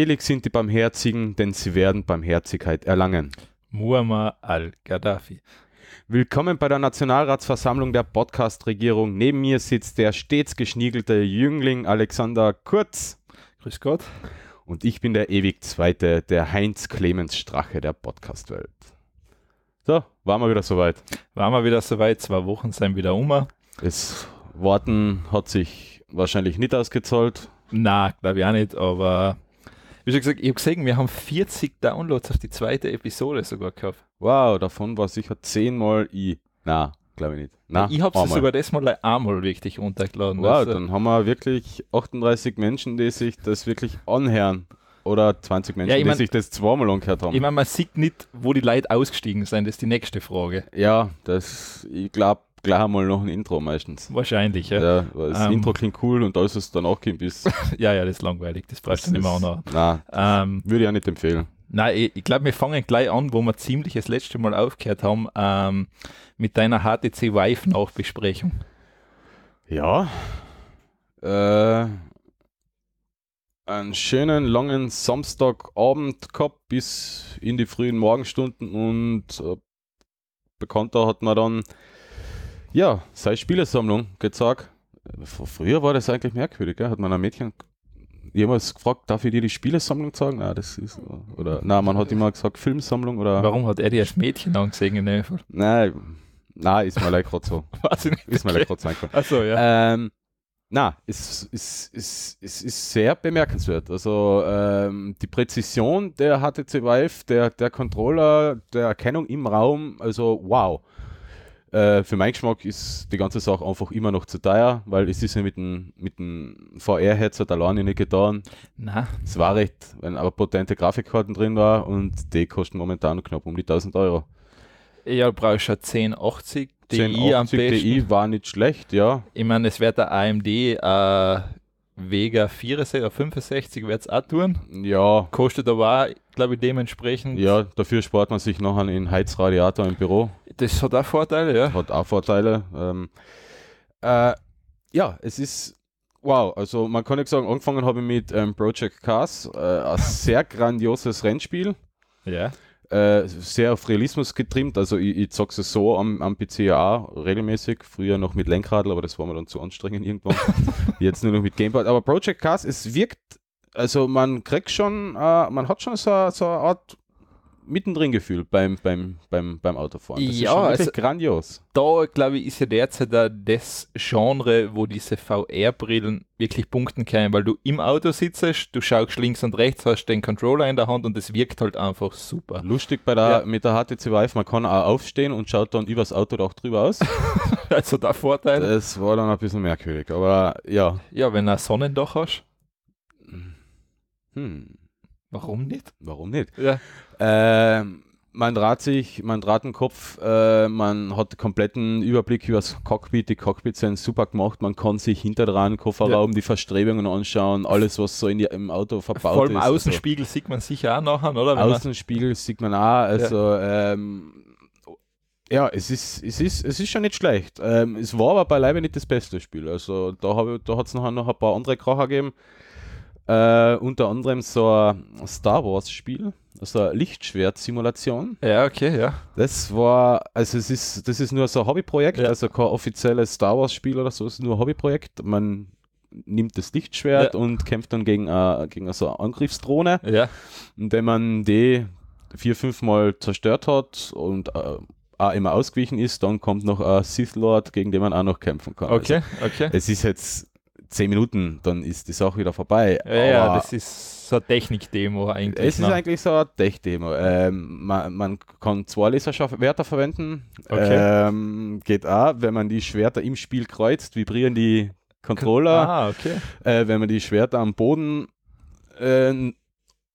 Selig sind die Barmherzigen, denn sie werden Barmherzigkeit erlangen. Muammar al-Gaddafi. Willkommen bei der Nationalratsversammlung der Podcast-Regierung. Neben mir sitzt der stets geschniegelte Jüngling Alexander Kurz. Grüß Gott. Und ich bin der ewig Zweite, der Heinz Clemens Strache der Podcast-Welt. So, waren wir wieder soweit. Waren wir wieder soweit. Zwei Wochen sind wieder um. Das Worten hat sich wahrscheinlich nicht ausgezahlt. Na, glaube ich auch nicht, aber wie schon gesagt, ich habe gesehen, wir haben 40 Downloads auf die zweite Episode sogar gehabt. Wow, davon war sicher zehnmal ich. Na, glaube ich nicht. Na, ich habe es sogar das mal einmal wirklich runtergeladen. Wow, also. dann haben wir wirklich 38 Menschen, die sich das wirklich anhören. Oder 20 Menschen, ja, ich mein, die sich das zweimal angehört haben. Ich meine, man sieht nicht, wo die Leute ausgestiegen sind, das ist die nächste Frage. Ja, das, ich glaube, gleich einmal noch ein Intro meistens. Wahrscheinlich, ja. ja das ähm, Intro klingt cool und alles, was danach kommt, ist. ja, ja, das ist langweilig, das brauchst du nicht mehr auch noch. Nein, ähm, würde ich auch nicht empfehlen. Nein, ich, ich glaube, wir fangen gleich an, wo wir ziemlich das letzte Mal aufgehört haben, ähm, mit deiner HTC Vive-Nachbesprechung. Ja. Äh, einen schönen langen Samstagabend gehabt bis in die frühen Morgenstunden und äh, Bekannter hat man dann ja, sei Spielesammlung gezeigt. Früher war das eigentlich merkwürdig, gell? hat man ein Mädchen jemals gefragt, darf ich dir die Spielesammlung zeigen? Nein, das ist, oder, nein, man hat immer gesagt, Filmsammlung oder. Warum hat er die als Mädchen angesehen in dem Fall? Nein, nein, ist mir leider gerade so. Weiß ich nicht. Ist mir okay. gerade so Achso, ja. Ähm, na, es ist, ist, ist, ist sehr bemerkenswert. Also ähm, die Präzision der HTC Vive, der, der Controller, der Erkennung im Raum, also wow. Äh, für meinen Geschmack ist die ganze Sache einfach immer noch zu teuer, weil es ist ja mit dem, mit dem VR-Headset alleine nicht getan. Na. Es war recht, wenn aber potente Grafikkarten drin war und die kosten momentan knapp um die 1000 Euro. Ja, brauchst du schon 1080 DI 1080 am besten. DI war nicht schlecht, ja. Ich meine, es wird der AMD äh, Vega 64 oder 65 wird es auch tun. Ja. Kostet aber glaube ich, dementsprechend. Ja, dafür spart man sich nachher einen Heizradiator im Büro. Das hat auch Vorteile, ja. Hat auch Vorteile. Ähm, äh, ja, es ist wow. Also, man kann nicht sagen, angefangen habe ich mit ähm, Project Cars, äh, ein sehr grandioses Rennspiel. Ja äh, sehr auf Realismus getrimmt. Also ich, ich zocke es so am, am PC auch regelmäßig. Früher noch mit Lenkradl, aber das war mir dann zu anstrengend irgendwann. Jetzt nur noch mit Gamepad. Aber Project Cars, es wirkt, also man kriegt schon, äh, man hat schon so, so eine Art mittendrin gefühlt beim, beim, beim, beim Autofahren. Das ja, ist also grandios. Da, glaube ich, ist ja derzeit da das Genre, wo diese VR-Brillen wirklich punkten können, weil du im Auto sitzt, du schaust links und rechts, hast den Controller in der Hand und es wirkt halt einfach super. Lustig bei der, ja. mit der HTC Vive, man kann auch aufstehen und schaut dann übers Auto auch drüber aus. also der Vorteil. Das war dann ein bisschen merkwürdig, aber ja. Ja, wenn du ein Sonnendach hast. Hm. Warum nicht? Warum nicht? Ja. Äh, man draht sich, man draht den Kopf, äh, man hat kompletten Überblick über das Cockpit. Die Cockpits sind super gemacht. Man kann sich hinter dran Kofferraum, ja. die Verstrebungen anschauen, alles, was so in die, im Auto verbaut Vor allem ist. Außenspiegel also, sieht man sicher auch nachher, oder? Außenspiegel sieht man auch. Also, ja. ähm, ja, es ist, es ist, es ist schon nicht schlecht. Ähm, es war aber beileibe nicht das beste Spiel. Also da, da hat es nachher noch ein paar andere Kracher gegeben. Äh, unter anderem so ein Star Wars Spiel so eine Lichtschwert-Simulation. Ja, okay, ja. Das war, also es ist, das ist nur so ein Hobbyprojekt, ja. also kein offizielles Star Wars-Spiel oder so, es ist nur ein Hobbyprojekt. Man nimmt das Lichtschwert ja. und kämpft dann gegen, äh, gegen so eine Angriffsdrohne. Ja. Und wenn man die vier, fünf Mal zerstört hat und äh, auch immer ausgewichen ist, dann kommt noch ein Sith Lord, gegen den man auch noch kämpfen kann. Also okay, also, okay. Es ist jetzt zehn Minuten, dann ist die Sache wieder vorbei. Ja, ja das ist so eine Technik-Demo eigentlich. Es ne? ist eigentlich so ein Tech-Demo. Ähm, man, man, kann zwei Laserschwerter verwenden. Okay. Ähm, geht auch, wenn man die Schwerter im Spiel kreuzt, vibrieren die Controller. Ah, okay. äh, wenn man die Schwerter am Boden äh,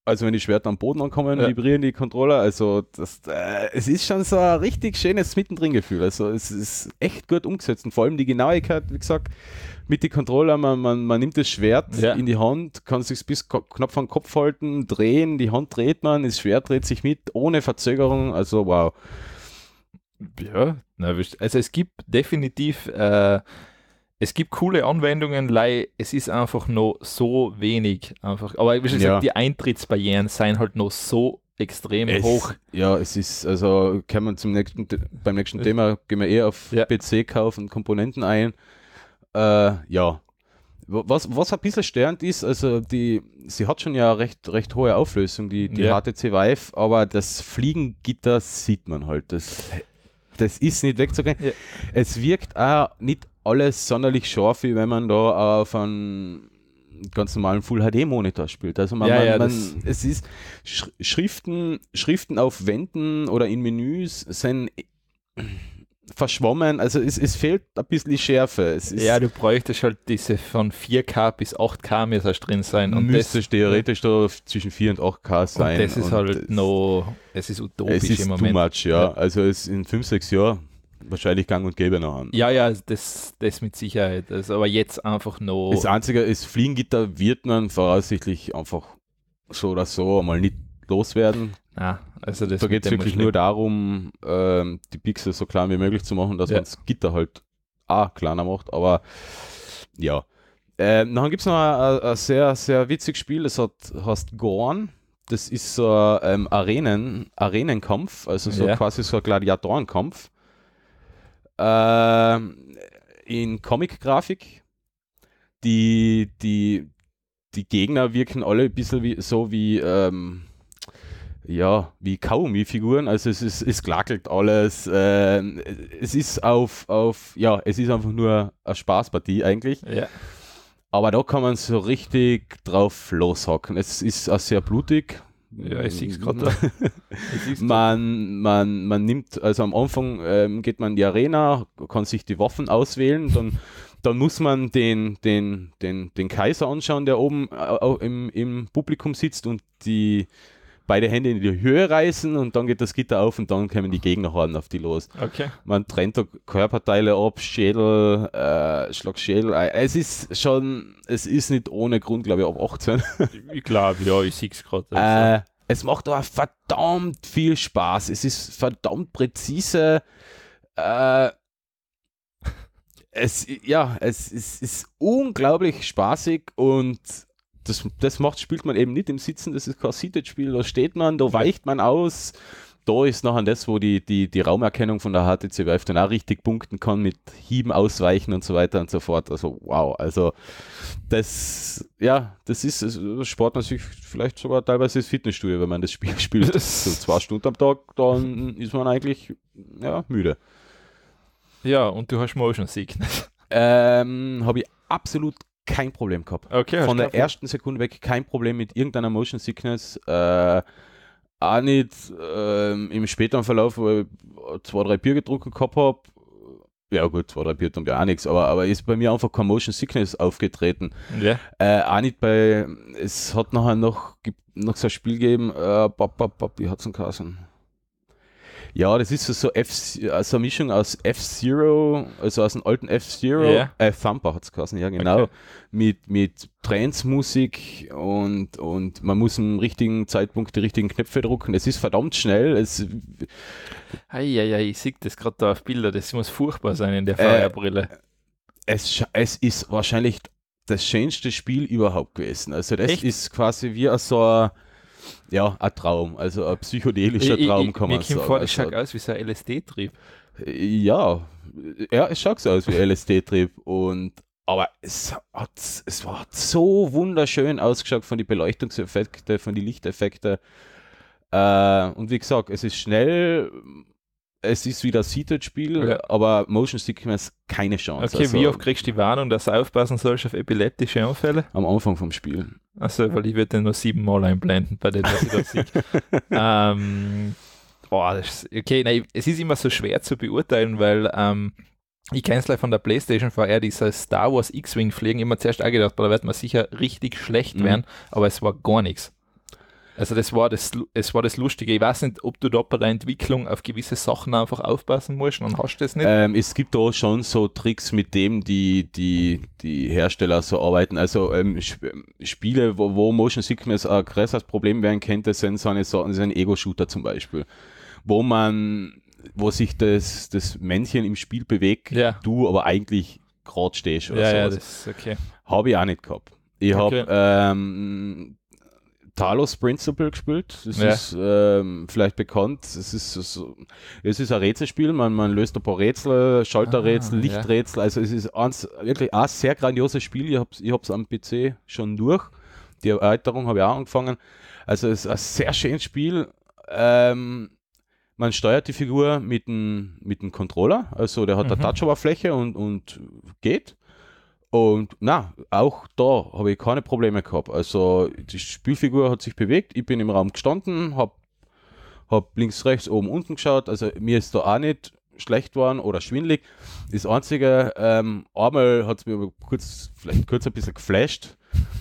also wenn die Schwerter am Boden ankommen, ja. vibrieren die Controller. Also das, äh, es ist schon so ein richtig schönes Mittendrin-Gefühl. Also es ist echt gut umgesetzt. Und vor allem die Genauigkeit, wie gesagt, mit den Controller, man, man, man nimmt das Schwert ja. in die Hand, kann sich bis knapp vom Kopf halten, drehen, die Hand dreht man, das Schwert dreht sich mit, ohne Verzögerung. Also wow. Ja, also es gibt definitiv äh, es gibt coole Anwendungen, like, es ist einfach nur so wenig. Einfach. Aber wie schon ja. die Eintrittsbarrieren seien halt noch so extrem es, hoch. Ja, es ist, also kann man zum nächsten, beim nächsten Thema gehen wir eher auf ja. PC kaufen, Komponenten ein. Äh, ja. Was, was ein bisschen störend ist, also die, sie hat schon ja recht, recht hohe Auflösung, die, die ja. HTC Vive, aber das Fliegengitter sieht man halt. Das, das ist nicht wegzugehen. Ja. Es wirkt auch nicht alles sonderlich scharf, wie wenn man da auf einem ganz normalen Full HD Monitor spielt. Also man, ja, man, ja, man es ist Sch Schriften, Schriften auf Wänden oder in Menüs sind verschwommen, also es, es fehlt ein bisschen die Schärfe. ja, du bräuchtest halt diese von 4K bis 8K müsste drin sein. Und müsste theoretisch da zwischen 4 und 8K sein. Und das ist und halt es, no, es ist utopisch es ist im Moment. Much, ja. ja. Also es in 5, 6 Jahren wahrscheinlich gang und gäbe noch an. Ja, ja, das, das mit Sicherheit. Also, aber jetzt einfach noch. Das Einzige ist, Fliegengitter wird man voraussichtlich einfach so oder so mal nicht loswerden. Ah, also da geht es wirklich nur darum, ähm, die Pixel so klein wie möglich zu machen, dass ja. man das Gitter halt auch kleiner macht, aber ja. Ähm, dann gibt es noch ein, ein, sehr, sehr witziges Spiel, das hat, heißt Gorn. Das ist so ähm, Arenen, Arenenkampf, also so ja. quasi so ein Gladiatorenkampf äh, in Comic-Grafik. Die, die, die Gegner wirken alle ein bisschen wie, so wie, ähm, ja, wie Kaugummi-Figuren. Also es ist, es glackelt alles. Äh, es ist auf, auf, ja, es ist einfach nur eine Spaßpartie eigentlich. Ja. Aber da kann man so richtig drauf loshocken. Es ist auch sehr blutig. Ja, ich sehe es gerade. man, man, man nimmt, also am Anfang ähm, geht man in die Arena, kann sich die Waffen auswählen, dann, dann muss man den, den, den, den Kaiser anschauen, der oben im, im Publikum sitzt und die, beide Hände in die Höhe reißen und dann geht das Gitter auf und dann kommen die mhm. Gegnerhorden auf die los. Okay. Man trennt da Körperteile ab, Schädel, äh, Schlagschädel. Äh, es ist schon, es ist nicht ohne Grund, glaube ich, ab 18. ich glaube, ja, ich sehe es gerade. Also. Äh, es macht aber verdammt viel Spaß. Es ist verdammt präzise. Äh, es, ja, es, es ist unglaublich spaßig und das, das macht, spielt man eben nicht im Sitzen, das ist kein Seated-Spiel, da steht man, da weicht man aus. Da ist nachher das, wo die, die, die Raumerkennung von der HTC Vive dann auch richtig punkten kann mit Hieben ausweichen und so weiter und so fort. Also wow, also das, ja, das ist, das spart man sich vielleicht sogar teilweise das Fitnessstudio, wenn man das Spiel spielt. so zwei Stunden am Tag, dann ist man eigentlich, ja, müde. Ja, und du hast Motion Sickness. Ähm, habe ich absolut kein Problem gehabt. Okay, Von der ersten Sekunde weg kein Problem mit irgendeiner Motion Sickness. Äh, auch nicht äh, im späteren Verlauf, wo ich zwei, drei Bier getrunken gehabt habe. Ja, gut, zwei, drei Bier tun ja auch nichts, aber, aber ist bei mir einfach kein Motion Sickness aufgetreten. Ja. Äh, auch nicht bei, es hat nachher noch, noch so ein Spiel gegeben, äh, bop, bop, bop, wie hat es denn geheißen? Ja, das ist so, so, F so eine Mischung aus F-Zero, also aus dem alten F-Zero, yeah. äh, Thumper hat es geheißen, ja genau, okay. mit, mit Trance-Musik und, und man muss im richtigen Zeitpunkt die richtigen Knöpfe drucken. Es ist verdammt schnell. Es, ei, ei, ei, ich sehe das gerade da auf Bilder, das muss furchtbar sein in der äh, Feuerbrille. Äh, es, es ist wahrscheinlich das schönste Spiel überhaupt gewesen. Also das Echt? ist quasi wie so ein ja, ein Traum, also ein psychedelischer Traum ich, kann man sagen. Mir kommt vor, das also, schaut aus wie so ein lsd trieb Ja, ja, es schaut so aus wie lsd trieb aber es hat, es war so wunderschön ausgeschaut von den Beleuchtungseffekten, von den Lichteffekten. Äh, und wie gesagt, es ist schnell, es ist wieder Seated-Spiel, ja. aber Motion Sickness keine Chance. Okay, also, wie oft kriegst du die Warnung, dass du aufpassen sollst auf epileptische Anfälle? Am Anfang vom Spiel. Achso, weil ich werde den nur siebenmal einblenden bei dem, was ich da ähm, ist, okay, nein, es ist immer so schwer zu beurteilen, weil ähm, ich kenne es gleich von der PlayStation VR, dieser Star Wars X-Wing fliegen, immer zuerst angedacht, da wird man sicher richtig schlecht mhm. werden, aber es war gar nichts. Also das war das, es war das Lustige. Ich weiß nicht, ob du da bei der Entwicklung auf gewisse Sachen einfach aufpassen musst und hast das nicht. Ähm, es gibt da schon so Tricks, mit dem die, die, die Hersteller so arbeiten. Also ähm, Spiele, wo, wo Motion Sickness ein größeres Problem werden könnte, sind so eine Sachen, sind Ego-Shooter zum Beispiel. Wo man, wo sich das, das Männchen im Spiel bewegt, ja. du aber eigentlich gerade stehst oder ja, sowas. Ja, das ist okay. Habe ich auch nicht gehabt. Ich okay. habe ähm, Talos Principle gespielt. Es ja. ist ähm, vielleicht bekannt. Es ist, es ist ein Rätselspiel. Man, man löst ein paar Rätsel, Schalterrätsel, ah, Lichträtsel. Ja. Also es ist eins, wirklich ein sehr grandioses Spiel. Ich habe es ich am PC schon durch. Die Erweiterung habe ich auch angefangen. Also es ist ein sehr schönes Spiel. Ähm, man steuert die Figur mit dem, mit dem Controller. Also der hat mhm. eine Touchoberfläche und, und geht. Und na, auch da habe ich keine Probleme gehabt. Also die Spielfigur hat sich bewegt, ich bin im Raum gestanden, habe hab links, rechts, oben, unten geschaut. Also mir ist da auch nicht schlecht waren oder schwindlig. Das einzige, ähm, einmal hat es mir kurz, vielleicht kurz ein bisschen geflasht,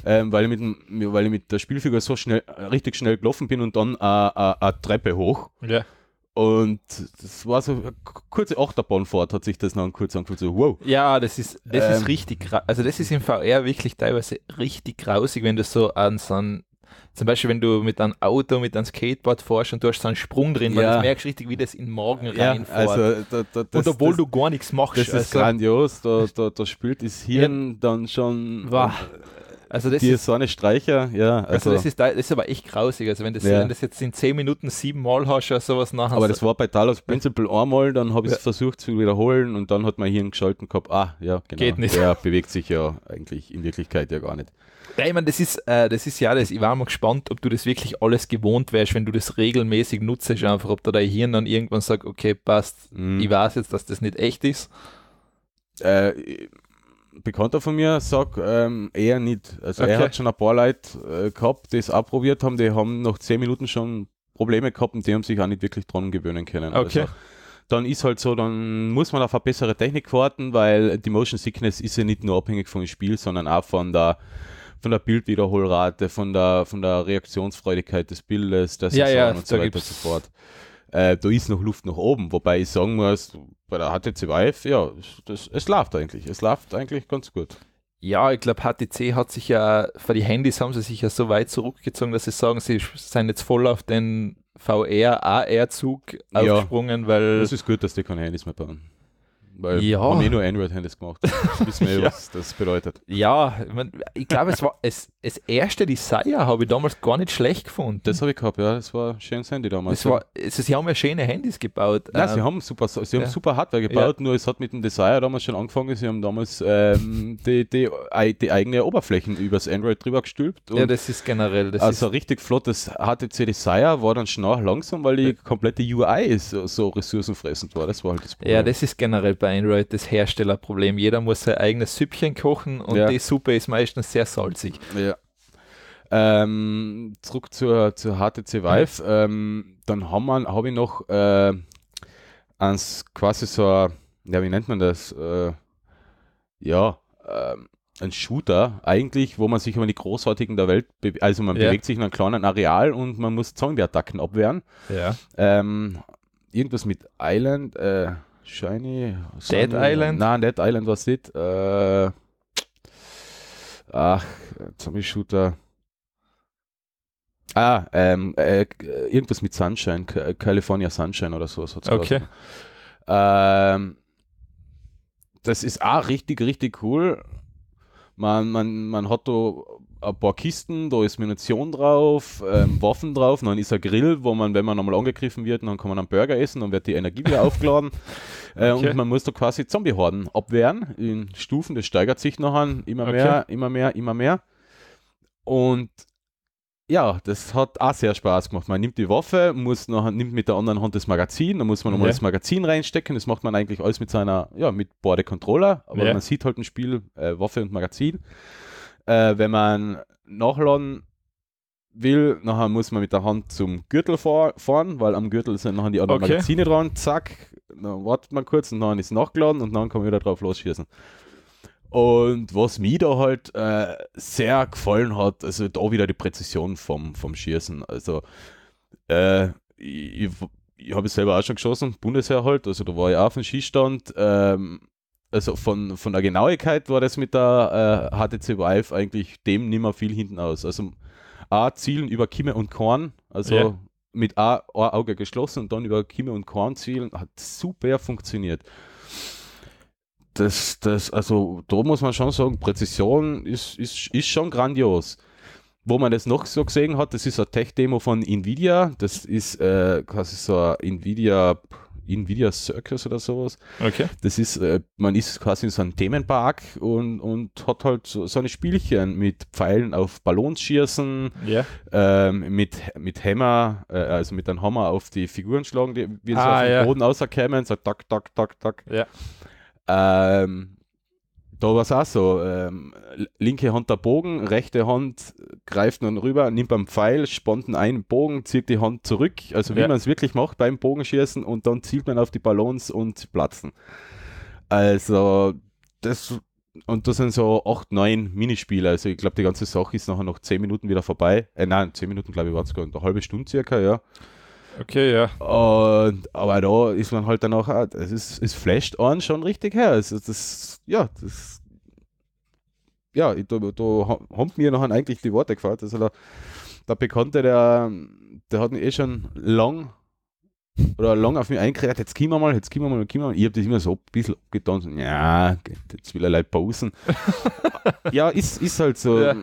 ähm, weil, ich mit weil ich mit der Spielfigur so schnell, äh, richtig schnell gelaufen bin und dann äh, äh, eine Treppe hoch. Ja. Und das war so eine kurze Achterbahnfahrt, hat sich das dann kurz angefühlt, so wow. Ja, das ist, das ähm, ist richtig, also das ist im VR wirklich teilweise richtig grausig, wenn du so an so ein, zum Beispiel wenn du mit einem Auto, mit einem Skateboard fährst und du hast so einen Sprung drin, weil du merkst richtig, wie das in den Morgen ja, reinfährt. Also, da, da, das, und obwohl das, du gar nichts machst. Das ist also, grandios, da, da, da spielt das Hirn ja. dann schon wow. Also das die ist so eine Streicher, ja. Also, also das, ist, das ist aber echt grausig. Also wenn, das, ja. wenn das jetzt in 10 Minuten sieben Mal hast oder sowas nachher. Aber also das war bei Talos Principle einmal, dann habe ich es ja. versucht zu wiederholen und dann hat mein Hirn geschalten gehabt, ah ja, genau. Geht nicht. Ja, bewegt sich ja eigentlich in Wirklichkeit ja gar nicht. Ja, ich meine, das ist, äh, das ist ja das, ich war mal gespannt, ob du das wirklich alles gewohnt wärst, wenn du das regelmäßig nutzt, einfach, ob da dein Hirn dann irgendwann sagt, okay, passt, mhm. ich weiß jetzt, dass das nicht echt ist. Äh, Bekannter von mir sagt, ähm, er nicht. Also okay. er hat schon ein paar Leute äh, gehabt, die es auch probiert haben, die haben nach zehn Minuten schon Probleme gehabt und die haben sich auch nicht wirklich dran gewöhnen können. Okay. Also, dann ist halt so, dann muss man auf eine bessere Technik warten, weil die Motion Sickness ist ja nicht nur abhängig vom Spiel, sondern auch von der von der Bildwiederholrate, von der von der Reaktionsfreudigkeit des Bildes, das ja, ja, und so weiter und so fort. Äh, da ist noch Luft nach oben, wobei ich sagen muss, bei der HTC Vive, ja, das, es läuft eigentlich. Es läuft eigentlich ganz gut. Ja, ich glaube, HTC hat sich ja, für die Handys haben sie sich ja so weit zurückgezogen, dass sie sagen, sie sind jetzt voll auf den VR, AR-Zug aufgesprungen, ja, weil. Es ist gut, dass die keine Handys mehr bauen. Weil ja. haben eh nur Android-Handys gemacht. Wissen wir ja. was das bedeutet. Ja, ich, mein, ich glaube, es war es, das erste Desire habe ich damals gar nicht schlecht gefunden. Das habe ich gehabt, ja. Das war ein schönes Handy damals. Das war, also sie haben ja schöne Handys gebaut. Nein, ähm, sie haben super, sie haben ja. super Hardware gebaut, ja. nur es hat mit dem Desire damals schon angefangen. Sie haben damals ähm, die, die, die, eigene Oberflächen übers Android drüber gestülpt. ja, das ist generell. Das also ist richtig flott. Das HTC Desire war dann schon auch langsam, weil die komplette UI ist so ressourcenfressend war. Das war halt das Problem. Ja, das ist generell bei Einrad das Herstellerproblem. Jeder muss sein eigenes Süppchen kochen und ja. die Suppe ist meistens sehr salzig. Ja. Ähm, zurück zur, zur HTC Vive. Ähm, dann habe hab ich noch äh, ans quasi so, ein, ja, wie nennt man das? Äh, ja, ähm, ein Shooter eigentlich, wo man sich über die Großartigen der Welt bewegt. Also man ja. bewegt sich in einem kleinen Areal und man muss Zombie-Attacken abwehren. Ja. Ähm, irgendwas mit Island, äh, Shiny. Shiny Dead Island? Nein, Dead Island was nicht. Äh, ach, Zombie-Shooter. Ah, ähm, äh, irgendwas mit Sunshine, California Sunshine oder sowas. Okay. Ähm, das ist auch richtig, richtig cool. Man, man, man hat da ein paar Kisten, da ist Munition drauf, ähm, Waffen drauf, dann ist ein Grill, wo man, wenn man nochmal angegriffen wird, dann kann man einen Burger essen, dann wird die Energie wieder aufgeladen. Äh, okay. Und man muss da quasi Zombiehorden abwehren in Stufen, das steigert sich nachher immer mehr, okay. immer mehr, immer mehr. Und ja, das hat auch sehr Spaß gemacht. Man nimmt die Waffe, muss noch, nimmt mit der anderen Hand das Magazin, dann muss man nochmal ja. das Magazin reinstecken. Das macht man eigentlich alles mit seiner, ja, mit Borde Controller, aber ja. man sieht halt im Spiel äh, Waffe und Magazin. Äh, wenn man nachladen will, nachher muss man mit der Hand zum Gürtel fahr fahren, weil am Gürtel sind nachher die anderen okay. Magazine dran, zack, dann wartet man kurz und dann ist nachgeladen und dann kann man wieder drauf losschießen. Und was mir da halt äh, sehr gefallen hat, also da wieder die Präzision vom, vom Schießen. Also äh, ich, ich habe es selber auch schon geschossen, Bundeswehr halt, also da war ich auch auf dem Schießstand. Ähm, also von, von der Genauigkeit war das mit der äh, HTC Vive eigentlich dem nicht mehr viel hinten aus. Also A, zielen über Kimme und Korn, also ja. mit A, A Auge geschlossen und dann über Kimme und Korn zielen, hat super funktioniert das, das, also da muss man schon sagen, Präzision ist, ist, ist schon grandios. Wo man das noch so gesehen hat, das ist eine Tech-Demo von Nvidia. Das ist äh, quasi so ein Nvidia, Nvidia Circus oder sowas. Okay. Das ist, äh, man ist quasi in so einem Themenpark und, und hat halt so, so eine Spielchen mit Pfeilen auf Ballons schießen, yeah. ähm, mit, mit Hammer, äh, also mit einem Hammer auf die Figuren schlagen, die wie ah, so auf den Boden außerkämen, so tak, tak, tak, tak. Ja. Ähm, da war es auch so. Ähm, linke Hand der Bogen, rechte Hand greift nun rüber, nimmt beim Pfeil, spannt einen Bogen, zieht die Hand zurück. Also wie ja. man es wirklich macht beim Bogenschießen und dann zielt man auf die Ballons und platzen. Also das und das sind so acht, neun Minispiele. Also ich glaube, die ganze Sache ist nachher noch zehn Minuten wieder vorbei. Äh, nein, zehn Minuten glaube ich war es gar Eine halbe Stunde circa, ja. Okay, ja. Und, aber da ist man halt dann auch, es, ah, ist, es flasht an schon richtig her. Es, also das, ja, das, ja, da, da haben mir noch eigentlich die Worte gefallen. Also der, der Bekannte, der, der hat mich eh schon lang oder lang auf mich eingekriegt, jetzt gehen wir mal, jetzt gehen wir mal, jetzt gehen wir mal. Ich habe das immer so ein bisschen abgetan, so, ja, jetzt will er Leute pausen. ja, ist, ist halt so. Ja.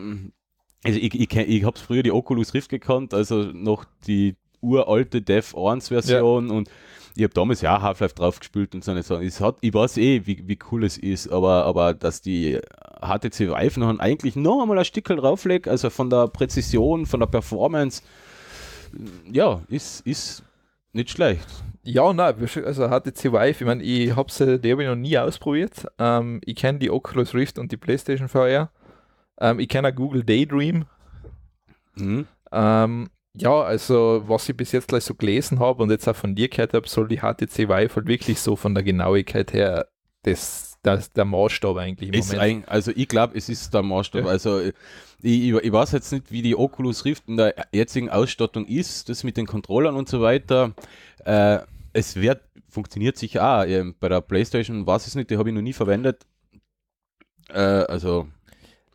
Also ich, ich, ich habe früher die Oculus Rift gekannt, also noch die uralte Dev 1 Version ja. und ich habe damals ja Half-Life drauf gespielt und so eine Sachen. Es hat, ich weiß eh, wie, wie cool es ist, aber, aber dass die HTC Vive noch eigentlich noch einmal ein Stückel drauflegt, also von der Präzision, von der Performance, ja, ist, ist nicht schlecht. Ja, nein, also HTC Vive, ich meine, ich habe sie, äh, der habe noch nie ausprobiert. Ähm, ich kenne die Oculus Rift und die PlayStation VR. Ähm, ich kenne Google Daydream. Mhm. Ähm, ja, also was ich bis jetzt gleich so gelesen habe und jetzt auch von dir gehört habe, soll die HTC Vive halt wirklich so von der Genauigkeit her das, das, der Maßstab eigentlich im ist Moment. Ein, also ich glaube, es ist der Maßstab. Ja. Also ich, ich, ich, weiß jetzt nicht, wie die Oculus Rift in der jetzigen Ausstattung ist, das mit den Controllern und so weiter. Äh, es wird, funktioniert sich auch. Ähm, bei der Playstation weiß ich es nicht, die habe ich noch nie verwendet. Äh, also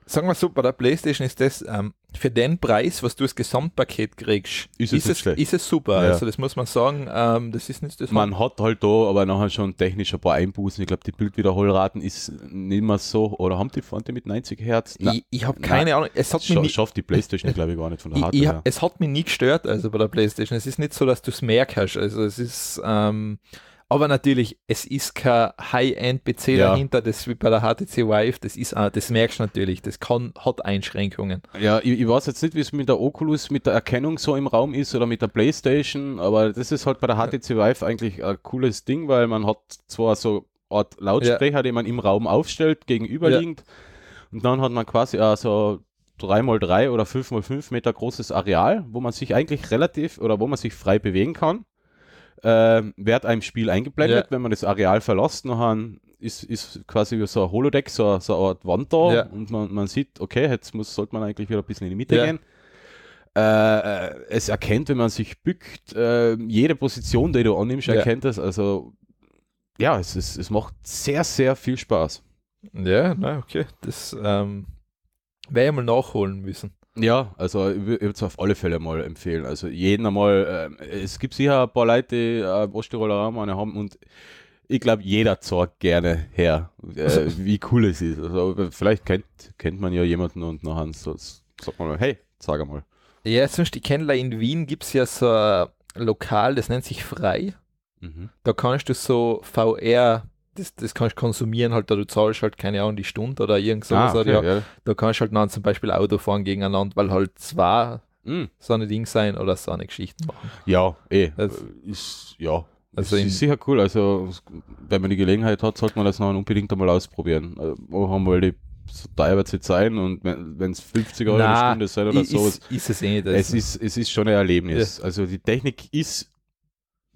sagen wir so, bei der Playstation ist das ähm, für den Preis, was du als Gesamtpaket kriegst, ist es, ist es, ist es super. Ja. Also das muss man sagen, ähm, das ist nicht das. Man hat halt da aber nachher schon technisch ein paar Einbußen. Ich glaube, die Bildwiederholraten ist nicht mehr so. Oder haben die Fronte mit 90 Hertz? Na, ich, ich habe keine na, Ahnung. Es hat scha mich schafft die Playstation, glaube ich, gar nicht von der Hardware. Ich, ich, es hat mich nie gestört, also bei der Playstation. Es ist nicht so, dass du es merkst. Also es ist... Ähm, aber natürlich, es ist kein High-End-PC ja. dahinter, das wie bei der HTC Vive, das ist das merkst du natürlich, das kann, hat Einschränkungen. Ja, ich, ich weiß jetzt nicht, wie es mit der Oculus, mit der Erkennung so im Raum ist oder mit der Playstation, aber das ist halt bei der HTC Vive eigentlich ein cooles Ding, weil man hat zwar so Art Lautsprecher, ja. den man im Raum aufstellt, gegenüberliegend. Ja. Und dann hat man quasi auch so 3x3 oder 5x5 Meter großes Areal, wo man sich eigentlich relativ oder wo man sich frei bewegen kann äh, wird einem Spiel eingeblendet, ja. wenn man das Areal verlässt, nachher ist, ist quasi so ein Holodeck, so, so eine Art Wand da ja. und man, man sieht, okay, jetzt muss, sollte man eigentlich wieder ein bisschen in die Mitte ja. gehen. Äh, äh es erkennt, wenn man sich bückt, äh, jede Position, die du annimmst, erkennt es. Also ja, es, ist, es macht sehr, sehr viel Spaß. Ja, na, okay. Das ähm, werde ich mal nachholen müssen. Ja, also ich würde es auf alle Fälle mal empfehlen. Also jeden einmal, äh, es gibt sicher ein paar Leute, die äh, Osttiroler Raum haben und ich glaube, jeder zeigt gerne her, äh, wie cool es ist. Also vielleicht kennt, kennt man ja jemanden und nachher so, sagt man mal, hey, sag mal. Ja, sonst, die kenne in Wien gibt es ja so ein Lokal, das nennt sich Frei. Mhm. Da kannst du so VR das, das kannst du konsumieren, halt, da du zahlst halt, keine Ahnung, die Stunde oder irgend sowas. Ah, halt, okay, ja. ja. Da kannst du halt dann zum Beispiel Auto fahren gegeneinander, weil halt zwar mm. so ein Ding sein oder so eine Geschichte machen. Ja, eh. Das also ist, ja. Also das ist sicher cool. Also, wenn man die Gelegenheit hat, sollte man das noch unbedingt einmal ausprobieren. Äh, wo haben wir die so teuer wird es jetzt sein und wenn es 50 Euro Na, Stunde sein oder ist, sowas. Ist es eh nicht. Es also. ist, es ist schon ein Erlebnis. Ja. Also die Technik ist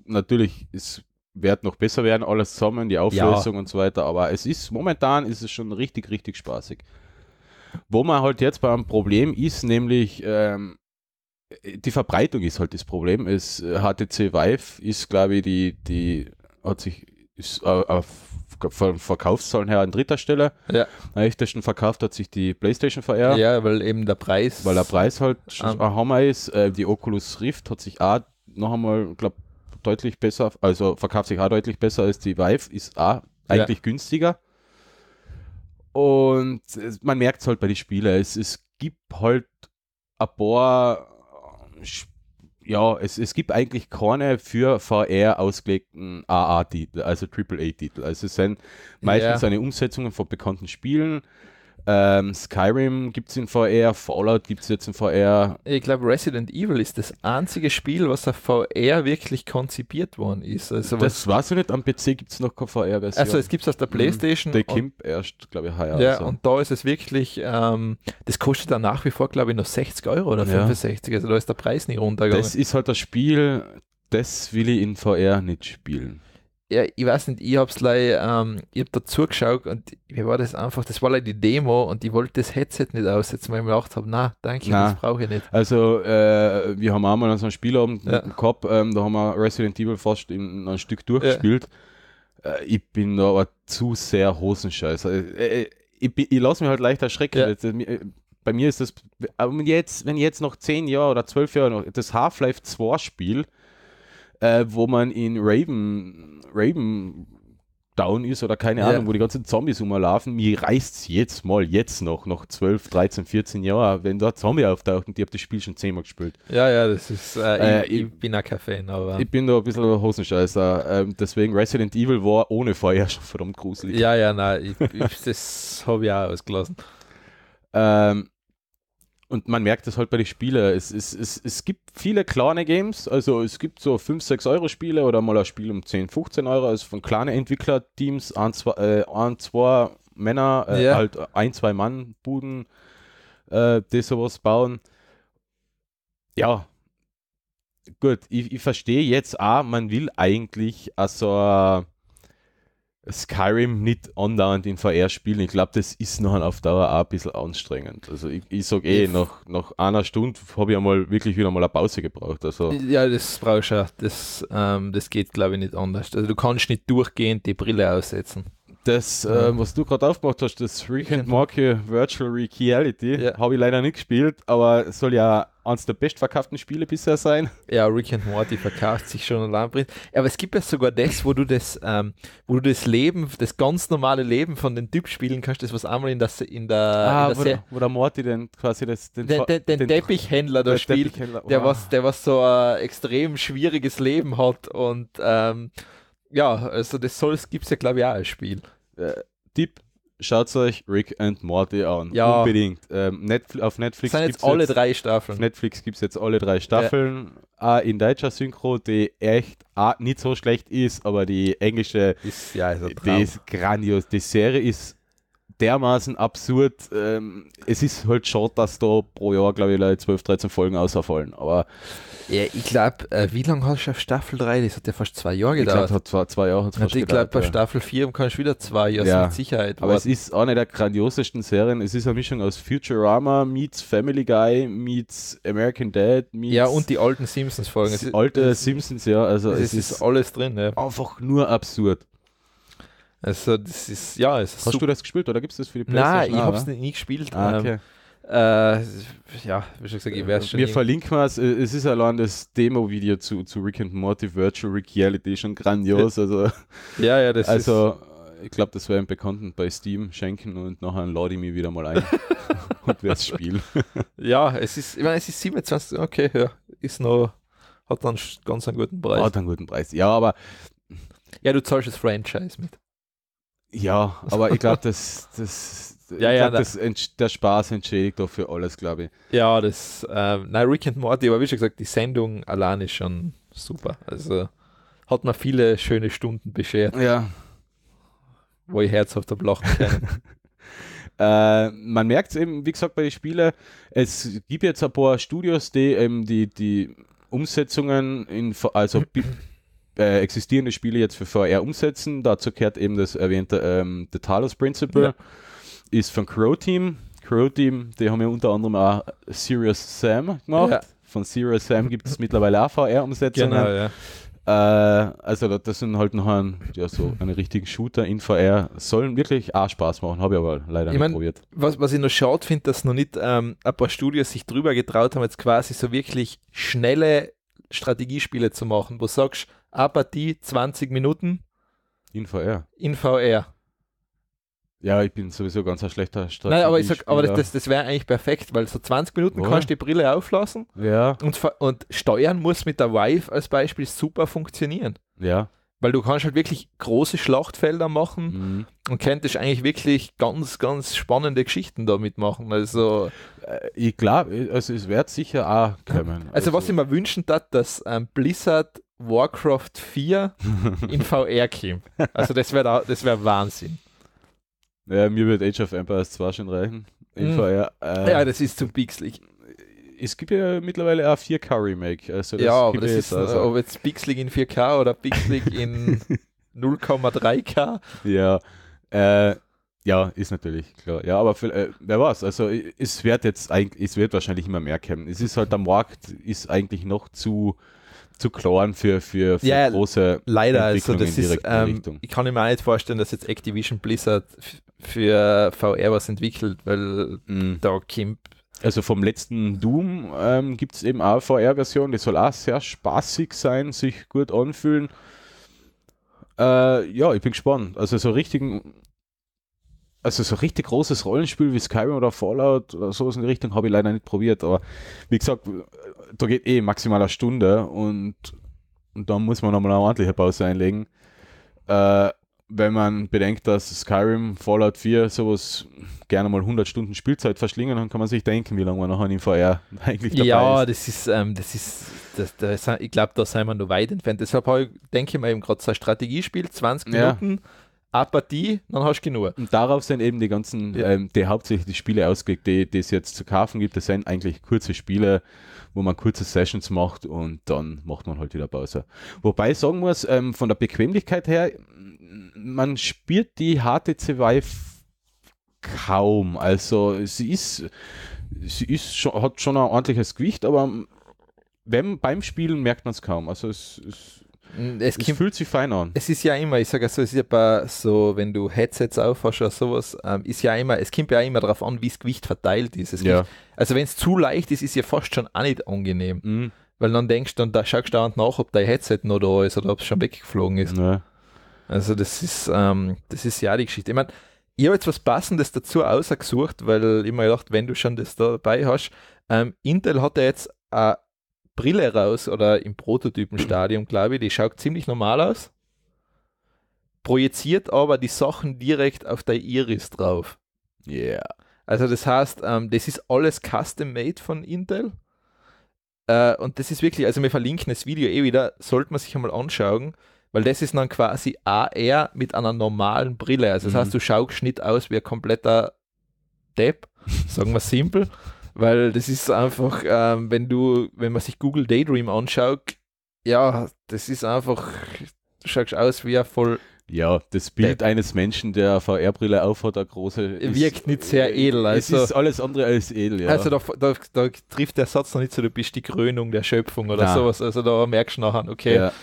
natürlich ist wird noch besser werden, alles zusammen, die Auflösung ja. und so weiter. Aber es ist momentan ist es schon richtig, richtig spaßig. Wo man halt jetzt beim Problem ist, nämlich ähm, die Verbreitung ist halt das Problem. Es, HTC äh, Vive ist, glaube ich, die, die hat sich ist, äh, von Verkaufszahlen her an dritter Stelle. Ja. Am echtesten verkauft hat sich die PlayStation VR. Ja, weil eben der Preis. Weil der Preis halt schon ah. ein Hammer ist. Äh, die Oculus Rift hat sich auch noch einmal, glaube deutlich besser, also verkauft sich auch deutlich besser als die Vive, ist auch eigentlich ja. günstiger. Und man merkt es halt bei den Spielen, es, es gibt halt ein paar, ja, es, es gibt eigentlich keine für VR ausgelegten AA-Titel, also AAA-Titel. Also es sind meistens ja. eine Umsetzung von bekannten Spielen ähm, Skyrim gibt es in VR, Fallout gibt es jetzt in VR. Ich glaube, Resident Evil ist das einzige Spiel, was auf VR wirklich konzipiert worden ist. Also das weiß ich nicht, am PC gibt es noch keine VR-Version. Also es gibt es auf der mhm. Playstation. Der Kimp erst, glaube ich, heuer. Ja, so. Also. und da ist es wirklich, ähm, das kostet dann nach wie vor, glaube ich, noch 60 Euro oder 65, ja. also da ist der Preis nicht runtergegangen. Das ist halt das Spiel, das will ich in VR nicht spielen ja, ich weiß nicht, ich hab's gleich, ähm, ich hab dazu geschaut und mir war das einfach, das war leider die Demo und ich wollte das Headset nicht aussetzen, weil ich mir gedacht habe, na, danke, nein. das brauche ich nicht. Also, äh, wir haben auch mal an so einem Spielabend ja. gehabt, ähm, da haben wir Resident Evil fast in, in ein Stück durchgespielt. Ja. Äh, ich bin da aber zu sehr Hosenscheiß. Äh, äh ich, ich lasse mich halt leicht erschrecken. Ja. Äh, äh, bei mir ist das, jetzt, wenn ich jetzt noch zehn Jahre oder zwölf Jahre noch das Half-Life 2 Spiel, äh, wo man in Raven, Raven down ist oder keine Ahnung, ja. wo die ganzen Zombies umlaufen, mir reißt es jetzt mal, jetzt noch, noch 12, 13, 14 Jahre, wenn da Zombie auftaucht und ich habt das Spiel schon zehnmal gespielt. Ja, ja, das ist, äh, äh, ich, bin auch kein Fan, aber... Ich bin da ein bisschen Hosenscheißer, ähm, deswegen Resident Evil war ohne Feuer schon verdammt gruselig. Ja, ja, nein, ich, ich, das habe ich auch ausgelassen. Ähm, und man merkt das halt bei den Spielen. Es, es, es, es gibt viele kleine Games, also es gibt so 5, 6 Euro Spiele oder mal ein Spiel um 10, 15 Euro, also von kleinen Entwicklerteams, ein, zwei, äh, ein, zwei Männer, äh, yeah. halt ein, zwei Mann Buden, äh, die sowas bauen. Ja, gut, ich, ich verstehe jetzt auch, man will eigentlich also Skyrim nicht andauernd in VR spielen. Ich glaube, das ist noch auf Dauer auch ein bisschen anstrengend. Also ich, ich sage eh, nach, nach einer Stunde habe ich einmal wirklich wieder mal eine Pause gebraucht. Also ja, das brauchst du auch. Das, ähm, das geht, glaube ich, nicht anders. Also du kannst nicht durchgehend die Brille aussetzen das, ja. äh, was du gerade aufgemacht hast, das Rick and Morty Virtual Reality, ja. habe ich leider nicht gespielt, aber soll ja eines der bestverkauften Spiele bisher sein. Ja, Rick and Morty verkauft sich schon allein. Aber es gibt ja sogar das, wo du das, ähm, wo du das Leben, das ganz normale Leben von den Typ spielen kannst, das was einmal in der, in der, ah, in der wo, der, wo, der, Morty denn quasi das, den, den, den, den Teppichhändler da spielt, Teppichhändler. Wow. der oh. was, der was so ein extrem schwieriges Leben hat und ähm, ja, also das soll es gibt es ja glaube ich auch als Spiel äh, Tipp, schaut euch Rick and Morty an. Ja. Unbedingt. Ähm, Netflix, auf Netflix sind jetzt alle jetzt, drei Staffeln. Auf Netflix gibt es jetzt alle drei Staffeln. Ja. Äh, in deutscher Synchro, die echt ah, nicht so schlecht ist, aber die englische ist, ja, ist die ist grandios. Die Serie ist dermaßen absurd. Ähm, es ist halt schon, dass da pro Jahr, glaube ich, 12, 13 Folgen ausfallen. Aber ja, ich glaube, äh, wie lange hast du auf Staffel 3? Das hat ja fast zwei Jahre gedauert. Ich glaube, hat zwei, zwei Jahre. Hat's also ich glaube, bei ja. Staffel 4 kannst du wieder zwei Jahre also ja. mit Sicherheit. Aber warten. es ist eine der grandiosesten Serien. Es ist eine Mischung aus Futurama meets Family Guy meets American Dad meets. Ja, und die alten Simpsons-Folgen. Alte Simpsons, ja. Also es, es ist, ist, alles drin. Ja. Einfach nur absurd. Also das ist, ja, es ist Hast super. du das gespielt oder gibt es das für die Playstation? Nein, ich ah, habe es nie gespielt. Ah, ähm, okay. Äh, ja, wie schon gesagt, ich weiß äh, schon. Wir verlinken es. Äh, es ist allein das Demo-Video zu, zu Rick and Morty Virtual Reality schon grandios. Also, ja, ja, das also, ist ich glaube, das werden Bekannten bei Steam schenken und nachher lade ich mich wieder mal ein und werde es spielen. ja, es ist, ich meine, es ist 27, okay, ja, ist noch, hat dann ganz einen guten Preis. Hat einen guten Preis, ja, aber. Ja, du zahlst das Franchise mit. Ja, aber ich glaube, das, das, ja, ja, glaub, das, der Spaß entschädigt doch für alles, glaube ich. Ja, das, ähm, nein, Rick and Morty, aber wie schon gesagt, die Sendung allein ist schon super. Also hat man viele schöne Stunden beschert. Ja. Wo ich herzhaft am Lachen kann. Äh, man merkt es eben, wie gesagt, bei den Spielen, es gibt jetzt ein paar Studios, die eben die, die Umsetzungen in, also äh, existierende Spiele jetzt für VR umsetzen. Dazu gehört eben das erwähnte ähm, The Talos Principle, ja. ist von Crow Team. Crow Team, die haben ja unter anderem auch Serious Sam gemacht. Ja. Von Serious Sam gibt es mittlerweile auch VR-Umsetzungen. Genau, ja äh, also das sind halt noch ein, ja, so einen richtigen Shooter in VR. Sollen wirklich auch Spaß machen, habe ich aber leider ich nicht mein, probiert. Was, was ich noch schaut finde, dass noch nicht ähm, ein paar Studios sich drüber getraut haben, jetzt quasi so wirklich schnelle Strategiespiele zu machen, wo du sagst, A-Partie 20 Minuten. In VR. In VR. Ja, ich bin sowieso ganz ein schlechter Strategie. Nein, aber, ich sag, aber das, das wäre eigentlich perfekt, weil so 20 Minuten oh. kannst du die Brille auflassen ja. und, und steuern muss mit der Vive als Beispiel super funktionieren. Ja. Weil du kannst halt wirklich große Schlachtfelder machen mhm. und könntest eigentlich wirklich ganz, ganz spannende Geschichten damit machen. Also äh, ich glaube, äh, also es wird sicher auch kommen. Also, also was ich mir wünschen darf, dass ähm, Blizzard Warcraft 4 in VR käme. Also das wäre das wär Wahnsinn. Ja, mir wird Age of Empires 2 schon reichen. In mm. VR. Äh, ja, ähm, das ist zu pixelig. Es gibt ja mittlerweile auch 4K Remake. Also ja, aber das ist, also. ob jetzt pixelig in 4K oder pixelig in 0,3K. Ja, äh, ja, ist natürlich klar. Ja, aber für, äh, wer weiß, also es wird jetzt eigentlich, es wird wahrscheinlich immer mehr kommen. Es ist halt, der Markt ist eigentlich noch zu zu kloren für, für, für ja, große leider, also das ist, ähm, Ich kann mir auch nicht vorstellen, dass jetzt Activision Blizzard für VR was entwickelt, weil mhm. da Kimp also vom letzten Doom ähm, gibt es eben auch VR-Version, die soll auch sehr spaßig sein, sich gut anfühlen. Äh, ja, ich bin gespannt. Also so richtigen, also so richtig großes Rollenspiel wie Skyrim oder Fallout oder sowas in die Richtung habe ich leider nicht probiert. Aber wie gesagt, da geht eh maximal eine Stunde und, und da muss man nochmal eine ordentliche Pause einlegen. Äh, wenn man bedenkt, dass Skyrim, Fallout 4 sowas gerne mal 100 Stunden Spielzeit verschlingen, dann kann man sich denken, wie lange man nachher in VR eigentlich dabei ja, ist. Ja, das ist, ähm, das ist, das, das, ich glaube, da sind wir noch weit entfernt. Deshalb ich, denke ich mal eben gerade so ein Strategiespiel, 20 Minuten, ja. Apathie, dann hast du genug. Und darauf sind eben die ganzen, ja. ähm, die hauptsächlich die Spiele ausgelegt, die, die es jetzt zu kaufen gibt. Das sind eigentlich kurze Spiele, wo man kurze Sessions macht und dann macht man halt wieder Pause. Wobei ich sagen muss, ähm, von der Bequemlichkeit her, man spielt die HTC Vive kaum. Also sie ist, sie ist schon, hat schon ein ordentliches Gewicht, aber wenn, beim Spielen merkt man es kaum. Also es, es es, es fühlt sich fein an. Es ist ja immer, ich sage so, es ist ja bei so, wenn du Headsets aufhast oder sowas, ähm, ist ja immer, es kommt ja immer darauf an, wie das Gewicht verteilt ist. Es ja. Gibt, also wenn es zu leicht ist, ist ja fast schon auch nicht angenehm. Mhm. Weil dann denkst du, da schaust du dauernd nach, ob dein Headset noch da ist oder ob es schon weggeflogen ist. Ja. Also das ist, ähm, das ist ja die Geschichte. Ich meine, ich habe jetzt was Passendes dazu ausgesucht, weil ich mir gedacht, wenn du schon das dabei hast, ähm, Intel hat ja jetzt eine äh, Brille raus oder im Prototypenstadium, glaube ich. Die schaut ziemlich normal aus, projiziert aber die Sachen direkt auf der Iris drauf. Yeah. Also das heißt, ähm, das ist alles custom-made von Intel. Äh, und das ist wirklich, also wir verlinken das Video eh wieder, sollte man sich einmal anschauen, weil das ist dann quasi AR mit einer normalen Brille. Also das mhm. heißt, du schaust nicht aus wie ein kompletter Depp, sagen wir simpel. Weil das ist einfach, ähm, wenn du, wenn man sich Google Daydream anschaut, ja, das ist einfach, du schaust aus wie ein voll. Ja, das Bild eines Menschen, der VR-Brille aufhat, eine große. wirkt nicht sehr äh, edel. Also, es ist alles andere als edel, ja. Also da, da, da, trifft der Satz noch nicht so, du bist die Krönung der Schöpfung oder Nein. sowas. Also da merkst du nachher, okay, ja.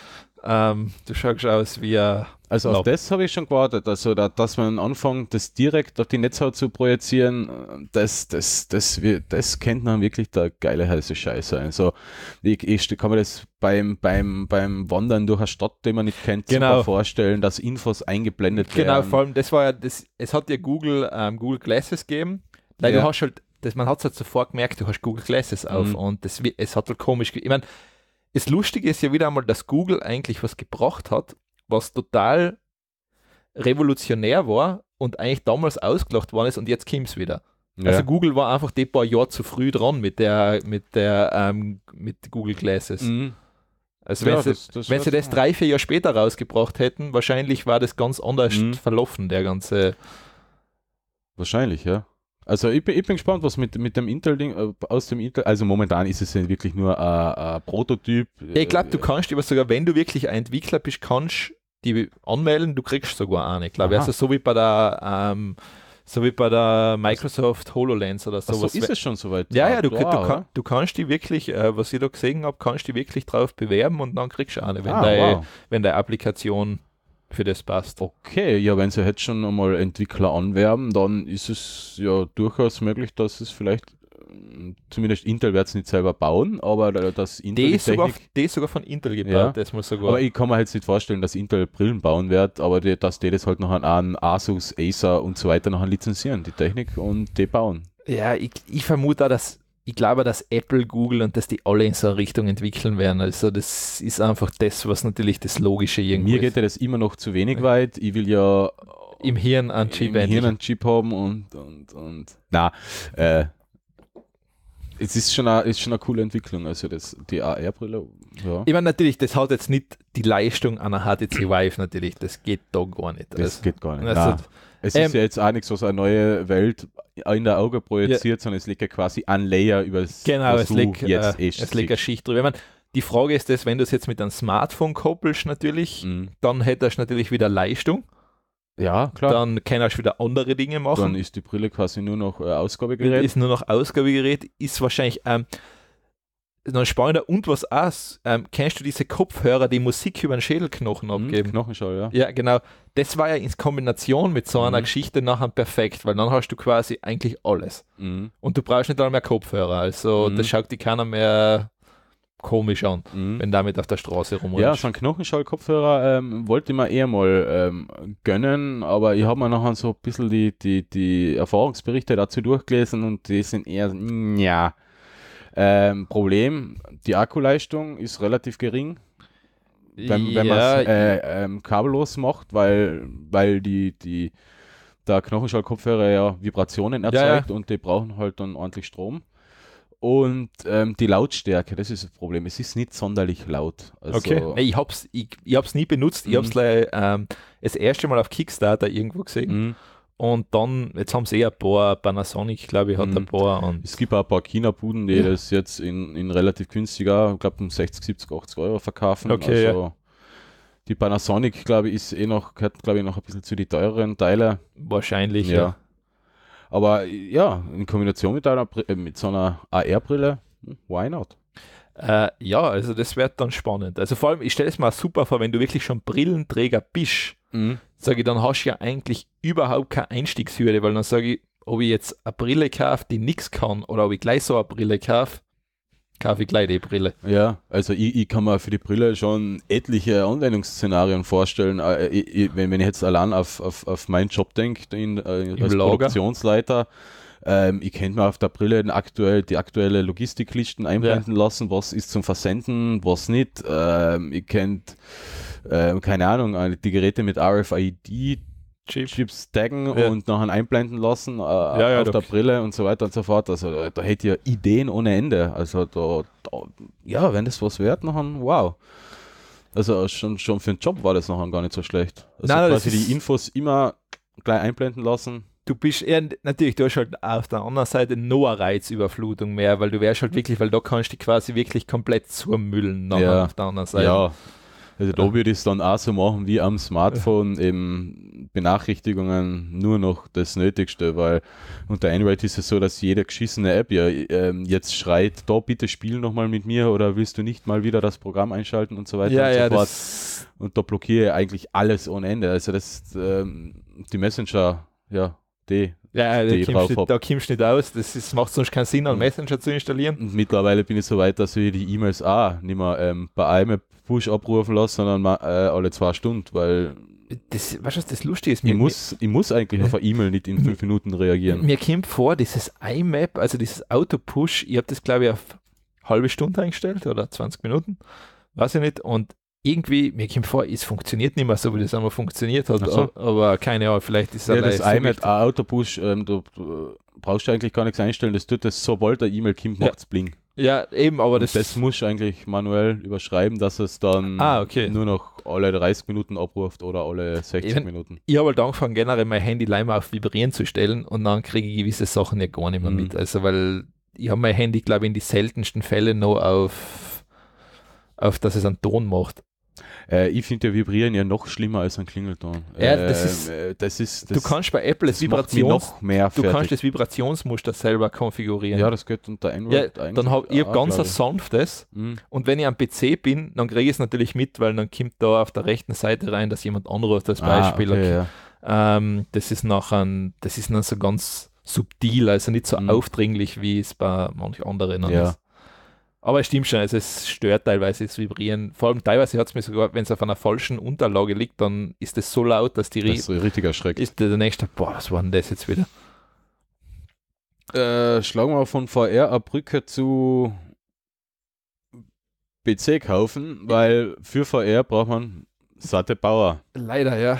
ähm, du schaust aus wie ein also genau. auf das habe ich schon gewartet. Also da, dass man anfängt, das direkt auf die Netzhaut zu projizieren, das, das, das, das, das kennt man wirklich der geile heiße Scheiß sein. Also ich, ich kann mir das beim, beim, beim Wandern durch eine Stadt, die man nicht kennt, genau. vorstellen, dass Infos eingeblendet genau, werden. Genau, vor allem das war ja, das, es hat ja Google, ähm, Google Glasses gegeben. Weil ja. du hast halt, das, man hat es halt sofort gemerkt, du hast Google Glasses auf mhm. und das, es hat halt komisch, ich meine, das Lustige ist ja wieder einmal, dass Google eigentlich was gebracht hat, was total revolutionär war und eigentlich damals ausgelacht worden ist und jetzt kommt es wieder. Ja. Also Google war einfach die paar Jahre zu früh dran mit der, mit der, ähm, mit Google Glasses. Mhm. Also ja, wenn, sie, das, das, wenn sie das drei, vier Jahre später rausgebracht hätten, wahrscheinlich war das ganz anders mhm. verlaufen, der ganze. Wahrscheinlich, ja. Also ich bin, ich bin gespannt, was mit, mit dem Intel-Ding äh, aus dem Intel, also momentan ist es ja wirklich nur ein, äh, ein äh, Prototyp. Ja, ich glaube, du kannst aber sogar, wenn du wirklich ein Entwickler bist, kannst die anmelden, du kriegst sogar eine. Ich glaube, also so wie bei der ähm, so wie bei der Microsoft HoloLens oder sowas. Ach so ist es schon soweit. Ja, ja, du, klar, du, kann, du, kannst die wirklich, äh, was ich da gesehen habe, kannst die wirklich drauf bewerben und dann kriegst du eine, wenn, ah, deine, wow. wenn deine Applikation für das passt. Okay, ja, wenn sie jetzt schon einmal Entwickler anwerben, dann ist es ja durchaus möglich, dass es vielleicht äh, zumindest Intel wird es nicht selber bauen, aber das Intel. Die ist sogar, die sogar von Intel gebaut, ja. das muss sogar. Aber ich kann mir jetzt nicht vorstellen, dass Intel Brillen bauen wird, aber die, dass die das halt noch an Asus, Acer und so weiter noch lizenzieren, die Technik und die bauen. Ja, ich, ich vermute auch, dass ich glaube, dass Apple, Google und dass die alle in so eine Richtung entwickeln werden. Also das ist einfach das, was natürlich das Logische irgendwie Mir geht ja das immer noch zu wenig weit. Ich will ja äh, im Hirn einen Chip, im Hirn einen Chip haben und, und, und. Na, äh, es ist schon, eine, ist schon eine coole Entwicklung, also das, die AR-Brille. Ja. Ich meine, natürlich, das hat jetzt nicht die Leistung einer HTC Vive, natürlich, das geht da gar nicht. Das also, geht gar nicht. Also, es ähm, ist ja jetzt auch nichts, was eine neue Welt in der Auge projiziert, ja. sondern es liegt ja quasi ein Layer über das Genau, es liegt, jetzt äh, eh es liegt eine Schicht drüber. Ich mein, die Frage ist das, wenn du es jetzt mit einem Smartphone koppelst natürlich, mhm. dann hättest du natürlich wieder Leistung. Ja, klar. Dann kannst du wieder andere Dinge machen. Dann ist die Brille quasi nur noch äh, Ausgabegerät. Ist nur noch Ausgabegerät, ist wahrscheinlich... Ähm, dann spannender und was aus. ähm, kennst du diese Kopfhörer, die Musik über den Schädelknochen mhm, abgeben? Knochenschall, ja. Ja, genau. Das war ja in Kombination mit so einer mhm. Geschichte nachher perfekt, weil dann hast du quasi eigentlich alles. Mhm. Und du brauchst nicht einmal mehr Kopfhörer, also mhm. das schaut dir keiner mehr komisch an, mhm. wenn damit auf der Straße rumrennt. Ja, so ein Knochenschall-Kopfhörer ähm, wollte ich mir eher mal ähm, gönnen, aber ich habe mir nachher so ein bisschen die, die, die Erfahrungsberichte dazu durchgelesen und die sind eher, ja ähm, Problem, die Akkuleistung ist relativ gering. Wenn, wenn man es äh, ähm, kabellos macht, weil, weil die, die, der Knochenschallkopfhörer ja Vibrationen erzeugt ja, ja. und die brauchen halt dann ordentlich Strom. Und ähm, die Lautstärke, das ist das Problem. Es ist nicht sonderlich laut. Also okay. ich habe es ich, ich nie benutzt. Mhm. Ich habe es ähm, das erste Mal auf Kickstarter irgendwo gesehen. Mhm. Und dann, jetzt haben sie eh ein paar, Panasonic, glaube ich, hat mhm. ein paar. Und es gibt auch ein paar China-Buden, die ja. das jetzt in, in relativ günstiger, ich glaube um 60, 70, 80 Euro verkaufen. Okay, also, ja. Die Panasonic, glaube ich, ist eh noch, gehört, glaube ich, noch ein bisschen zu den teureren Teile. Wahrscheinlich, ja. ja. Aber ja, in Kombination mit, einer, äh, mit so einer AR-Brille, hm, why not? Äh, ja, also das wird dann spannend. Also vor allem, ich stelle es mal super vor, wenn du wirklich schon Brillenträger bist, mhm sage ich, dann hast du ja eigentlich überhaupt keine Einstiegshürde, weil dann sage ich, ob ich jetzt eine Brille kaufe, die nichts kann, oder ob ich gleich so eine Brille kaufe, kaufe ich gleich die Brille. Ja, also ich, ich kann mir für die Brille schon etliche Anwendungsszenarien vorstellen. Äh, äh, ich, ich, wenn, wenn ich jetzt allein auf, auf, auf meinen Job denke, äh, als Lager. Produktionsleiter, ähm, ich könnte mir auf der Brille aktuell, die aktuelle Logistiklisten einblenden ja. lassen, was ist zum Versenden, was nicht. Ähm, ich könnte äh, keine Ahnung, äh, die Geräte mit RFID Chip. Chips taggen ja. und nachher einblenden lassen äh, ja, ja, auf der Brille und so weiter und so fort. Also da, äh, da hätte ja Ideen ohne Ende. Also da, da, ja, wenn das was wert, nachher wow. Also äh, schon, schon für den Job war das nachher gar nicht so schlecht. Also Nein, quasi die Infos immer gleich einblenden lassen. Du bist eher, natürlich, du hast halt auf der anderen Seite no Reizüberflutung mehr, weil du wärst halt wirklich, weil da kannst du quasi wirklich komplett zurmüllen ja. auf der anderen Seite. Ja, also da würde ich es dann auch so machen wie am Smartphone, eben Benachrichtigungen nur noch das Nötigste, weil unter Android ist es so, dass jede geschissene App ja ähm, jetzt schreit, da bitte spiel nochmal mit mir oder willst du nicht mal wieder das Programm einschalten und so weiter ja, und ja, so fort. Und da blockiere ich eigentlich alles ohne Ende. Also das ähm, die Messenger, ja, die, ja, da kommst, nicht, da kommst du nicht aus. Das ist, macht sonst keinen Sinn, einen Messenger zu installieren. Und mittlerweile bin ich so weit, dass ich die E-Mails auch nicht mehr ähm, bei einem Push abrufen lasse, sondern mal, äh, alle zwei Stunden, weil das, weißt du, was das Lustige ist? Mir, ich, muss, ich muss eigentlich auf eine E-Mail nicht in fünf Minuten reagieren. Mir kommt vor, dieses IMAP, also dieses Auto-Push, ich habe das, glaube ich, auf halbe Stunde eingestellt oder 20 Minuten, weiß ich nicht, und irgendwie, mir kommt vor, es funktioniert nicht mehr so, wie das einmal funktioniert hat, so. aber keine Ahnung, vielleicht ist es ja, das iMac so Autopush, ähm, du, du brauchst eigentlich gar nichts einstellen, das tut das, sobald der E-Mail kommt, macht es ja. bling. Ja, eben, aber das. Das muss eigentlich manuell überschreiben, dass es dann ah, okay. nur noch alle 30 Minuten abruft oder alle 60 ich, Minuten. Ich habe halt angefangen, generell mein Handy leider auf Vibrieren zu stellen und dann kriege ich gewisse Sachen ja gar nicht mehr mhm. mit. Also, weil ich habe mein Handy, glaube ich, in die seltensten Fälle noch auf, auf dass es einen Ton macht. Äh, ich finde ja Vibrieren ja noch schlimmer als ein Klingelton. Ja, das, ähm, ist, äh, das ist, das du kannst bei Apple das Vibrations noch mehr fertig. Du kannst das Vibrationsmuster selber konfigurieren. Ja, das geht unter Android ja, Dann habe ich ah, ganz ein sanftes mhm. und wenn ich am PC bin, dann kriege ich es natürlich mit, weil dann kommt da auf der rechten Seite rein, dass jemand anruft als ah, Beispiel. Ah, okay, okay. Ja. Ähm, das ist nachher, das ist dann so ganz subtil, also nicht so mhm. aufdringlich, wie es bei manch anderen ja. ist. Aber es stimmt schon, also es stört teilweise das Vibrieren. Vor allem teilweise hat es mir sogar, wenn es auf einer falschen Unterlage liegt, dann ist es so laut, dass die das ri richtig erschreckt. Ist der nächste, boah, was war denn das jetzt wieder? Äh, schlagen wir von VR eine Brücke zu PC kaufen, weil für VR braucht man satte Bauer. Leider, ja.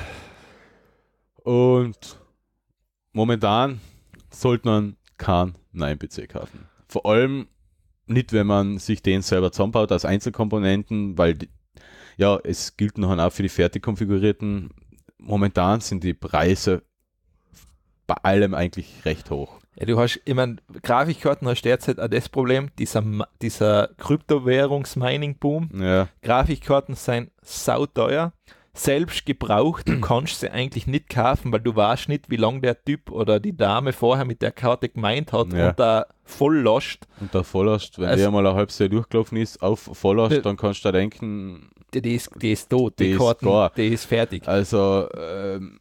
Und momentan sollte man kein Nein-PC kaufen. Vor allem nicht, wenn man sich den selber zusammenbaut als Einzelkomponenten, weil ja, es gilt noch auch für die fertig konfigurierten. Momentan sind die Preise bei allem eigentlich recht hoch. Ja, du hast, ich meine, Grafikkarten hast derzeit auch das Problem, dieser, dieser Kryptowährungs-Mining-Boom. Ja. Grafikkarten sind sauteuer. teuer selbst gebraucht. Du kannst sie eigentlich nicht kaufen, weil du weißt nicht, wie lange der Typ oder die Dame vorher mit der Karte gemeint hat ja. und da voll lascht. Und da voll lascht, wenn also, der mal eine halbe Jahr durchgelaufen ist, auf voll lascht, dann kannst du da denken, die, die, ist, die ist tot, die, die Karten, ist ist fertig. Also, ähm,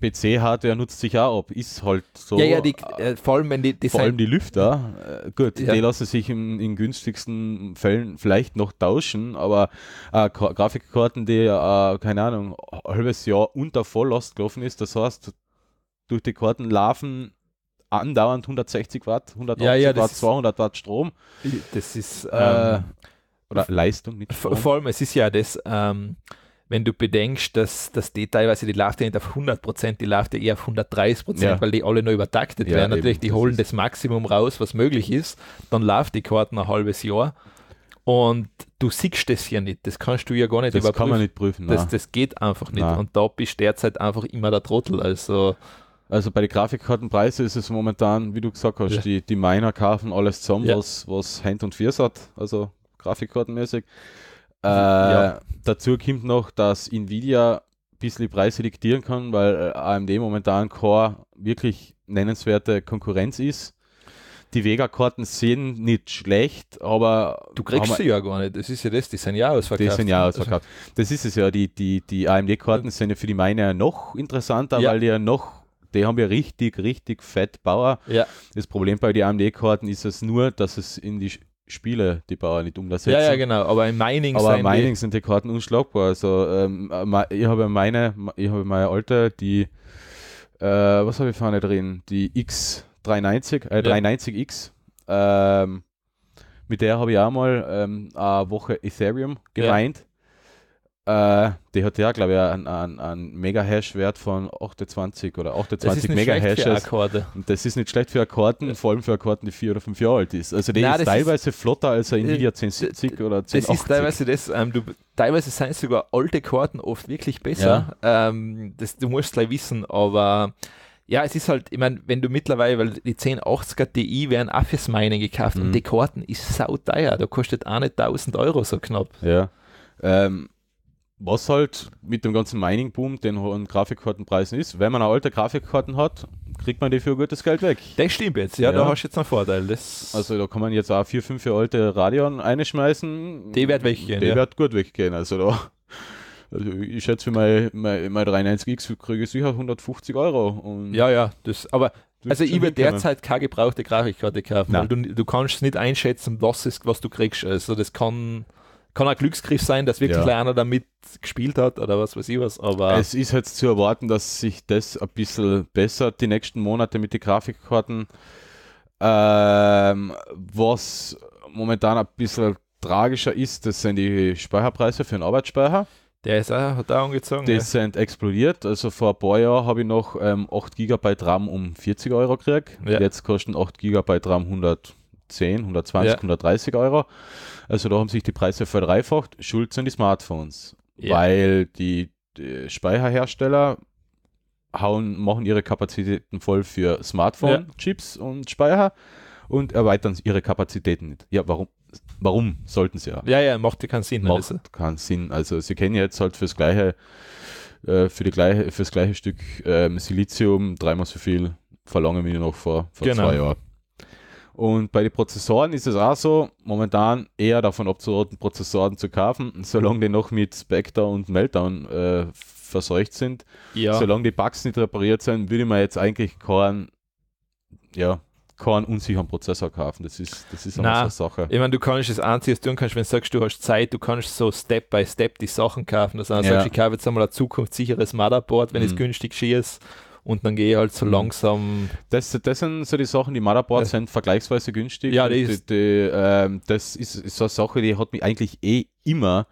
PC Hardware nutzt sich auch ab, ist halt so. Ja, ja, die, äh, äh vor allem wenn die die Vor allem die Lüfter, äh, gut, ja. die lassen sich im, in günstigsten Fällen vielleicht noch tauschen, aber äh, Grafikkarten, die äh, keine Ahnung, halbes Jahr unter Volllast gelaufen ist, das heißt, durch die Karten laufen andauernd 160 Watt, 180 ja, ja, Watt, 200 Watt Strom. Das ist ähm, äh, oder Leistung nicht. Vor allem, es ist ja das ähm, wenn du bedenkst, dass, dass die teilweise die Lafte nicht auf 100 Prozent, die Lafte eher auf 130 Prozent, ja. weil die alle nur übertaktet ja, werden. Eben, Natürlich, die holen das Maximum raus, was möglich ist. Dann läuft die Karten ein halbes Jahr und du siehst das ja nicht. Das kannst du ja gar nicht das überprüfen. Das kann man nicht prüfen. Das, das geht einfach nicht. Nein. Und da bist du derzeit einfach immer der Trottel. Also. Also bei den Grafikkartenpreisen ist es momentan, wie du gesagt hast, ja. die, die Miner kaufen alles zusammen, ja. was, was Hand und Fiers hat, also Grafikkartenmäßig. Äh, ja. Dazu kommt noch, dass Nvidia ein bisschen Preise diktieren kann, weil äh, AMD momentan Core wirklich nennenswerte Konkurrenz ist. Die Vega-Karten sind nicht schlecht, aber. Du kriegst sie ja gar nicht. Das ist ja das, die sind ja ausverkauft. Die sind ja also ausverkauft. Das ist es ja. Die, die, die AMD-Karten sind ja für die meine noch interessanter, ja. weil die ja noch die haben ja richtig, richtig fett Power. Ja. Das Problem bei den AMD-Karten ist es nur, dass es in die Spieler, die Bauer nicht umsetzen. Ja, ja, genau, aber im Mining, aber im Mining die sind die Karten unschlagbar. Also, ähm, ich habe meine, ich habe meine alte, die, äh, was habe ich vorne drin? Die X390, äh, ja. 390X. Ähm, mit der habe ich auch mal ähm, eine Woche Ethereum gemeint. Ja. Äh, die hat ja, glaube ich, einen, einen, Mega-Hash-Wert von 28 oder 28 Mega-Hashes. das ist nicht schlecht für Akkorden, vor allem für Akkorden, die vier oder fünf Jahre alt ist. Also die Nein, ist teilweise ist, flotter als ein äh, Nvidia 1070 oder 1080. Das ist teilweise das, ähm, du, teilweise sind sogar alte Karten oft wirklich besser. Ja. Ähm, das, du musst gleich wissen, aber ja, es ist halt, ich meine, wenn du mittlerweile, weil die 1080er Ti werden auch fürs Mining gekauft mhm. und die Karten ist sauteuer, da kostet auch nicht 1000 Euro so knapp. Ja. Ähm, was halt mit dem ganzen Mining-Boom, den hohen Grafikkartenpreisen ist, wenn man eine alte Grafikkarten hat, kriegt man die für gutes Geld weg. Das stimmt jetzt, ja, ja. da hast du jetzt einen Vorteil. Das also da kann man jetzt auch vier, fünf Jahre alte Radion einschmeißen. Die wird weggehen. Die ja. wird gut weggehen, also da. Also ich schätze, für mein, mein, mein 93X kriege ich sicher 150 Euro. ja, ja, das, aber also ich würde derzeit keine gebrauchte Grafikkarte kaufen, Nein. weil du, du kannst nicht einschätzen, was, ist, was du kriegst. Also das kann kann ein Glücksgriff sein, dass wirklich ja. einer damit gespielt hat oder was weiß ich was. Aber es ist jetzt halt zu erwarten, dass sich das ein bisschen bessert die nächsten Monate mit den Grafikkarten. Ähm, was momentan ein bisschen tragischer ist, das sind die Speicherpreise für den Arbeitsspeicher. Der ist auch, hat auch angezogen. Die ja. sind explodiert. Also vor ein paar Jahren habe ich noch ähm, 8 GB RAM um 40 Euro gekriegt. Ja. Jetzt kosten 8 GB RAM 100 110, 120, ja. 130 Euro. Also da haben sich die Preise verdreifacht. Schuld sind die Smartphones, ja. weil die, die, Speicherhersteller hauen, machen ihre Kapazitäten voll für Smartphone-Chips ja. und Speicher und erweitern ihre Kapazitäten nicht. Ja, warum? Warum sollten sie ja? Ja, ja, macht keinen Sinn. Macht also. keinen Sinn. Also sie kennen jetzt halt fürs gleiche, äh, für die gleiche, fürs gleiche Stück äh, Silizium dreimal so viel verlangen wir noch vor, vor genau. zwei Jahren. Und bei den Prozessoren ist es auch so, momentan eher davon abzuraten, Prozessoren zu kaufen, solange die noch mit Spectre und Meltdown äh, verseucht sind. Ja. Solange die Bugs nicht repariert sind, würde man jetzt eigentlich keinen, ja, keinen unsicheren Prozessor kaufen. Das ist, das ist eine Sache. Ich meine, du kannst das Einzige, was du tun kannst, wenn du sagst, du hast Zeit, du kannst so Step by Step die Sachen kaufen. Das heißt, ja. sagst, ich kaufe jetzt einmal ein zukunftssicheres Motherboard, wenn es mhm. günstig schießt und dann gehe ich halt so mhm. langsam. Das, das sind so die Sachen, die Motherboards sind vergleichsweise günstig. Ja, die die, die, ähm, das ist, ist so eine Sache, die hat mich eigentlich eh immer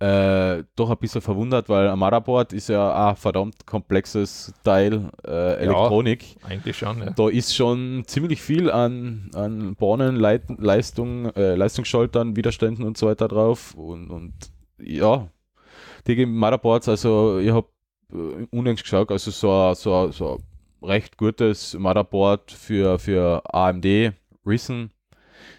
äh, doch ein bisschen verwundert, weil ein Motherboard ist ja ein verdammt komplexes Teil äh, Elektronik. Ja, eigentlich schon. Ja. Da ist schon ziemlich viel an, an Bornen, Leit Leistung, äh, Leistungsschaltern, Widerständen und so weiter drauf. Und, und ja, die Motherboards, also ich habe äh, unlängst geschaut, also so, so, so recht gutes Motherboard für, für AMD, Ryzen,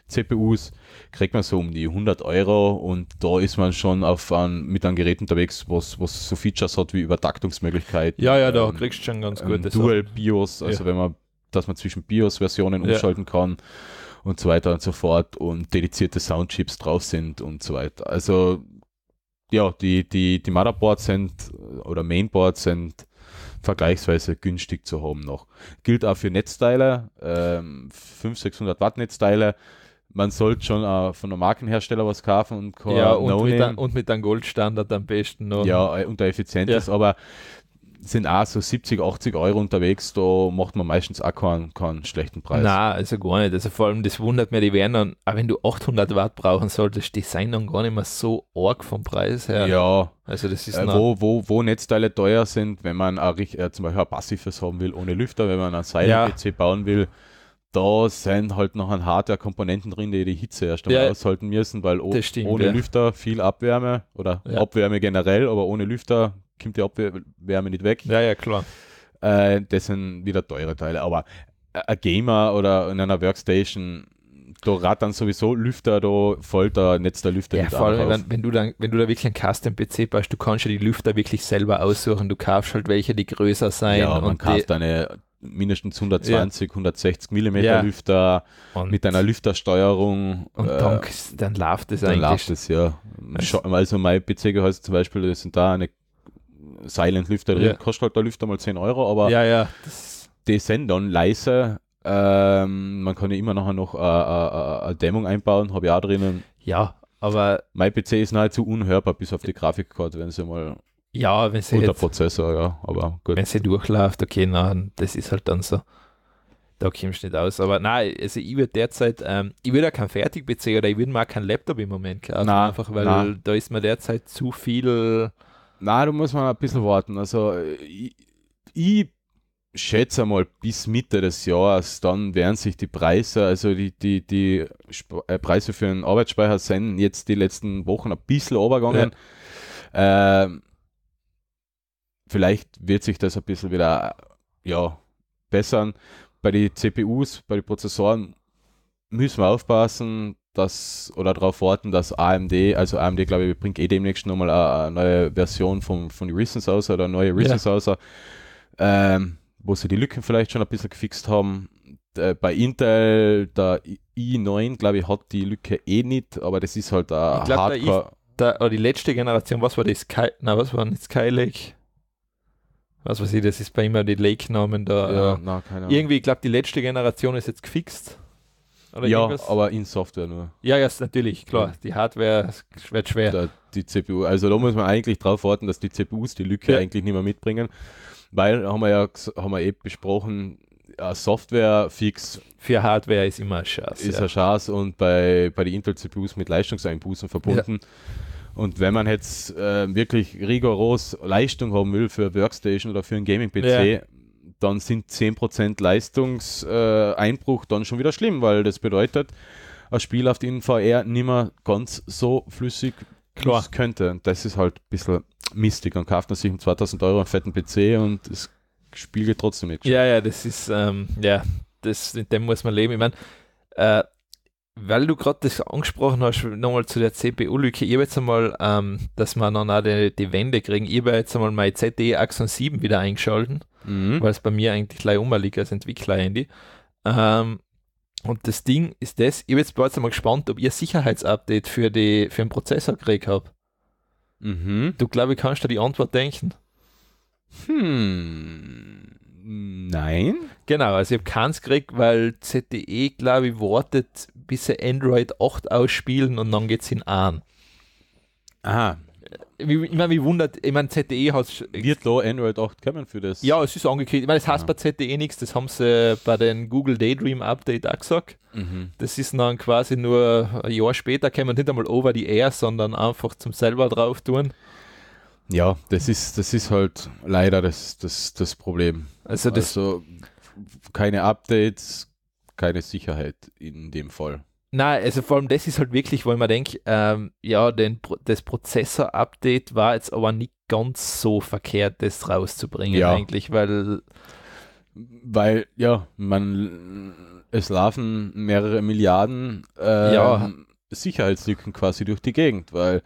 CPUs, kriegt man so um die 100 Euro und da ist man schon auf ein, mit einem Gerät unterwegs, was, was so Features hat wie Übertaktungsmöglichkeiten. Ja, ja, da ähm, kriegst du schon ganz ähm, Dual BIOS, also ja. wenn man, dass man zwischen BIOS-Versionen umschalten ja. kann und so weiter und so fort und dedizierte Soundchips drauf sind und so weiter. Also ja, die, die, die Motherboards sind äh, oder Mainboards sind vergleichsweise günstig zu haben noch. Gilt auch für Netzteile, ähm, 500, 600 Watt Netzteile. Man sollte schon äh, von einem Markenhersteller was kaufen und, ja, und, no mit, ein, und mit einem Goldstandard am besten noch. Ja, äh, und der effizient ja. ist, aber sind auch so 70, 80 Euro unterwegs, da macht man meistens auch keinen, keinen schlechten Preis. Nein, also gar nicht. Also vor allem, das wundert mir, die werden dann, auch wenn du 800 Watt brauchen solltest, die sind dann gar nicht mehr so arg vom Preis her. Ja. Also das ist äh, wo, wo, wo Netzteile teuer sind, wenn man auch, äh, zum Beispiel ein passives haben will, ohne Lüfter, wenn man ein Seil-PC ja. bauen will, da sind halt noch ein harter komponenten drin, die die Hitze erst einmal ja, aushalten müssen, weil stimmt, ohne ja. Lüfter viel Abwärme oder ja. Abwärme generell, aber ohne Lüfter kommt die Abwärme nicht weg. Ja, ja, klar. Äh, das sind wieder teure Teile. Aber ein Gamer oder in einer Workstation, da dann sowieso Lüfter, da Folter, Netz der Lüfter ja, vor wenn, wenn, du dann, wenn du da wirklich einen Custom-PC baust, du kannst ja die Lüfter wirklich selber aussuchen. Du kaufst halt welche, die größer sein. Ja, man kauft eine mindestens 120, ja. 160 Millimeter ja. Lüfter und mit einer Lüftersteuerung. Und äh, dann, dann läuft es eigentlich. Dann läuft es, ja. Also mein PC gehäuse zum Beispiel, das sind da eine Silent-Lüfter ja. kostet halt der Lüfter mal 10 Euro, aber ja, ja. die sind dann leise. Ähm, man kann ja immer nachher noch äh, äh, äh, eine Dämmung einbauen, habe ich auch drinnen. Ja, aber. Mein PC ist nahezu unhörbar, bis auf die Grafikkarte, wenn sie mal. Ja, wenn sie. Guter jetzt, Prozessor, ja, aber gut. Wenn sie durchläuft, okay, nein, das ist halt dann so. Da kommst du nicht aus. Aber nein, also ich würde derzeit, ähm, ich würde auch kein Fertig-PC oder ich würde mal keinen Laptop im Moment kaufen. Nein, einfach weil nein. da ist mir derzeit zu viel na, da muss man ein bisschen warten. Also äh, ich, ich schätze mal bis Mitte des Jahres, dann werden sich die Preise, also die, die, die äh, Preise für einen Arbeitsspeicher sind jetzt die letzten Wochen ein bisschen runtergegangen. Ja. Äh, vielleicht wird sich das ein bisschen wieder ja, bessern. Bei den CPUs, bei den Prozessoren müssen wir aufpassen dass oder darauf warten, dass AMD, also AMD glaube ich, bringt eh demnächst nochmal eine, eine neue Version von, von die Reasons aus oder eine neue Reasons ja. aus, äh, ähm, wo sie die Lücken vielleicht schon ein bisschen gefixt haben. Äh, bei Intel, der i9, glaube ich, hat die Lücke eh nicht, aber das ist halt ein ich glaub, Hardcore. Da, oder die letzte Generation, was war das? Sky, na was war nicht Skylake? Was weiß ich, das ist bei immer die Lake-Namen da. Ja, äh, na, irgendwie, ich glaube, die letzte Generation ist jetzt gefixt. Oder ja, irgendwas? aber in Software nur. Ja, ja, natürlich, klar. Die Hardware wird schwer. Da, die CPU, also da muss man eigentlich drauf warten, dass die CPUs die Lücke ja. eigentlich nicht mehr mitbringen. Weil haben wir ja haben wir eben eh besprochen, äh, Software fix. Für Hardware ist immer ein Schatz. Ist ja. ein Schatz und bei, bei den Intel-CPUs mit Leistungseinbußen verbunden. Ja. Und wenn man jetzt äh, wirklich rigoros Leistung haben will für Workstation oder für einen Gaming-PC, ja dann sind 10% Leistungseinbruch äh, dann schon wieder schlimm, weil das bedeutet, ein Spiel auf den VR nicht mehr ganz so flüssig Klar. könnte. Und das ist halt ein bisschen mistig. Dann kauft man sich um 2000 Euro einen fetten PC und das Spiel geht trotzdem nicht. Ja, ja, das ist, ähm, ja, das, mit dem muss man leben. Ich meine, äh, weil du gerade das angesprochen hast, nochmal zu der CPU-Lücke. Ich habe jetzt einmal, ähm, dass wir dann auch die, die Wände kriegen, ich habe jetzt einmal mein ZD Axon 7 wieder eingeschalten mhm. weil es bei mir eigentlich gleich umliegt als Entwickler-Handy. Ähm, und das Ding ist das, ich bin jetzt, mal gespannt, ob ihr Sicherheitsupdate für, die, für den Prozessor gekriegt habt. Mhm. Du glaube ich kannst du die Antwort denken. Hm. Nein. Genau, also ich habe keins gekriegt, weil ZTE, glaube ich, wartet, bis sie Android 8 ausspielen und dann geht es ihn an. Aha ich meine, wie wundert, ich meine, ZDE hat Wird da Android 8 kommen für das? Ja, es ist angekündigt. Ich meine, das heißt ja. bei ZDE nichts, das haben sie äh, bei den Google Daydream Update auch gesagt. Mhm. Das ist dann quasi nur ein Jahr später, kommen nicht einmal over die Air, sondern einfach zum selber drauf tun. Ja, das ist, das ist halt leider das, das, das Problem. Also, das also keine Updates, keine Sicherheit in dem Fall. Nein, also vor allem das ist halt wirklich, wo ich mir denke, ähm, ja, den, das Prozessor-Update war jetzt aber nicht ganz so verkehrt, das rauszubringen ja. eigentlich, weil weil ja, man es laufen mehrere Milliarden äh, ja. Sicherheitslücken quasi durch die Gegend, weil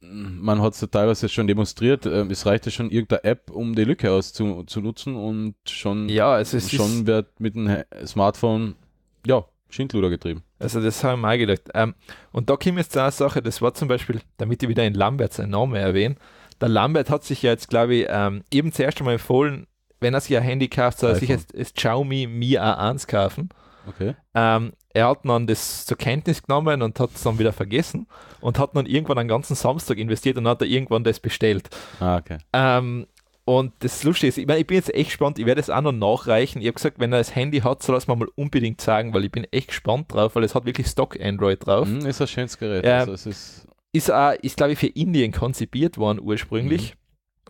man hat es ja teilweise schon demonstriert, äh, es reicht ja schon irgendeine App, um die Lücke auszunutzen und schon, ja, also es schon wird mit dem Smartphone ja, Schindluder getrieben. Also das habe ich mal gedacht. Ähm, und da kommt jetzt eine Sache, das war zum Beispiel, damit ich wieder in Lambert seinen Namen erwähne, der Lambert hat sich ja jetzt, glaube ich, ähm, eben zuerst einmal empfohlen, wenn er sich ein Handy kauft, soll er sich jetzt das Xiaomi Mi A1 kaufen. Okay. Ähm, er hat dann das zur Kenntnis genommen und hat es dann wieder vergessen und hat dann irgendwann einen ganzen Samstag investiert und hat er irgendwann das bestellt. Ah, okay. Ähm, und das Lustige ist, ich, mein, ich bin jetzt echt gespannt, ich werde es auch noch nachreichen. Ich habe gesagt, wenn er das Handy hat, soll er es mir mal unbedingt sagen, weil ich bin echt gespannt drauf, weil es hat wirklich Stock Android drauf. Mm, ist ein schönes Gerät. Ähm, also ist, ist, auch, ist glaube ich, für Indien konzipiert worden ursprünglich. Mhm.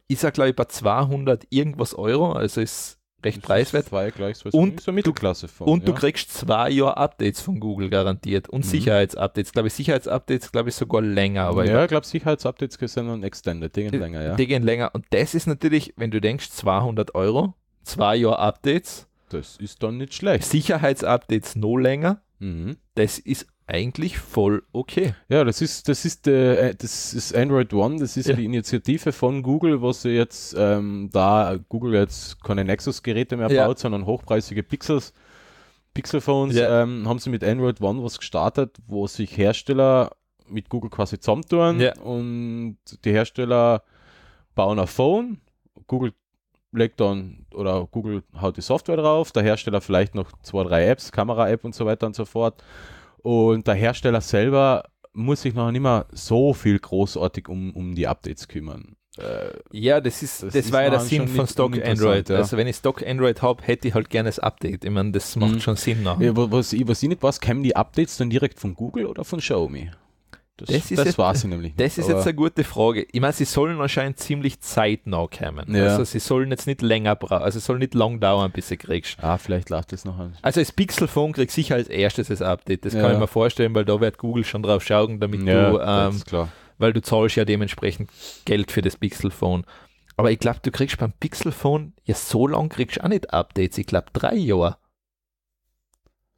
Ist auch, glaube ich, bei 200 irgendwas Euro, also ist recht preiswert. Zwei gleich, und so Mittelklasse von, und ja. du kriegst zwei Jahre Updates von Google garantiert und mhm. Sicherheitsupdates. Glaube ich, Sicherheitsupdates, glaube ich, sogar länger. Aber ja, ich glaube, Sicherheitsupdates sind und Extended, die gehen länger, ja. Die gehen länger. Und das ist natürlich, wenn du denkst, 200 Euro, zwei Jahre Updates. Das ist dann nicht schlecht. Sicherheitsupdates no länger. Mhm. Das ist eigentlich voll okay. Ja, das ist, das ist, äh, äh, das ist Android One, das ist ja. die Initiative von Google, was sie jetzt, ähm, da Google jetzt keine Nexus-Geräte mehr ja. baut, sondern hochpreisige Pixels, Pixel-Phones, ja. ähm, haben sie mit Android One was gestartet, wo sich Hersteller mit Google quasi zusammentun ja. und die Hersteller bauen ein Phone, Google legt dann oder Google haut die Software drauf, der Hersteller vielleicht noch zwei, drei Apps, Kamera-App und so weiter und so fort und der Hersteller selber muss sich noch nicht mal so viel großartig um, um die Updates kümmern. Äh, ja, das ist, das, das war ja der Sinn von Stock Android. Ja. Also wenn ich Stock Android habe, hätte ich halt gerne das Update. Ich meine, das macht mhm. schon Sinn. Noch. Ja, was, was ich nicht weiß, kämen die Updates dann direkt von Google oder von Xiaomi? Das, das, das jetzt, war sie nämlich. Nicht. Das ist jetzt eine gute Frage. Ich meine, sie sollen anscheinend ziemlich zeitnah kommen. Ja. Also sie sollen jetzt nicht länger brauchen, also es soll nicht lang dauern, bis sie kriegst. Ah, vielleicht läuft das noch an. Also das Pixelphone kriegt sicher als erstes das Update. Das ja. kann ich mir vorstellen, weil da wird Google schon drauf schauen, damit ja, du, ähm, klar. weil du zahlst ja dementsprechend Geld für das Pixelphone. Aber ich glaube, du kriegst beim Pixelphone, ja so lange kriegst du auch nicht Updates. Ich glaube drei Jahre.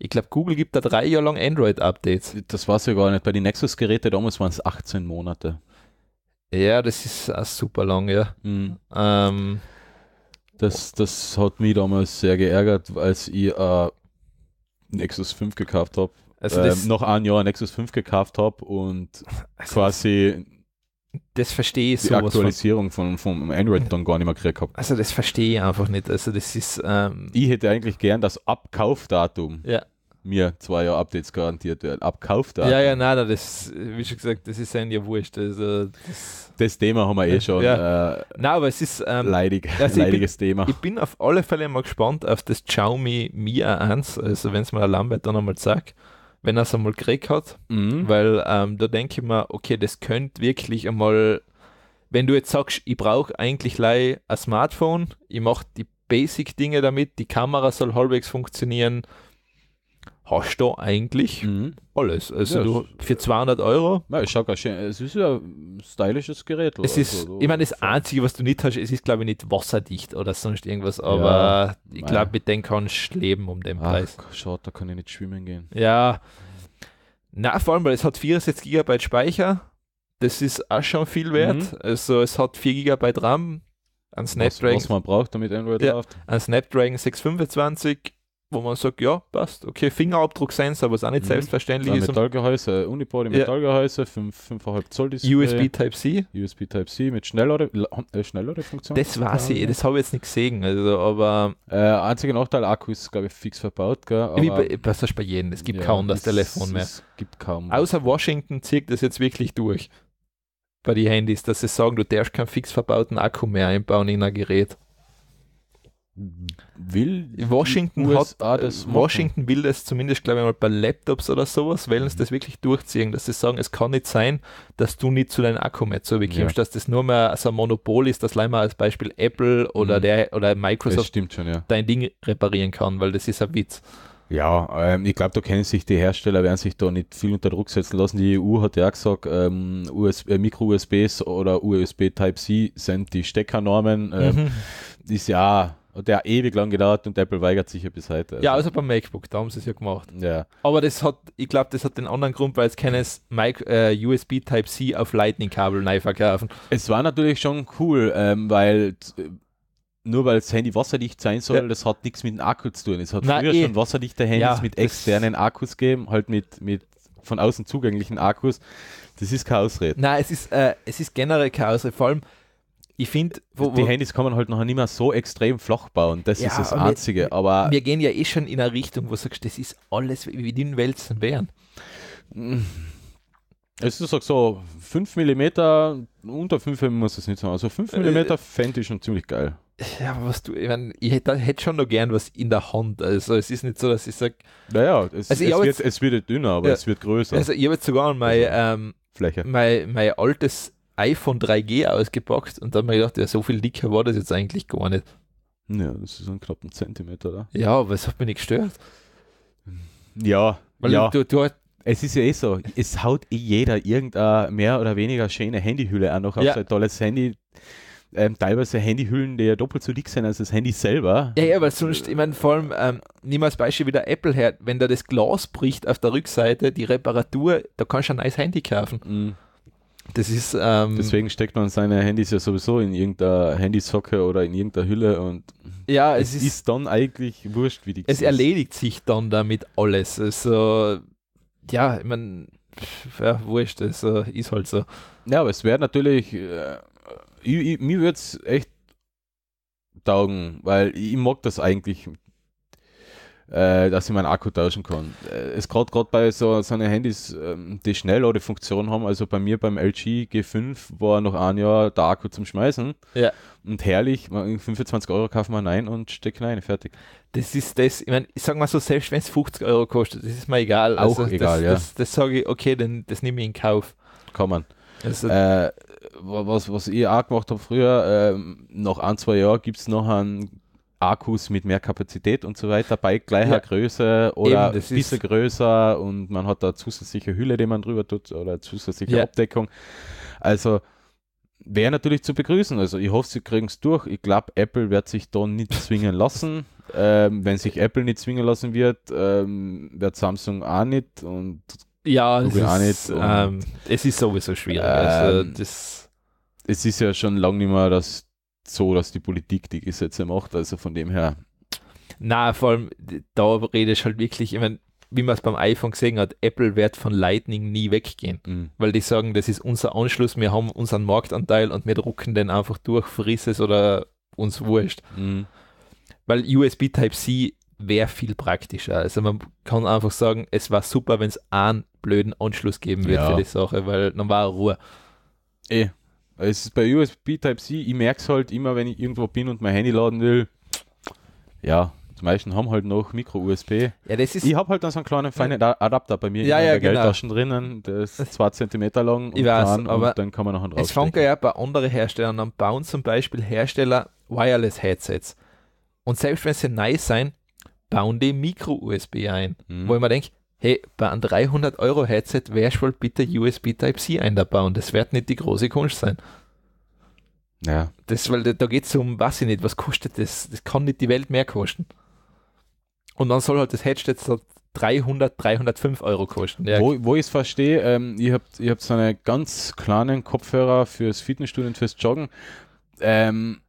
Ich glaube, Google gibt da drei Jahre lang Android-Updates. Das war es ja gar nicht. Bei den Nexus-Geräten damals waren es 18 Monate. Ja, das ist auch super lang, ja. Mhm. Ähm, das, das hat mich damals sehr geärgert, als ich äh, Nexus 5 gekauft habe. Also ähm, noch ein Jahr Nexus 5 gekauft habe und also quasi das verstehe ich die Aktualisierung von, von, vom Android dann gar nicht mehr gekriegt habe. Also das verstehe ich einfach nicht. Also das ist ähm, Ich hätte eigentlich gern das Abkaufdatum. Ja mir zwei Jahre Updates garantiert werden. Abkauft Ja, ja, nein, das, wie schon gesagt, das ist ein ja wurscht. Also, das, das Thema haben wir eh schon. Ja. Äh, nein, aber es ist ähm, leidig, also leidiges bin, Thema. Ich bin auf alle Fälle mal gespannt auf das Xiaomi Mi A1, also wenn es mal Lambert dann einmal sagt, wenn er es einmal gekriegt hat, mhm. weil ähm, da denke ich mir, okay, das könnte wirklich einmal, wenn du jetzt sagst, ich brauche eigentlich ein Smartphone, ich mache die Basic-Dinge damit, die Kamera soll halbwegs funktionieren, hast du eigentlich mhm. alles. Also ja, du, für 200 Euro. Ja, ich schau schön. Es ist ja ein stylisches Gerät. Es ist, also, ich meine, das Einzige, was du nicht hast, es ist, glaube ich, nicht wasserdicht oder sonst irgendwas, aber ja, ich glaube, mit dem kannst du leben um den Preis. Schaut, da kann ich nicht schwimmen gehen. Ja. Na, vor allem, weil es hat 64 GB Speicher. Das ist auch schon viel wert. Mhm. Also es hat 4 GB RAM. An Snapdragon, was, was man braucht, damit Android ja, läuft. An Snapdragon 625 wo man sagt, ja, passt, okay, Fingerabdrucksensor, was auch nicht mhm. selbstverständlich ja, ist. Metallgehäuse, Unibody Metallgehäuse, ja. 5,5 Zoll Display. USB Type-C. USB Type-C mit schnellere, äh, schnellere Funktion. Das weiß ich, das habe ich jetzt nicht gesehen, also, aber... Äh, einziger Nachteil, Akku ist, glaube ich, fix verbaut, gell? Aber, bei, das bei jedem, es gibt ja, kaum das Telefon mehr. Es gibt kaum. Außer Washington zieht das jetzt wirklich durch bei den Handys, dass sie sagen, du darfst keinen fix verbauten Akku mehr einbauen in ein Gerät will Washington USA hat, das äh, machen. Washington will das zumindest, glaube ich mal, bei Laptops oder sowas, wollen es mhm. das wirklich durchziehen, dass sie sagen, es kann nicht sein, dass du nicht zu deinem Akku mehr zurückkommst, ja. dass das nur mehr so ein Monopol ist, dass leider als Beispiel Apple oder mhm. der oder Microsoft schon, ja. dein Ding reparieren kann, weil das ist ein Witz. Ja, ähm, ich glaube, da kennen sich die Hersteller, werden sich da nicht viel unter Druck setzen lassen. Die EU hat ja auch gesagt, ähm, äh, Micro-USBs oder USB Type-C sind die Steckernormen. Ähm, mhm. Ist ja und der ewig lang gedauert und Apple weigert sich ja bis heute. Also. Ja, also außer beim MacBook, da haben sie es ja gemacht. Ja. Aber das hat, ich glaube, das hat den anderen Grund, weil es keines äh, USB Type-C auf Lightning-Kabel neu verkaufen. Es war natürlich schon cool, ähm, weil äh, nur weil das Handy wasserdicht sein soll, ja. das hat nichts mit dem Akku zu tun. Es hat Na, früher eh. schon wasserdichte Handys ja, mit externen Akkus gegeben, halt mit, mit von außen zugänglichen Akkus. Das ist keine Ausrede. Nein, es ist, äh, es ist generell keine Ausrede. Vor allem, ich finde, die Handys kommen halt noch nicht mehr so extrem flach bauen. Das ja, ist das Einzige. Wir, aber wir gehen ja eh schon in eine Richtung, wo du sagst, das ist alles wie den Wälzen wären. Mm. Es ist auch so, 5 mm, unter 5 mm muss es nicht sein. Also 5 mm äh, fände ich schon ziemlich geil. Ja, was du, ich, mein, ich hätte, hätte, schon noch gern was in der Hand. Also es ist nicht so, dass ich sage. Naja, es, also es wird, jetzt, es wird dünner, aber ja, es wird größer. Also ich habe jetzt sogar mein, also ähm, Fläche. Mein, mein altes iPhone 3G ausgepackt und dann habe ich gedacht, ja, so viel dicker war das jetzt eigentlich gar nicht. Ja, das ist ein knappen Zentimeter, oder? Ja, aber es hat mich nicht gestört. Ja, Weil ja. Du, du hast es ist ja eh so, es haut eh jeder irgendeine mehr oder weniger schöne Handyhülle an, noch auf ja. so ein tolles Handy. Ähm, teilweise Handyhüllen, die ja doppelt so dick sind als das Handy selber. Ja, ja, aber sonst, ich meine, vor allem, ähm, nimm als Beispiel wieder Apple her, wenn da das Glas bricht auf der Rückseite, die Reparatur, da kannst du ein neues Handy kaufen. Mhm. Das ist. Ähm, Deswegen steckt man seine Handys ja sowieso in irgendeiner Handysocke oder in irgendeiner Hülle und ja, es, es ist, ist, dann eigentlich wurscht, wie die Es ist. erledigt sich dann damit alles. Also, ja, ich meine, ja, wurscht, es also, äh, ist halt so. Ja, aber es wäre natürlich, äh, ich, ich, mir würde es echt taugen, weil ich mag das eigentlich äh, dass ich meinen Akku tauschen kann. Äh, es gerade gerade bei so, so einen Handys, ähm, die schnell Schnellladefunktion haben, also bei mir beim LG G5 war noch ein Jahr der Akku zum Schmeißen. Ja. Und herrlich, 25 Euro kaufen wir nein und stecken nein, fertig. Das ist das, ich meine, ich sag mal so, selbst wenn es 50 Euro kostet, das ist mir egal. Auch also egal, das, ja. Das, das sage ich, okay, dann das nehme ich in Kauf. Kann man. Also, äh, was, was ich auch gemacht habe früher, äh, nach ein, zwei Jahren gibt es noch einen Akkus mit mehr Kapazität und so weiter bei gleicher ja. Größe oder Eben, ein bisschen größer und man hat da zusätzliche Hülle, die man drüber tut oder zusätzliche ja. Abdeckung. Also wäre natürlich zu begrüßen. Also ich hoffe, sie kriegen es durch. Ich glaube, Apple wird sich da nicht zwingen lassen. Ähm, wenn sich Apple nicht zwingen lassen wird, ähm, wird Samsung auch nicht und ja, Google es auch ist, nicht. Ähm, es ist sowieso schwierig. also ähm, das es ist ja schon lange nicht mehr, dass so, dass die Politik die Gesetze macht. Also von dem her. Na, vor allem, da rede ich halt wirklich, ich meine, wie man es beim iPhone gesehen hat, Apple wird von Lightning nie weggehen, mhm. weil die sagen, das ist unser Anschluss, wir haben unseren Marktanteil und wir drucken den einfach durch, friss es oder uns wurscht. Mhm. Weil USB Type-C wäre viel praktischer. Also man kann einfach sagen, es war super, wenn es einen blöden Anschluss geben würde ja. für die Sache, weil dann war Ruhe. Eh. Also es ist bei USB Type-C, ich merke es halt immer, wenn ich irgendwo bin und mein Handy laden will. Ja, die meisten haben halt noch Micro-USB. Ja, ich habe halt dann so einen kleinen feinen Adapter bei mir ja, in ja, der genau. Geldtaschen drinnen, der ist 2 cm lang und, ich weiß, dran, aber und dann kann man noch einen Es fangen ja bei anderen Herstellern an, bauen zum Beispiel Hersteller Wireless-Headsets. Und selbst wenn sie nice sein, bauen die Micro-USB ein. Mhm. Wo ich mir denke, hey, bei einem 300 Euro Headset wärst wohl bitte USB Type-C einbauen. Das wird nicht die große Kunst sein. Ja. Das, weil da geht es um, was ich nicht, was kostet das? Das kann nicht die Welt mehr kosten. Und dann soll halt das Headset so 300, 305 Euro kosten. Ja. Wo, wo ich es verstehe, ähm, ihr, habt, ihr habt so einen ganz kleinen Kopfhörer fürs Fitnessstudio und fürs Joggen. Ähm,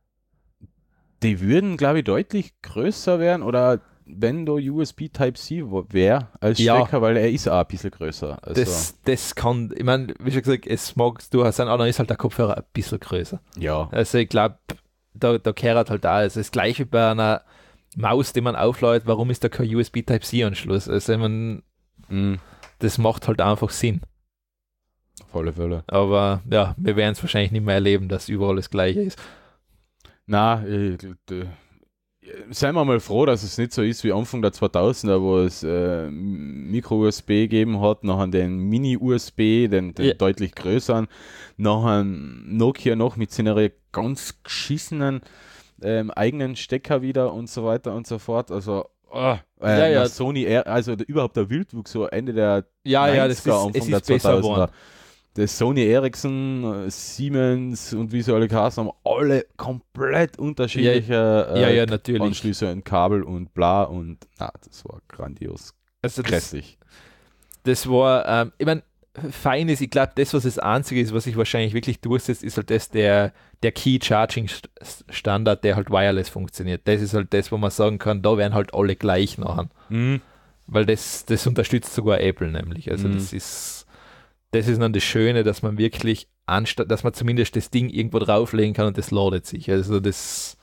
die würden, glaube ich, deutlich größer werden oder wenn da USB Type-C wäre als ja. Stecker, weil er ist auch ein bisschen größer. Also. Das, das kann, ich meine, wie schon gesagt, es mag du hast einen anderen, ist halt der Kopfhörer ein bisschen größer. Ja. Also ich glaube, da, da kehrt halt da. Also das gleiche wie bei einer Maus, die man aufläuft, warum ist da kein USB Type-C-Anschluss? Also ich meine, mm. das macht halt einfach Sinn. Auf alle Aber ja, wir werden es wahrscheinlich nicht mehr erleben, dass überall das gleiche ist. Na, ich, äh, seien wir mal froh, dass es nicht so ist wie Anfang der 2000er, wo es äh, Micro-USB gegeben hat, nachher den Mini-USB, den, den ja. deutlich größeren, nachher Nokia noch mit seiner ganz geschissenen ähm, eigenen Stecker wieder und so weiter und so fort. Also Oh, äh, ja, ja. Sony, also überhaupt der Wildwuchs, so Ende der ja, 90er, ja, das ist, Anfang es ist der 2000er das Sony Ericsson, äh, Siemens und wie sie alle heißen, haben alle komplett unterschiedliche ja, ja, ja, äh, Anschlüsse und Kabel und bla und na, das war grandios. Also Grässlich. Das, das war, ähm, ich meine, fein ist, ich glaube, das, was das Einzige ist, was sich wahrscheinlich wirklich durchsetzt, ist halt das der, der Key Charging Standard, der halt wireless funktioniert. Das ist halt das, wo man sagen kann, da werden halt alle gleich nachher. Mhm. Weil das, das unterstützt sogar Apple nämlich. Also mhm. das ist das ist dann das Schöne, dass man wirklich anstatt, dass man zumindest das Ding irgendwo drauflegen kann und das ladet sich. Also das,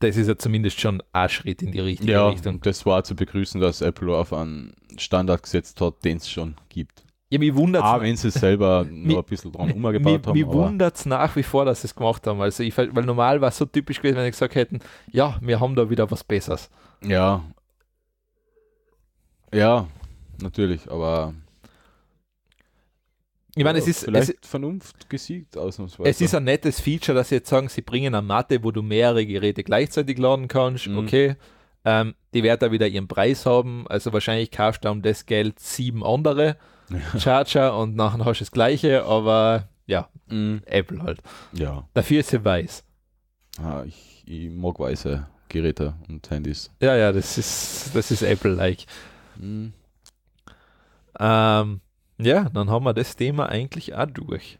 das ist ja zumindest schon ein Schritt in die richtige ja, Richtung. Das war zu begrüßen, dass Apple auf einen Standard gesetzt hat, den es schon gibt. Ja, mich wundert ah, wenn sie selber nur ein bisschen dran umgebaut haben. Mich wundert es nach wie vor, dass sie es gemacht haben. Also ich, weil normal war es so typisch gewesen, wenn sie gesagt hätten, ja, wir haben da wieder was Besseres. Ja. Ja, natürlich, aber ich meine, es ist vielleicht es, Vernunft gesiegt ausnahmsweise. Es ist ein nettes Feature, dass sie jetzt sagen, sie bringen eine Matte, wo du mehrere Geräte gleichzeitig laden kannst. Mhm. Okay, ähm, die werden da wieder ihren Preis haben. Also wahrscheinlich kaufst du um das Geld sieben andere ja. Charger und nachher hast du das Gleiche. Aber ja, mhm. Apple halt. Ja. Dafür ist sie weiß. Ah, ich, ich mag weiße Geräte und Handys. Ja, ja, das ist das ist Apple-like. Mhm. Ähm, ja, dann haben wir das Thema eigentlich auch durch.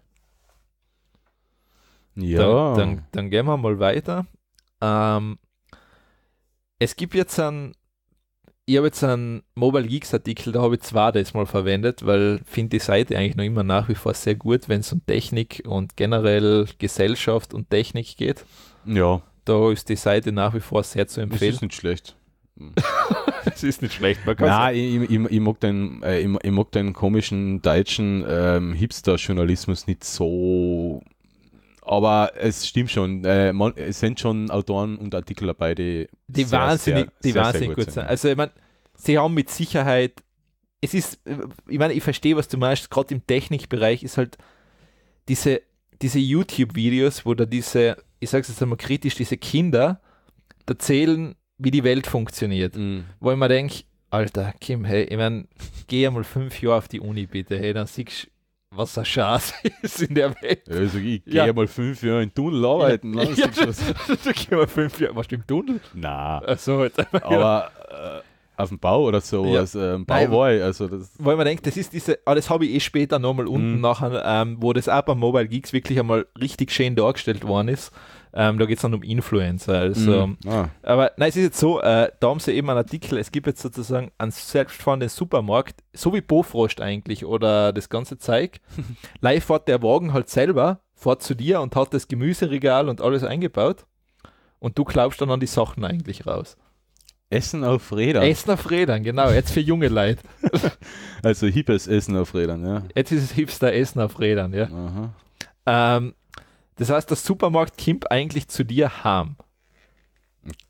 Ja. Dann, dann, dann gehen wir mal weiter. Ähm, es gibt jetzt ein, ich habe jetzt einen Mobile Geeks Artikel, da habe ich zwar das mal verwendet, weil finde die Seite eigentlich noch immer nach wie vor sehr gut, wenn es um Technik und generell Gesellschaft und Technik geht. Ja. Da ist die Seite nach wie vor sehr zu empfehlen. Das ist nicht schlecht. es ist nicht schlecht. Man Nein, ich, ich, ich, mag den, äh, ich, ich, mag den komischen deutschen ähm, Hipster-Journalismus nicht so. Aber es stimmt schon. Äh, man, es sind schon Autoren und Artikel dabei, die, die sehr, wahnsinnig, sehr, die sehr, wahnsinnig gut, gut sind. Also, ich meine, sie haben mit Sicherheit. Es ist, ich meine, ich verstehe, was du meinst. Gerade im Technikbereich ist halt diese, diese YouTube-Videos, wo da diese, ich sage es jetzt einmal kritisch, diese Kinder da zählen wie die Welt funktioniert. Mhm. Wo ich mir denke, Alter, Kim, hey, ich meine, geh einmal fünf Jahre auf die Uni bitte, hey, dann siehst du, was ein Schatz ist in der Welt. Also ich gehe ja. mal fünf Jahre in Tunnel arbeiten. Ja, ja, du, du geh mal fünf Jahre, warst du im Tunnel? Na. Also, halt, aber ja. äh, auf dem Bau oder so, ja. also, ähm, Bau war ich, also das. Weil man denkt, das ist diese, aber ah, das habe ich eh später nochmal unten mhm. nachher, ähm, wo das auch bei Mobile Geeks wirklich einmal richtig schön dargestellt worden ist ähm, da geht es dann um Influencer. Also, mm, ah. Aber nein, es ist jetzt so, äh, da haben sie eben einen Artikel, es gibt jetzt sozusagen einen selbstfahrenden Supermarkt, so wie Bofrost eigentlich oder das ganze Zeug. Live fährt der Wagen halt selber, fährt zu dir und hat das Gemüseregal und alles eingebaut. Und du glaubst dann an die Sachen eigentlich raus. Essen auf Rädern. Essen auf Rädern, genau. Jetzt für junge Leute. also hippes Essen auf Rädern, ja. Jetzt ist es hipster Essen auf Rädern, ja. Ähm, das heißt, der Supermarkt kommt eigentlich zu dir heim.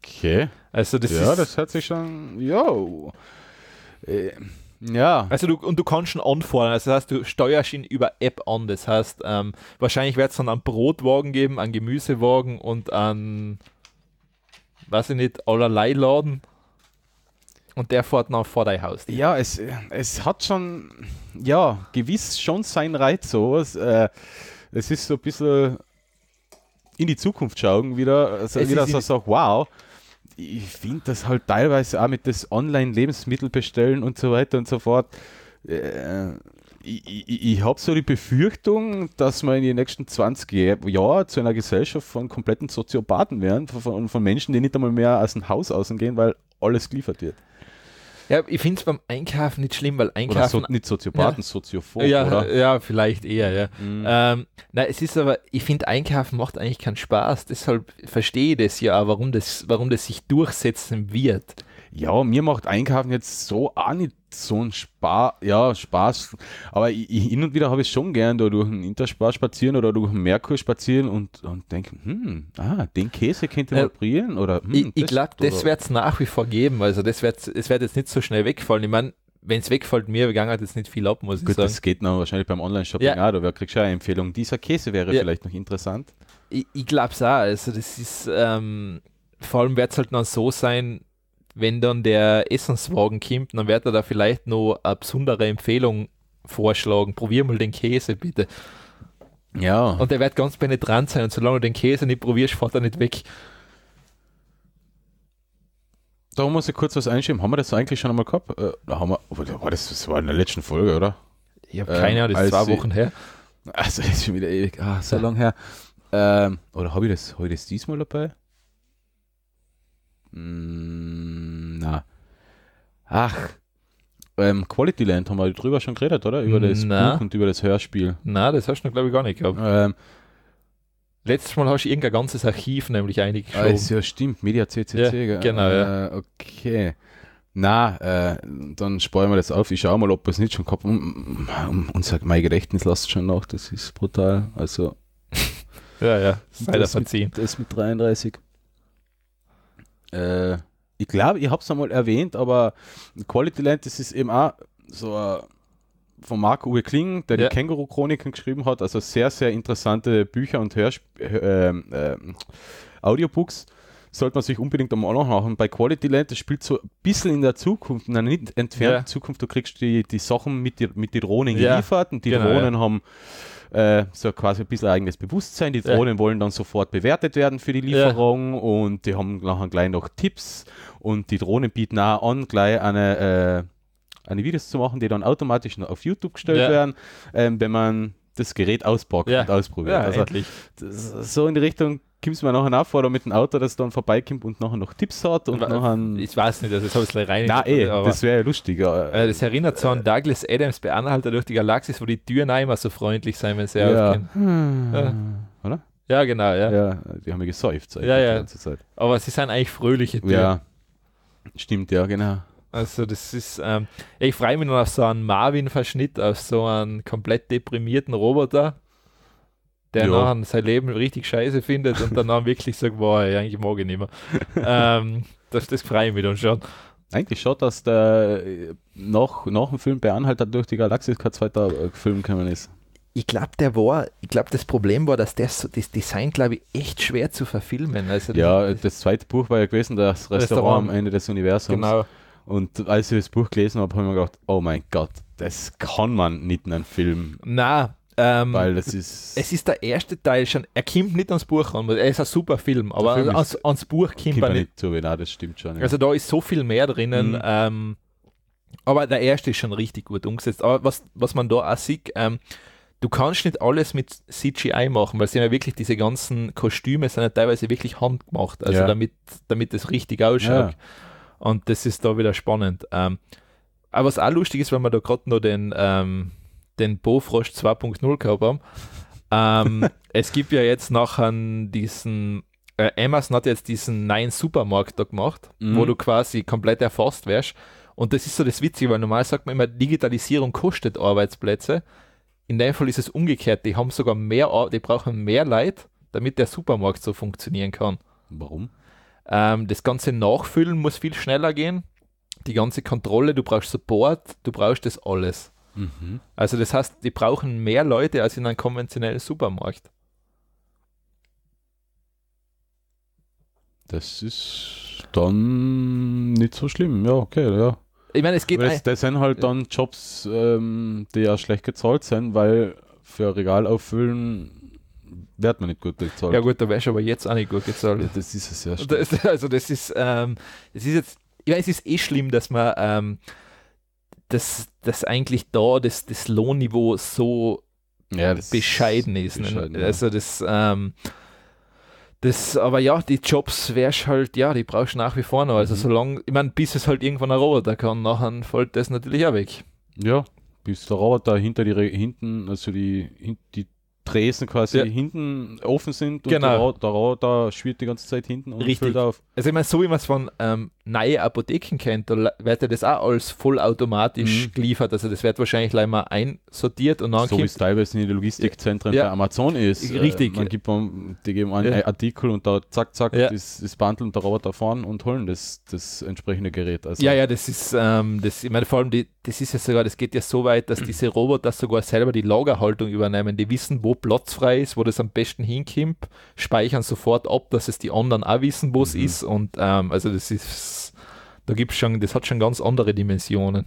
Okay. Also das ja, ist, das hört sich schon. Jo. Äh, ja. Also du und du kannst schon anfordern. Also das heißt, du steuerst ihn über App an. Das heißt, ähm, wahrscheinlich wird es dann einen Brotwagen geben, einen Gemüsewagen und an weiß ich nicht, allerlei Laden. Und der fährt noch vor dein Haus. Ja, es, es hat schon, ja, gewiss schon seinen Reiz, sowas. Äh, es ist so ein bisschen in die Zukunft schauen, wieder, also es wieder so, so, wow, ich finde das halt teilweise auch mit das Online-Lebensmittel bestellen und so weiter und so fort. Äh, ich, ich, ich habe so die Befürchtung, dass wir in den nächsten 20 Jahren zu einer Gesellschaft von kompletten Soziopathen werden, von, von Menschen, die nicht einmal mehr aus dem Haus außen gehen, weil alles geliefert wird. Ja, ich finde es beim Einkaufen nicht schlimm, weil Einkaufen. Oder so, nicht Soziopathen, ja. Soziophob, ja, oder? Ja, vielleicht eher, ja. Mhm. Ähm, na, es ist aber, ich finde, Einkaufen macht eigentlich keinen Spaß. Deshalb verstehe ich das ja, warum das, warum das sich durchsetzen wird. Ja, mir macht Einkaufen jetzt so auch nicht so ein Spaß, ja, Spaß. Aber ich, hin und wieder habe ich schon gern da durch den Interspar spazieren oder durch den Merkur spazieren und, und denke, hm, ah, den Käse könnte man äh, probieren oder hm, Ich, glaube, das wird es nach wie vor geben. Also das wird es wird jetzt nicht so schnell wegfallen. Ich meine, wenn es wegfällt, mir gegangen hat jetzt nicht viel ab, muss Gut, ich sagen. Das geht noch wahrscheinlich beim Online-Shopping ja. auch, da kriegst du eine Empfehlung. Dieser Käse wäre ja. vielleicht noch interessant. Ich, ich glaube es auch. Also das ist ähm, vor allem wird es halt noch so sein, wenn dann der Essenswagen kommt, dann wird er da vielleicht noch eine besondere Empfehlung vorschlagen. Probier mal den Käse bitte. Ja. Und der wird ganz penetrant sein und solange du den Käse nicht probierst, fährt er nicht weg. Da muss ich kurz was einschieben. Haben wir das eigentlich schon einmal gehabt? Äh, haben wir, war das, das war in der letzten Folge, oder? Ich habe keine ähm, Ahnung, das ist zwei Wochen her. Also das ist schon wieder ewig, ah, so ja. lang her. Ähm, oder habe ich das heute diesmal dabei? Mm. Ach, ähm, Quality Land haben wir drüber schon geredet, oder? Über das Na. Buch und über das Hörspiel. Na, das hast du noch, glaube ich, gar nicht gehabt. Ähm, Letztes Mal hast du irgendein ganzes Archiv nämlich eingeschoben. Ah, ja stimmt, Media CCC. Ja, genau, ja. Äh, okay. Na, äh, dann sparen wir das auf. Ich schaue mal, ob wir es nicht schon gehabt haben. Um, unser, mein Gedächtnis lasst schon nach, das ist brutal. Also. ja, ja, sei das, das verziehen. Mit, das mit 33. Äh, ich glaube, ich habe es einmal erwähnt, aber Quality Land, das ist eben auch so ein von Marco Uwe Kling, der ja. die Känguru-Chroniken geschrieben hat. Also sehr, sehr interessante Bücher und Hörsp äh, äh, Audiobooks. Sollte man sich unbedingt einmal machen. Bei Quality Land, das spielt so ein bisschen in der Zukunft, in einer nicht entfernten ja. Zukunft. Du kriegst die, die Sachen mit, die, mit den Drohnen ja. geliefert und die genau, Drohnen haben äh, so quasi ein bisschen eigenes Bewusstsein. Die Drohnen ja. wollen dann sofort bewertet werden für die Lieferung ja. und die haben nachher gleich noch Tipps und die Drohnen bieten auch an, gleich eine, äh, eine Videos zu machen, die dann automatisch auf YouTube gestellt ja. werden, ähm, wenn man das Gerät auspackt und ausprobiert. also, das, so in die Richtung kommst du mir nachher nachfahren mit dem Auto, dass dann vorbeikommt und nachher noch Tipps hat und, nachher. Ich weiß nicht, also das habe ich rein. Nein, eh, das wäre ja lustig. Äh, das erinnert so an Douglas Adams bei Anhalter durch die Galaxis, wo die Türen immer so freundlich sein, wenn sie ja. aufgehen. Hm. Ja. Oder? Ja, genau, ja. ja die haben ja gesäuft so ja, ja. Aber sie sind eigentlich fröhliche Türen. Ja. Stimmt, ja, genau. Also das ist, ähm, ich freue mich noch auf so einen Marvin-Verschnitt, auf so einen komplett deprimierten Roboter, der jo. nachher sein Leben richtig scheiße findet und danach wirklich sagt, boah, eigentlich mag ich nicht mehr. ähm, das, das freue ich mich dann schon. Eigentlich schon, dass der äh, noch, noch ein Film bei Anhalter durch die Galaxis kein zweiter äh, Film gekommen ist. Ich glaube, der war, ich glaube, das Problem war, dass das, das Design, glaube ich, echt schwer zu verfilmen. Also ja, äh, das zweite Buch war ja gewesen, das Restaurant, Restaurant. am Ende des Universums. Genau. Und als ich das Buch gelesen habe, habe ich mir gedacht, oh mein Gott, das kann man nicht in einem Film. Na, ähm, Weil das ist. Es ist der erste Teil schon. Er kommt nicht ans Buch an. Er ist ein super Film, aber Film ans, ans, Buch kommt, kommt er nicht. So Nein, genau, das stimmt schon. Ja. Also da ist so viel mehr drinnen. Mhm. Ähm, aber der erste ist schon richtig gut umgesetzt. Aber was, was man da auch sieht, ähm, du kannst nicht alles mit CGI machen, weil sie ja wirklich diese ganzen Kostüme sind ja teilweise wirklich handgemacht. Also ja. damit, damit es richtig ausschaut. Ja. Und das ist da wieder spannend. Ähm, aber was auch lustig ist, wenn man da gerade noch den ähm, den Bofrosch 2.0 gehabt haben. Ähm, es gibt ja jetzt nachher diesen, äh, Amazon hat jetzt diesen neuen Supermarkt da gemacht, mhm. wo du quasi komplett erfasst wärst. Und das ist so das Witzige, weil normal sagt man immer, Digitalisierung kostet Arbeitsplätze. In dem Fall ist es umgekehrt. Die haben sogar mehr, die brauchen mehr Leute, damit der Supermarkt so funktionieren kann. Warum? Ähm, das ganze Nachfüllen muss viel schneller gehen. Die ganze Kontrolle, du brauchst Support, du brauchst das alles. Mhm. Also das heißt, die brauchen mehr Leute als in einem konventionellen Supermarkt. Das ist dann nicht so schlimm, ja, okay, ja. Ich meine, es geht. Das, das sind halt dann Jobs, ähm, die ja schlecht gezahlt sind, weil für Regal auffüllen wird man nicht gut bezahlt. Ja gut, da wärst du aber jetzt auch nicht gut gezahlt. Ja, das ist es ja schon. Also das ist, ähm, das ist jetzt, ich meine, es ist eh schlimm, dass man ähm, das, dass eigentlich da das, das Lohnniveau so ja, bescheiden ist. Ne? bescheiden, ne? Also das, ähm, das, aber ja, die Jobs wärst halt, ja, die brauchst du nach wie vor noch. Also mhm. solange, ich meine, bis es halt irgendwann ein Roboter kann, nachher fällt das natürlich auch weg. Ja, bis der Roboter hinter die hinten, also die, die Tresen quasi ja. hinten offen sind und genau. der, Roboter schwirrt die ganze Zeit hinten und Richtig. fällt auf. Also ich meine, so wie man es von ähm, neue Apotheken kennt, dann wird er das auch alles vollautomatisch mhm. geliefert. Also das wird wahrscheinlich gleich mal einsortiert und dann So wie es teilweise in den Logistikzentren ja. bei Amazon ist. Äh, richtig. man gibt man, die geben einen ja. Artikel und da zack, zack, ja. das, das Bundle und der Roboter fahren und holen das, das entsprechende Gerät. Also ja, ja, das ist, ähm, das, ich meine, vor allem, die, das ist ja sogar, das geht ja so weit, dass diese Roboter sogar selber die Lagerhaltung übernehmen. Die wissen, wo Platz frei ist, wo das am besten hinkommt, speichern sofort ab, dass es die anderen auch wissen, wo es mhm. ist und ähm, also das ist da gibt's schon, das hat schon ganz andere Dimensionen.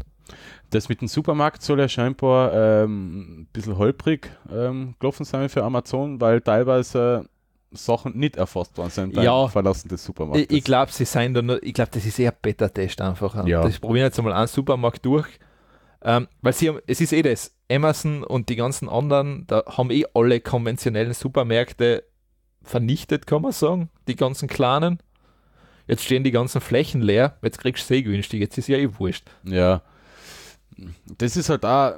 Das mit dem Supermarkt soll ja scheinbar ähm, ein bisschen holprig ähm, gelaufen sein für Amazon, weil teilweise Sachen nicht erfasst worden sind beim ja, Verlassen des Supermarktes. Ich, ich glaube, sie seien da nur, ich glaube, das ist eher ein Beta-Test einfach. Ja. Das probieren jetzt mal einen Supermarkt durch. Ähm, weil sie haben, es ist eh das, Amazon und die ganzen anderen, da haben eh alle konventionellen Supermärkte vernichtet, kann man sagen, die ganzen kleinen jetzt stehen die ganzen Flächen leer, jetzt kriegst du sie eh günstig, jetzt ist ja eh wurscht. Ja. Das ist halt da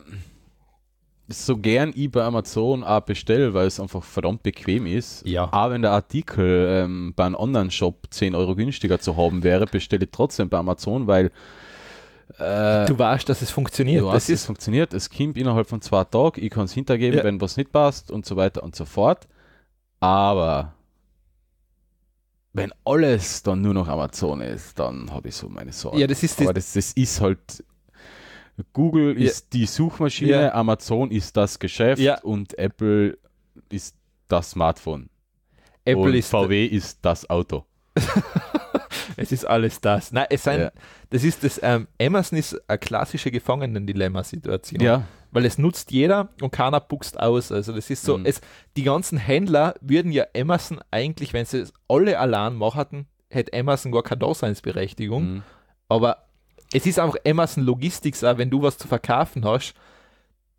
so gern ich bei Amazon auch bestelle, weil es einfach verdammt bequem ist. Ja. Aber wenn der Artikel ähm, bei einem Online-Shop 10 Euro günstiger zu haben wäre, bestelle ich trotzdem bei Amazon, weil äh, du weißt, dass es funktioniert. Du weißt, es funktioniert. Es kommt innerhalb von zwei Tagen. Ich kann es hintergeben, ja. wenn was nicht passt und so weiter und so fort. Aber wenn alles dann nur noch Amazon ist, dann habe ich so meine Sorgen. Ja, das ist Aber das, das ist halt. Google ja. ist die Suchmaschine, ja. Amazon ist das Geschäft ja. und Apple ist das Smartphone. Apple und ist VW ist das Auto. es ist alles das. Nein, es sein, das ist das. Ähm, Amazon ist eine klassische Gefangenen-Dilemma-Situation. Ja weil es nutzt jeder und keiner buchst aus. Also das ist so, mhm. es, die ganzen Händler würden ja Amazon eigentlich, wenn sie es alle allein machen, hätte Amazon gar keine Daseinsberechtigung. Mhm. Aber es ist einfach Amazon Logistics, auch wenn du was zu verkaufen hast,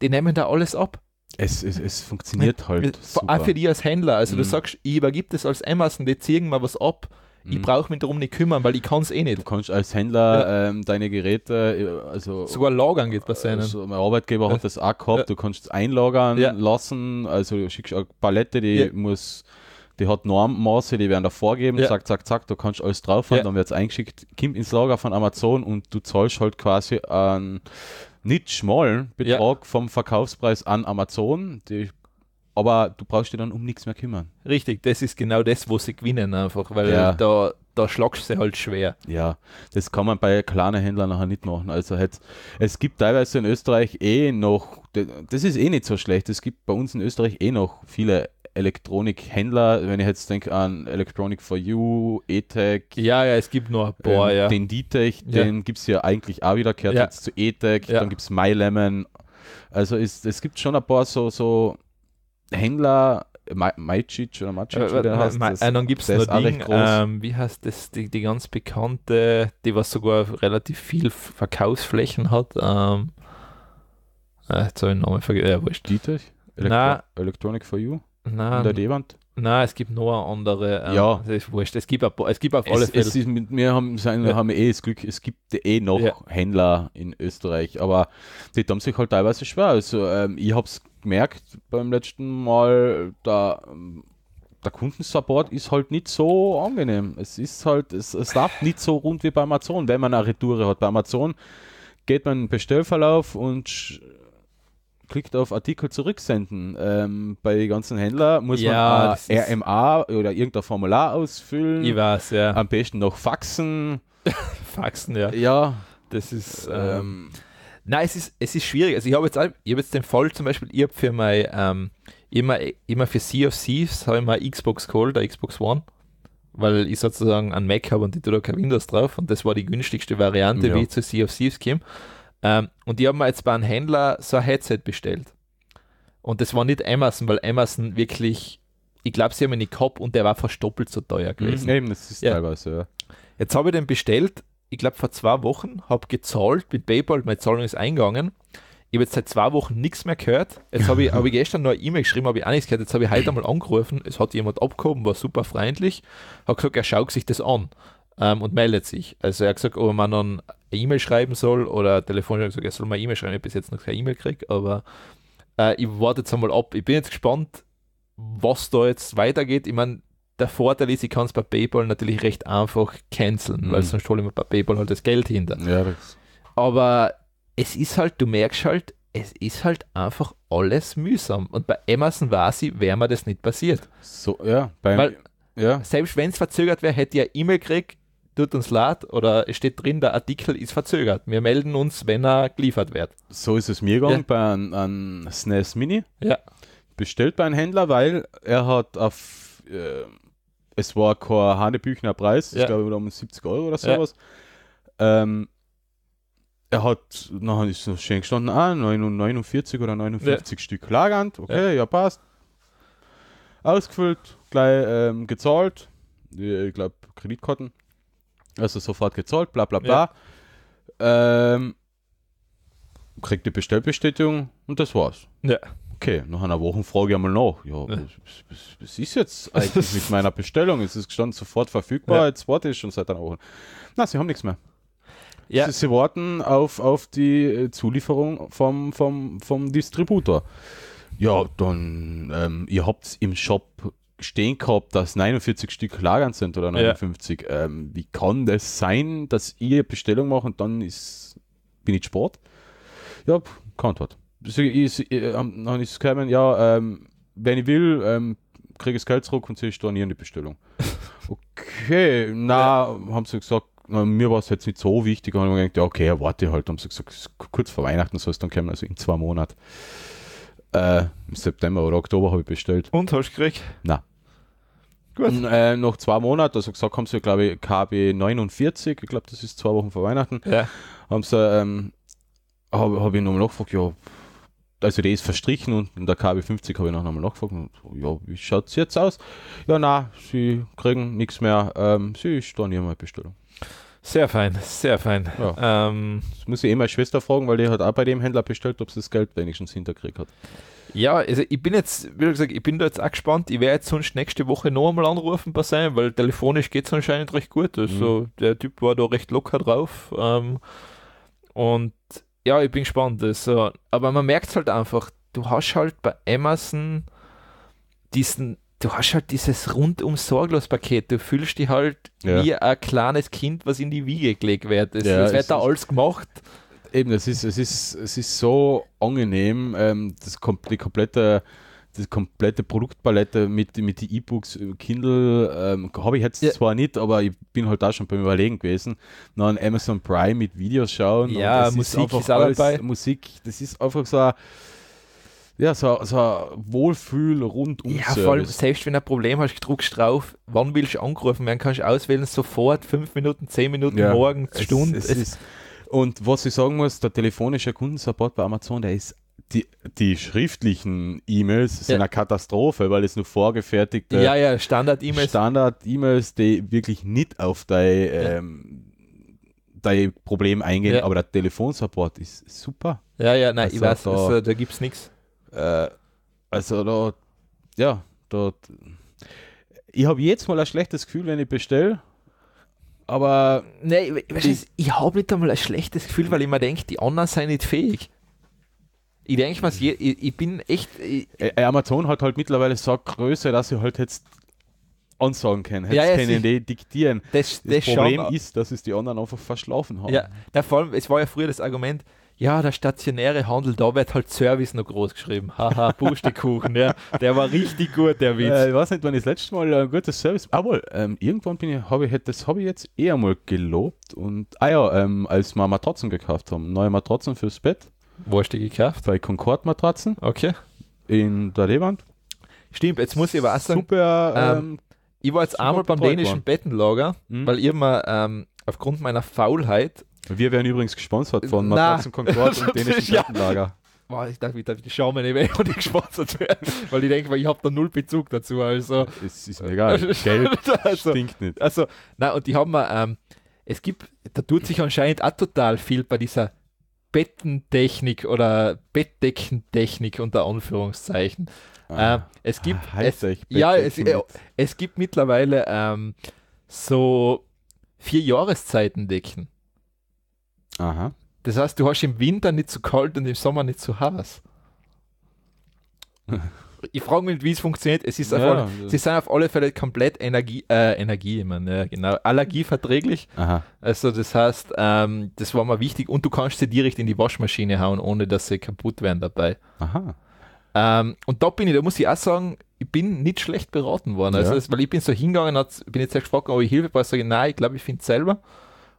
die nehmen da alles ab. Es, es, es funktioniert halt. Auch super. für die als Händler. Also mhm. du sagst, ich übergib das als Amazon, die ziehen mal was ab. Mhm. Ich brauche mich darum nicht kümmern, weil ich kann es eh nicht. Du kannst als Händler ja. ähm, deine Geräte, äh, also sogar lagern geht bei äh, seinen. Also mein Arbeitgeber ja. hat das auch gehabt, ja. du kannst es einlagern lassen, also du schickst eine Palette, die muss die hat Normmaße, die werden da vorgeben, ja. zack, zack, zack, du kannst alles drauf haben, ja. dann wird es eingeschickt, kommt ins Lager von Amazon und du zahlst halt quasi einen nicht schmalen Betrag ja. vom Verkaufspreis an Amazon. Die aber du brauchst dir dann um nichts mehr kümmern. Richtig, das ist genau das, wo sie gewinnen einfach, weil ja. da, da schlagst du halt schwer. Ja, das kann man bei kleinen Händlern nachher nicht machen. Also halt, es gibt teilweise in Österreich eh noch, das ist eh nicht so schlecht, es gibt bei uns in Österreich eh noch viele Elektronikhändler, wenn ich jetzt denke an Electronic for You, E-Tech. Ja, ja, es gibt nur ein paar, ähm, ja. Den D-Tech, ja. den gibt es ja eigentlich auch wieder, gehört ja. jetzt zu E-Tech, dann gibt es MyLemon. Also ist, es gibt schon ein paar so, so Händler Majcic oder Macic, äh, oder heißt das? dann gibt es noch Ding, ähm, wie heißt das, die, die ganz bekannte, die was sogar relativ viel Verkaufsflächen hat. Ähm, äh, jetzt habe ich den Namen vergessen. Ja, wurscht. Dietrich? Elektro nein. Electronic for You? Nein. Nein, es gibt noch andere. Ähm, ja. Das ist wurscht. Es gibt, ein, es gibt auf alle es, Fälle. Es ist mit mir haben, sein, ja. haben eh das Glück, es gibt eh noch ja. Händler in Österreich, aber die haben sich halt teilweise schwer. Also, ähm, ich habe es gemerkt beim letzten Mal, da der Kundensupport ist halt nicht so angenehm. Es ist halt, es, es läuft nicht so rund wie bei Amazon, wenn man eine Retour hat. Bei Amazon geht man in den Bestellverlauf und klickt auf Artikel zurücksenden. Ähm, bei den ganzen Händlern muss ja, man RMA oder irgendein Formular ausfüllen. Ich weiß, ja. Am besten noch faxen. faxen, ja. Ja. Das ist. Ähm, ähm Nein, es ist, es ist schwierig. Also ich habe jetzt, hab jetzt den Fall zum Beispiel, ich habe für mein, ähm, immer, immer für Sea of Thieves habe ich mal Xbox geholt, der Xbox One, weil ich sozusagen einen Mac habe und die tue da kein Windows drauf und das war die günstigste Variante, ja. wie ich zu Sea of Thieves kam. Ähm, und die haben mir jetzt bei einem Händler so ein Headset bestellt. Und das war nicht Amazon, weil Amazon wirklich, ich glaube, sie haben ihn nicht gehabt und der war fast doppelt so teuer mhm. gewesen. Mhm, eben, das ist ja. teilweise, ja. Jetzt habe ich den bestellt ich glaube, vor zwei Wochen, habe gezahlt mit PayPal, meine Zahlung ist eingegangen. Ich habe jetzt seit zwei Wochen nichts mehr gehört. Jetzt habe ich, hab ich gestern noch eine E-Mail geschrieben, habe ich auch nichts gehört. Jetzt habe ich heute einmal angerufen. Es hat jemand abgehoben, war super freundlich. Hat gesagt, er schaut sich das an ähm, und meldet sich. Also er hat gesagt, ob man dann eine E-Mail schreiben soll oder telefonisch gesagt, er soll mal E-Mail schreiben. Ich habe bis jetzt noch keine E-Mail gekriegt, aber äh, ich warte jetzt einmal ab. Ich bin jetzt gespannt, was da jetzt weitergeht. Ich meine, der Vorteil ist, ich kann es bei PayPal natürlich recht einfach canceln, mhm. weil sonst hole ich mir bei PayPal halt das Geld hinter. Ja, das. Aber es ist halt, du merkst halt, es ist halt einfach alles mühsam. Und bei Amazon war sie, wäre mir das nicht passiert. So, ja, beim, Weil, ja. Selbst wenn es verzögert wäre, hätte ich eine E-Mail gekriegt, tut uns leid, oder es steht drin, der Artikel ist verzögert. Wir melden uns, wenn er geliefert wird. So ist es mir gegangen ja. bei einem, einem SNES Mini. Ja. Bestellt bei einem Händler, weil er hat auf äh, es war kein Hanebüchner Preis, ja. ich glaube um 70 Euro oder sowas. Ja. Ähm, er hat, nachher ist noch schön gestanden, ah, 49 oder 59 ja. Stück lagernd, okay, ja, passt. Ausgefüllt, gleich ähm, gezahlt, ich glaube Kreditkarten, also sofort gezahlt, bla bla bla. Ähm, kriegt die Bestellbestätigung und das war's. Ja okay, nach einer Woche frage ich einmal nach, ja, was, was, ist jetzt eigentlich mit meiner Bestellung? Es ist gestanden, sofort verfügbar, ja. jetzt warte ich schon seit einer Woche. Na, sie haben nichts mehr. Ja. Sie, sie, warten auf, auf die äh, Zulieferung vom, vom, vom Distributor. Ja, dann, ähm, ihr habt es im Shop stehen gehabt, dass 49 Stück lagern sind oder 59. Ja. Ähm, wie kann das sein, dass ihr Bestellung macht und dann ist, bin ich Sport? Ja, keine Antwort so, ich, ich, ich, dann ist es gekommen, ja, ähm, wenn ich will, ähm, kriege ich das Geld zurück und sie stornieren die Bestellung. okay, na, ja. haben sie gesagt, na, mir war es jetzt nicht so wichtig. Und ich gedacht, ja, okay, warte halt. Haben sie gesagt, kurz vor Weihnachten soll es dann kommen, also in zwei Monaten. Äh, Im September oder Oktober habe ich bestellt. Und hast du gekriegt? Na. Gut. Und, äh, noch zwei Monate, also gesagt haben sie, glaube ich, KB 49, ich glaube, das ist zwei Wochen vor Weihnachten. Ja. Haben sie, ähm, habe hab ich nochmal nachgefragt, ja, also der ist verstrichen und in der kw 50 habe ich noch einmal nachgefragt, ja, wie schaut es jetzt aus? Ja, na, sie kriegen nichts mehr, ähm, sie stornieren meine Bestellung. Sehr fein, sehr fein. Ja. Ähm, das muss ich eh meine Schwester fragen, weil die hat auch bei dem Händler bestellt, ob sie das Geld wenigstens hinterkriegt hat. Ja, also ich bin jetzt, wie gesagt, ich bin da jetzt auch gespannt. Ich werde jetzt sonst nächste Woche noch einmal anrufen bei sein, weil telefonisch geht es anscheinend recht gut. Also mhm. der Typ war da recht locker drauf. Ähm, und ja, ich bin gespannt. Also, aber man merkt halt einfach, du hast halt bei Amazon diesen, du hast halt dieses rundum sorglos Paket. Du fühlst dich halt ja. wie ein kleines Kind, was in die Wiege gelegt wird. Es, ja, es wird da alles gemacht. Eben, es ist, es ist, es ist so angenehm, ähm, das kommt die komplette die komplette Produktpalette mit, mit den E-Books, äh, Kindle, ähm, habe ich jetzt ja. zwar nicht, aber ich bin halt da schon beim Überlegen gewesen. Noch ein Amazon Prime mit Videos schauen. Ja, Musik ist, ist auch dabei. Musik, das ist einfach so ja, so, so ein Wohlfühl rundum. Ja, vor allem, selbst wenn du ein Problem hast, druckst drauf, wann willst du angerufen werden, kannst du auswählen, sofort, fünf Minuten, zehn Minuten, ja, morgen, Stunde. und was ich sagen muss, der telefonische Kundensupport bei Amazon, der ist die, die schriftlichen E-Mails sind ja. eine Katastrophe, weil es nur vorgefertigte ja, ja, Standard-E-Mails Standard -E die wirklich nicht auf dein, ja. ähm, dein Problem eingehen, ja. aber der Telefonsupport ist super. Ja, ja, nein, also ich weiß, da, also, da gibt es nichts. Äh, also da, ja, dort. Ich habe jetzt mal ein schlechtes Gefühl, wenn ich bestelle aber. Nee, ich, ich habe nicht einmal ein schlechtes Gefühl, weil ich mir denke, die anderen seien nicht fähig. Ich denke mal, ich, ich, bin echt. Ich Amazon hat halt mittlerweile so Größe, dass sie halt jetzt ansagen können. Jetzt ja, ja, können die diktieren. Das, das, das Problem schon. ist, dass es die anderen einfach verschlafen haben. Ja, ja, vor allem, es war ja früher das Argument, ja, der stationäre Handel, da wird halt Service noch groß geschrieben. Haha, Pustekuchen, ja. Der war richtig gut, der Witz. Äh, ich weiß nicht, wann ich das letzte Mal ein äh, gutes Service. Aber ah, ähm, irgendwann bin ich, habe ich das habe ich jetzt eher mal gelobt. Und ah ja, ähm, als wir Matratzen gekauft haben, neue Matratzen fürs Bett. Wo hast du die gekauft? Bei Concorde-Matratzen. Okay. In der Lewand. Stimmt, jetzt muss ich aber auch sagen, super, ähm, ähm ich war jetzt einmal beim dänischen waren. Bettenlager, mhm. weil ich mir ähm, aufgrund meiner Faulheit. Wir werden übrigens gesponsert von Matratzen Concorde und dänischen ja. Bettenlager. Boah, ich dachte, ich, dachte, ich schaue mir nicht mehr und gesponsert werden, weil ich denke, ich habe da null Bezug dazu. Also. Es ist mir egal. Geld also, stinkt nicht. Also, nein, und die haben mir, ähm, es gibt, da tut sich anscheinend auch total viel bei dieser Bettentechnik oder Bettdeckentechnik unter Anführungszeichen. Ah, äh, es gibt ah, es, ja, es, äh, es, gibt mittlerweile ähm, so vier Jahreszeitendecken. Aha. Das heißt, du hast im Winter nicht zu kalt und im Sommer nicht zu so heiß. ich frage mich wie es funktioniert. Es ist ja, alle, ja. Sie sind auf alle Fälle komplett Energie, äh, Energie, ich meine, ja, genau, allergieverträglich. Aha. Also das heißt, ähm, das war mal wichtig und du kannst sie direkt in die Waschmaschine hauen, ohne dass sie kaputt werden dabei. Aha. Ähm, und da bin ich, da muss ich auch sagen, ich bin nicht schlecht beraten worden. Also, das, weil ich bin so hingegangen, bin jetzt sehr gefragt, ob ich Hilfe brauche, sage ich, nein, ich glaube, ich finde es selber.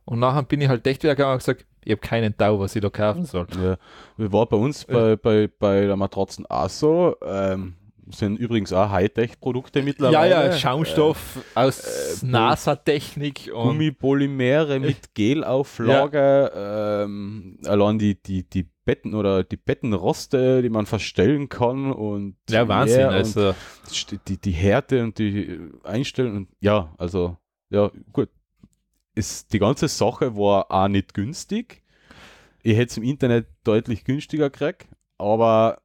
Und nachher bin ich halt echt wieder gegangen und gesagt, ich habe keinen Tau, was ich da kaufen soll. Ja. Wir war bei uns bei, bei, bei der Matratzen auch so. Ähm, sind übrigens auch Hightech-Produkte mittlerweile. Ja, ja, Schaumstoff äh, aus äh, NASA-Technik. Gummipolymere äh. mit Gelauflage, ja. ähm, allein die, die, die Betten oder die Bettenroste, die man verstellen kann und ja, Wahnsinn, also. die, die Härte und die Einstellung ja, also ja, gut, es, die ganze Sache war auch nicht günstig. Ich hätte es im Internet deutlich günstiger gekriegt, aber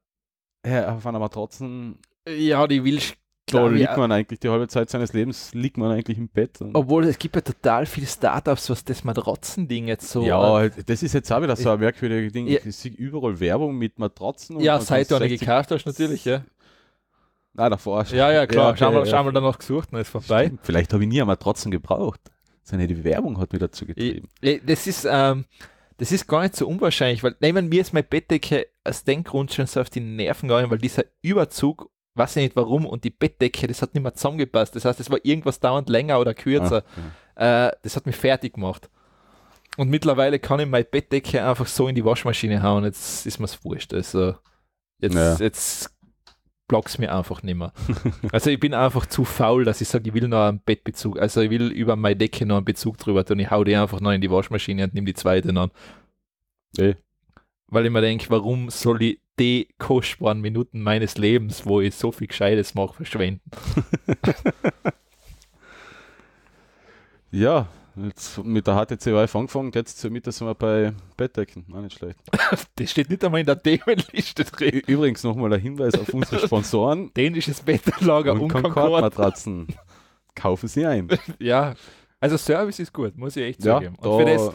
ja, auf einer Matratzen. Ja, die will da liegt man eigentlich die halbe Zeit seines Lebens, liegt man eigentlich im Bett. Obwohl es gibt ja total viele Startups, was das Matratzen-Ding jetzt so. Ja, das ist jetzt auch wieder so ein merkwürdiges Ding. Ja. Ich sehe überall Werbung mit Matratzen. ja, seit du eine gekauft hast, natürlich, ja. Nein, davor. Ja, ja, klar. Ja, okay, schau mal, ja. schau mal danach gesucht, dann ne, ist vorbei. Stimmt, vielleicht habe ich nie eine Matratzen gebraucht seine die Werbung hat mir dazu getrieben. Äh, äh, das ist, ähm, das ist gar nicht so unwahrscheinlich, weil nehmen wir jetzt mal Bettdecke als Denkgrund schon so auf die Nerven gegangen, weil dieser Überzug, weiß ich nicht warum, und die Bettdecke, das hat nicht mehr zusammengepasst. Das heißt, es war irgendwas dauernd länger oder kürzer. Ach, ja. äh, das hat mich fertig gemacht. Und mittlerweile kann ich meine Bettdecke einfach so in die Waschmaschine hauen. Jetzt ist mir es wurscht. Also jetzt, ja. jetzt block's mir einfach nicht mehr. also ich bin einfach zu faul, dass ich sage, ich will noch einen Bettbezug, also ich will über meine Decke noch einen Bezug drüber tun, ich hau die einfach noch in die Waschmaschine und nehme die zweite an. Äh. Eh. Weil ich mir denke, warum soll ich die kostbaren Minuten meines Lebens, wo ich so viel Gescheites mache, verschwenden? ja, Jetzt mit der HTC Vive angefangen, jetzt zur Mitte sind wir bei Bettdecken. Nein, nicht schlecht. das steht nicht einmal in der Themenliste drin. Übrigens nochmal ein Hinweis auf unsere Sponsoren. Dänisches Bettlager und, und Concorde-Matratzen. Kaufen Sie ein. ja, also Service ist gut, muss ich echt sagen. Ja, und da, das,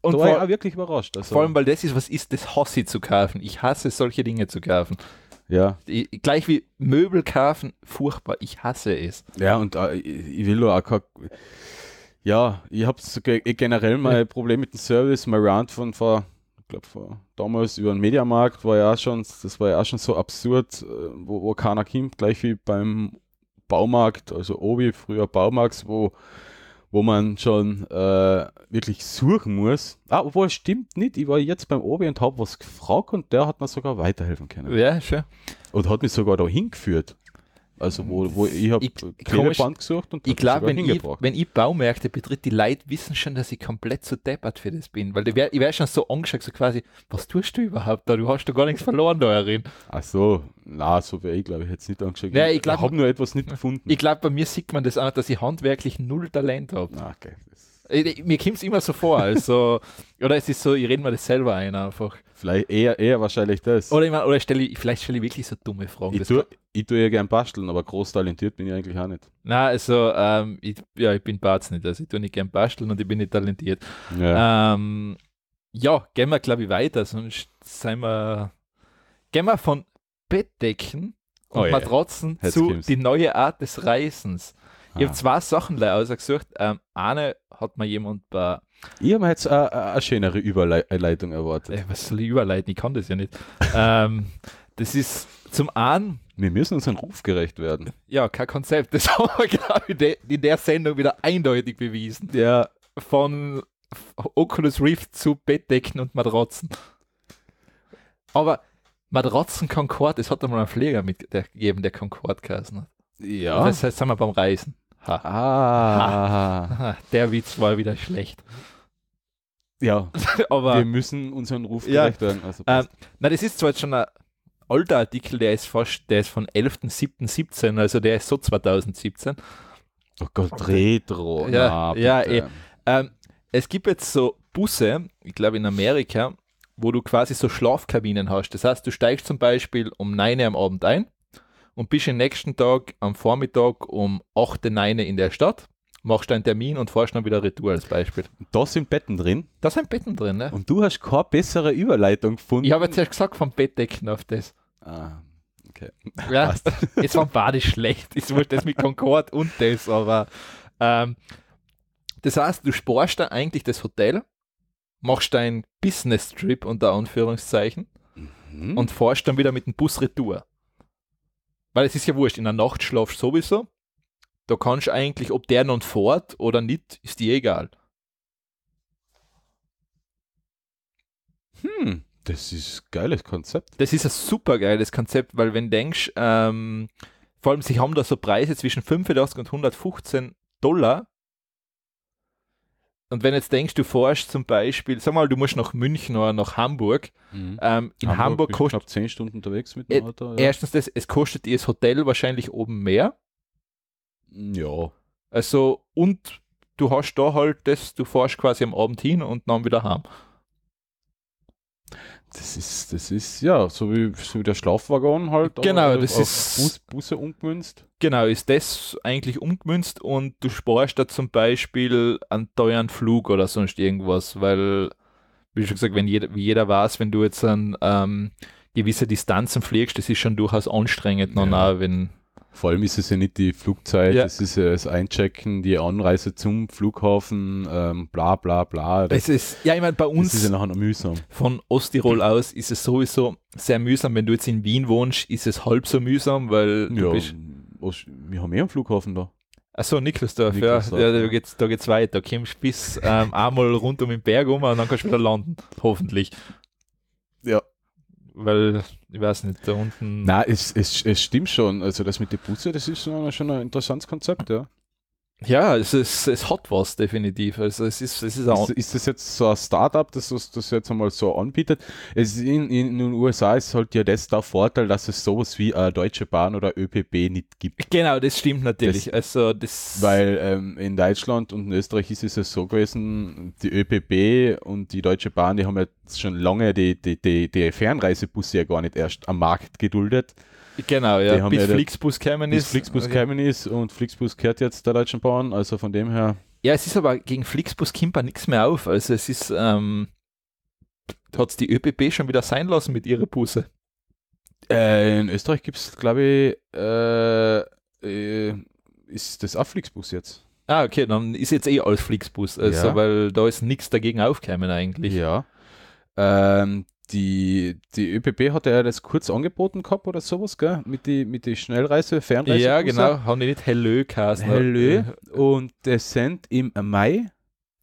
und da war ich auch wirklich überrascht. Also. Vor allem, weil das ist, was ist, das Hossi zu kaufen. Ich hasse solche Dinge zu kaufen. Ja. Ich, gleich wie Möbel kaufen, furchtbar. Ich hasse es. Ja, und äh, ich, ich will auch ja, ich habe generell mein Problem mit dem Service, mein Rant von vor, ich vor damals über den Mediamarkt war ja auch schon, das war ja auch schon so absurd, äh, wo, wo keiner kommt, gleich wie beim Baumarkt, also Obi, früher Baumarkt, wo wo man schon äh, wirklich suchen muss. Ah, obwohl, stimmt nicht. Ich war jetzt beim Obi und habe was gefragt und der hat mir sogar weiterhelfen können. Ja, schön. Und hat mich sogar dahin geführt. Also wo, wo ich habe Klebeband gesucht und ich glaube, wenn wenn ich Baumärkte betritt, die Leute wissen schon, dass ich komplett so deppert für das bin, weil ich wäre schon so angeschaut, so quasi, was tust du überhaupt da? Du hast doch gar nichts verloren da herin. Ach so, na, so wäre ich glaube ich jetzt nicht angeschaut. Naja, ich, ich habe nur etwas nicht gefunden. Ich glaube, bei mir sieht man das auch, dass ich handwerklich null Talent habe. Okay. Äh, äh, mir kommt es immer so vor, also, oder es ist so, ich rede mir das selber ein einfach. Vielleicht eher, eher wahrscheinlich das. Oder, ich mein, oder stelle ich, vielleicht stelle ich wirklich so dumme Fragen. Ich tue, ich ja gern basteln, aber groß talentiert bin ich eigentlich auch nicht. Na also, ähm, ich, ja, ich bin Barz nicht, also ich tue nicht gern basteln und ich bin nicht talentiert. Ja, ähm, ja gehen wir, glaube ich, weiter, sonst sind wir, gehen wir von Bettdecken und oh, Matratzen yeah. zu die neue Art des Reisens. Ich habe ah. zwei Sachen ausgesucht. Ähm, eine hat mir jemand bei. Ich habe jetzt eine, äh, äh, eine schönere Überleitung erwartet. Ey, äh, was soll ich überleiten? Ich kann das ja nicht. ähm, das ist zum einen. Wir müssen unseren Ruf gerecht werden. Ja, kein Konzept. Das haben wir, glaube ich, in der Sendung wieder eindeutig bewiesen. Ja. Von Oculus Rift zu Bettdecken und Matratzen. Aber Matratzen Concord, das hat einmal ein Pfleger mitgegeben, der Concord geheißen hat. Ja. Das heißt, sind wir beim Reisen. Ha. Ah. Ha. Der Witz war wieder schlecht. Ja, aber wir müssen unseren Ruf gerecht ja, werden. Also ähm, na, das ist zwar jetzt schon ein alter Artikel, der ist fast, der ist von 11.07.17, also der ist so 2017. Oh Gott, äh, Retro. Ja, na, ja eh. Ähm, es gibt jetzt so Busse, ich glaube in Amerika, wo du quasi so Schlafkabinen hast. Das heißt, du steigst zum Beispiel um 9 Uhr am Abend ein und bist am nächsten Tag am Vormittag um 8, 9 in der Stadt, machst einen Termin und fährst dann wieder retour als Beispiel. Da sind Betten drin. Da sind Betten drin, ne? Und du hast keine bessere Überleitung gefunden. Ich habe jetzt ja gesagt, vom Bettdecken auf das. Ah, okay. Ja, jetzt war beide schlecht. Ich wollte das mit Concord und das, aber ähm, das heißt, du sparst da eigentlich das Hotel, machst deinen Business-Trip unter Anführungszeichen mhm. und fährst dann wieder mit dem Bus retour weil es ist ja wurscht, in der Nacht schlafst du sowieso, da kannst du eigentlich, ob der nun fährt oder nicht, ist dir egal. Hm, das ist ein geiles Konzept. Das ist ein super geiles Konzept, weil wenn du denkst, ähm, vor allem sie haben da so Preise zwischen 85 und 115 Dollar und wenn jetzt denkst, du forschst zum Beispiel, sag mal, du musst nach München oder nach Hamburg. Mhm. Ähm, in Hamburg, Hamburg kostet. Ich glaube, 10 Stunden unterwegs mit dem äh, Auto. Äh, ja. Erstens, das, es kostet dir das Hotel wahrscheinlich oben mehr. Mm, ja. Also, und du hast da halt das, du fährst quasi am Abend hin und dann wieder heim. Das ist, das ist, ja, so wie, so wie der Schlafwaggon halt. Genau, also das auf ist. Bus, Busse umgemünzt. Genau, ist das eigentlich umgemünzt und du sparst da zum Beispiel einen teuren Flug oder sonst irgendwas, weil, wie schon gesagt, wenn jeder, wie jeder weiß, wenn du jetzt an ähm, gewisse Distanzen fliegst, das ist schon durchaus anstrengend, ja. noch, wenn, vor allem ist es ja nicht die Flugzeit, ja. es ist ja das Einchecken, die Anreise zum Flughafen, ähm, bla bla bla. Das, es ist, ja, ich meine, bei uns ist es ja nachher mühsam. von Osttirol aus ist es sowieso sehr mühsam. Wenn du jetzt in Wien wohnst, ist es halb so mühsam, weil ja, wir haben ja eh einen Flughafen da. Achso, Niklasdorf, Niklasdorf, ja. ja. Da geht's, da geht's weiter. Da kommst bis ähm, einmal rund um den Berg um und dann kannst du wieder landen, hoffentlich. Ja. Weil ich weiß nicht, da unten. Nein, es, es, es stimmt schon. Also das mit der Putzer, das ist schon ein interessantes Konzept, ja. Ja, es, ist, es hat was definitiv. Also es ist, es ist, ist, ist das jetzt so ein Startup, das das jetzt einmal so anbietet? Es in, in, den USA ist halt ja das der Vorteil, dass es sowas wie äh, Deutsche Bahn oder ÖPB nicht gibt. Genau, das stimmt natürlich. Das, also das weil ähm, in Deutschland und in Österreich ist es ja so gewesen, die ÖPB und die Deutsche Bahn, die haben ja schon lange die, die, die, die Fernreisebusse ja gar nicht erst am Markt geduldet. Genau, ja. Bis Flixbus gekommen ist. Bis Flixbus okay. gekommen ist und Flixbus gehört jetzt der Deutschen Bahn, also von dem her. Ja, es ist aber gegen Flixbus Kimper nichts mehr auf. Also es ist, ähm, hat es die ÖBB schon wieder sein lassen mit ihrer Busse. Äh, in Österreich gibt es, glaube ich, äh, äh, ist das auch Flixbus jetzt? Ah, okay, dann ist jetzt eh alles Flixbus, also ja. weil da ist nichts dagegen aufkämen eigentlich. Ja. Ähm, die, die ÖPB hatte ja das kurz angeboten gehabt oder sowas, gell? Mit die, mit die Schnellreise, Fernreise. Ja, genau, haben die nicht Hellö geheißen. Hello. Und das sind im Mai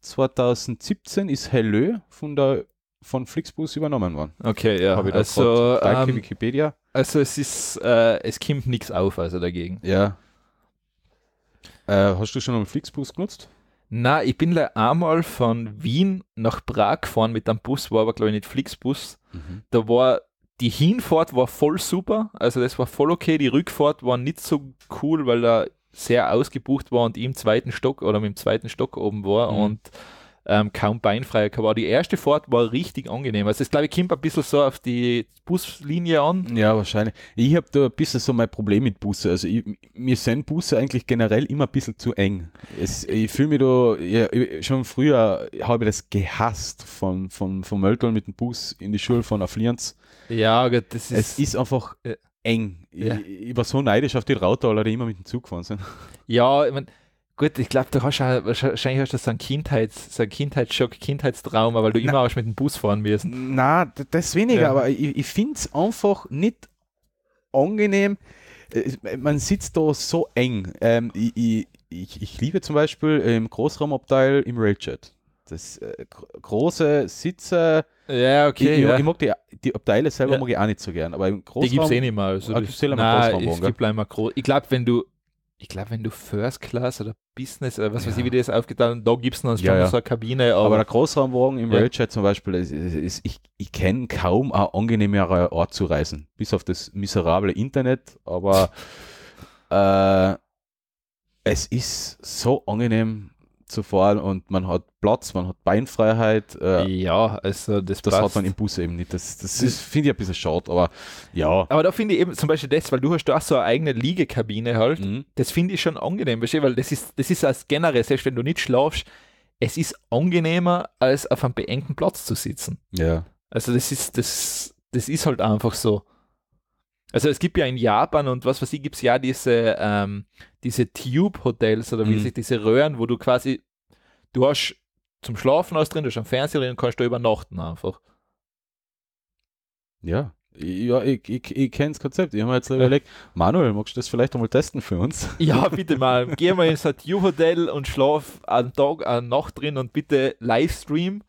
2017 ist Hello von der von Flixbus übernommen worden. Okay, ja. Habe ich also, Danke ähm, Wikipedia. Also es ist, äh, es kommt nichts auf, also dagegen. Ja. Äh, hast du schon einen Flixbus genutzt? Na, ich bin einmal von Wien nach Prag gefahren mit einem Bus, war aber glaube ich nicht Flixbus. Mhm. Da war die Hinfahrt war voll super, also das war voll okay. Die Rückfahrt war nicht so cool, weil er sehr ausgebucht war und im zweiten Stock oder mit dem zweiten Stock oben war mhm. und ähm, kaum beinfreier gehabt. Aber die erste Fahrt war richtig angenehm. Also, das glaube ich, kommt ein bisschen so auf die Buslinie an. Ja, wahrscheinlich. Ich habe da ein bisschen so mein Problem mit Busse. Also, ich, mir sind Busse eigentlich generell immer ein bisschen zu eng. Es, ich fühle mich da, ja, schon früher habe ich das gehasst von, von, von Möltl mit dem Bus in die Schule von Afflienz. Ja, das ist. Es ist einfach. Äh, eng. Ja. Ich, ich, war so neidisch auf die Rautaler, die immer mit dem Zug gefahren sind. Ja, ich meine, Gut, ich glaube, du hast ja, wahrscheinlich hast du so einen, Kindheits, so einen Kindheitsschock, Kindheitstrauma, weil du na, immer auch mit dem Bus fahren wirst. Na, das weniger, ja. aber ich, ich finde es einfach nicht angenehm. Man sitzt da so eng. Ähm, ich, ich, ich, liebe zum Beispiel im Großraumabteil im Railjet. Das äh, große Sitze. Ja, okay. Ich, ja. ich mag die, die Abteile selber ja. mag ich auch nicht so gern, aber im Großraum. Die gibt es eh nicht mehr. Also ich, ah, gibt's eh nicht nein, Großraum, es gibt einmal groß. Ich glaube, wenn du ich glaube, wenn du First Class oder Business oder was ja. weiß ich, wie das aufgetan da gibt es noch ja, ja. so eine Kabine. Aber, aber der Großraumwagen im ja. Railjet zum Beispiel, ist, ist, ist, ich, ich kenne kaum einen angenehmeren Ort zu reisen, bis auf das miserable Internet, aber äh, es ist so angenehm, zu fahren und man hat Platz, man hat Beinfreiheit. Äh, ja, also das, das hat man im Bus eben nicht. Das, das finde ich ein bisschen schade, aber ja. Aber da finde ich eben zum Beispiel das, weil du hast da auch so eine eigene Liegekabine halt, mhm. das finde ich schon angenehm, weil das ist, das ist als generell, selbst wenn du nicht schlafst, es ist angenehmer, als auf einem beengten Platz zu sitzen. Ja. Also das ist, das, das ist halt einfach so. Also es gibt ja in Japan und was weiß ich, gibt es ja diese, ähm, diese Tube-Hotels oder wie mhm. sich diese Röhren, wo du quasi, du hast zum Schlafen aus drin, du hast einen Fernseher drin und kannst da übernachten einfach. Ja, ja, ich, ich, ich kenne das Konzept. Ich habe mir jetzt überlegt, Manuel, magst du das vielleicht einmal testen für uns? Ja, bitte mal. Geh mal ins Tube-Hotel und schlaf einen Tag, eine Nacht drin und bitte Livestream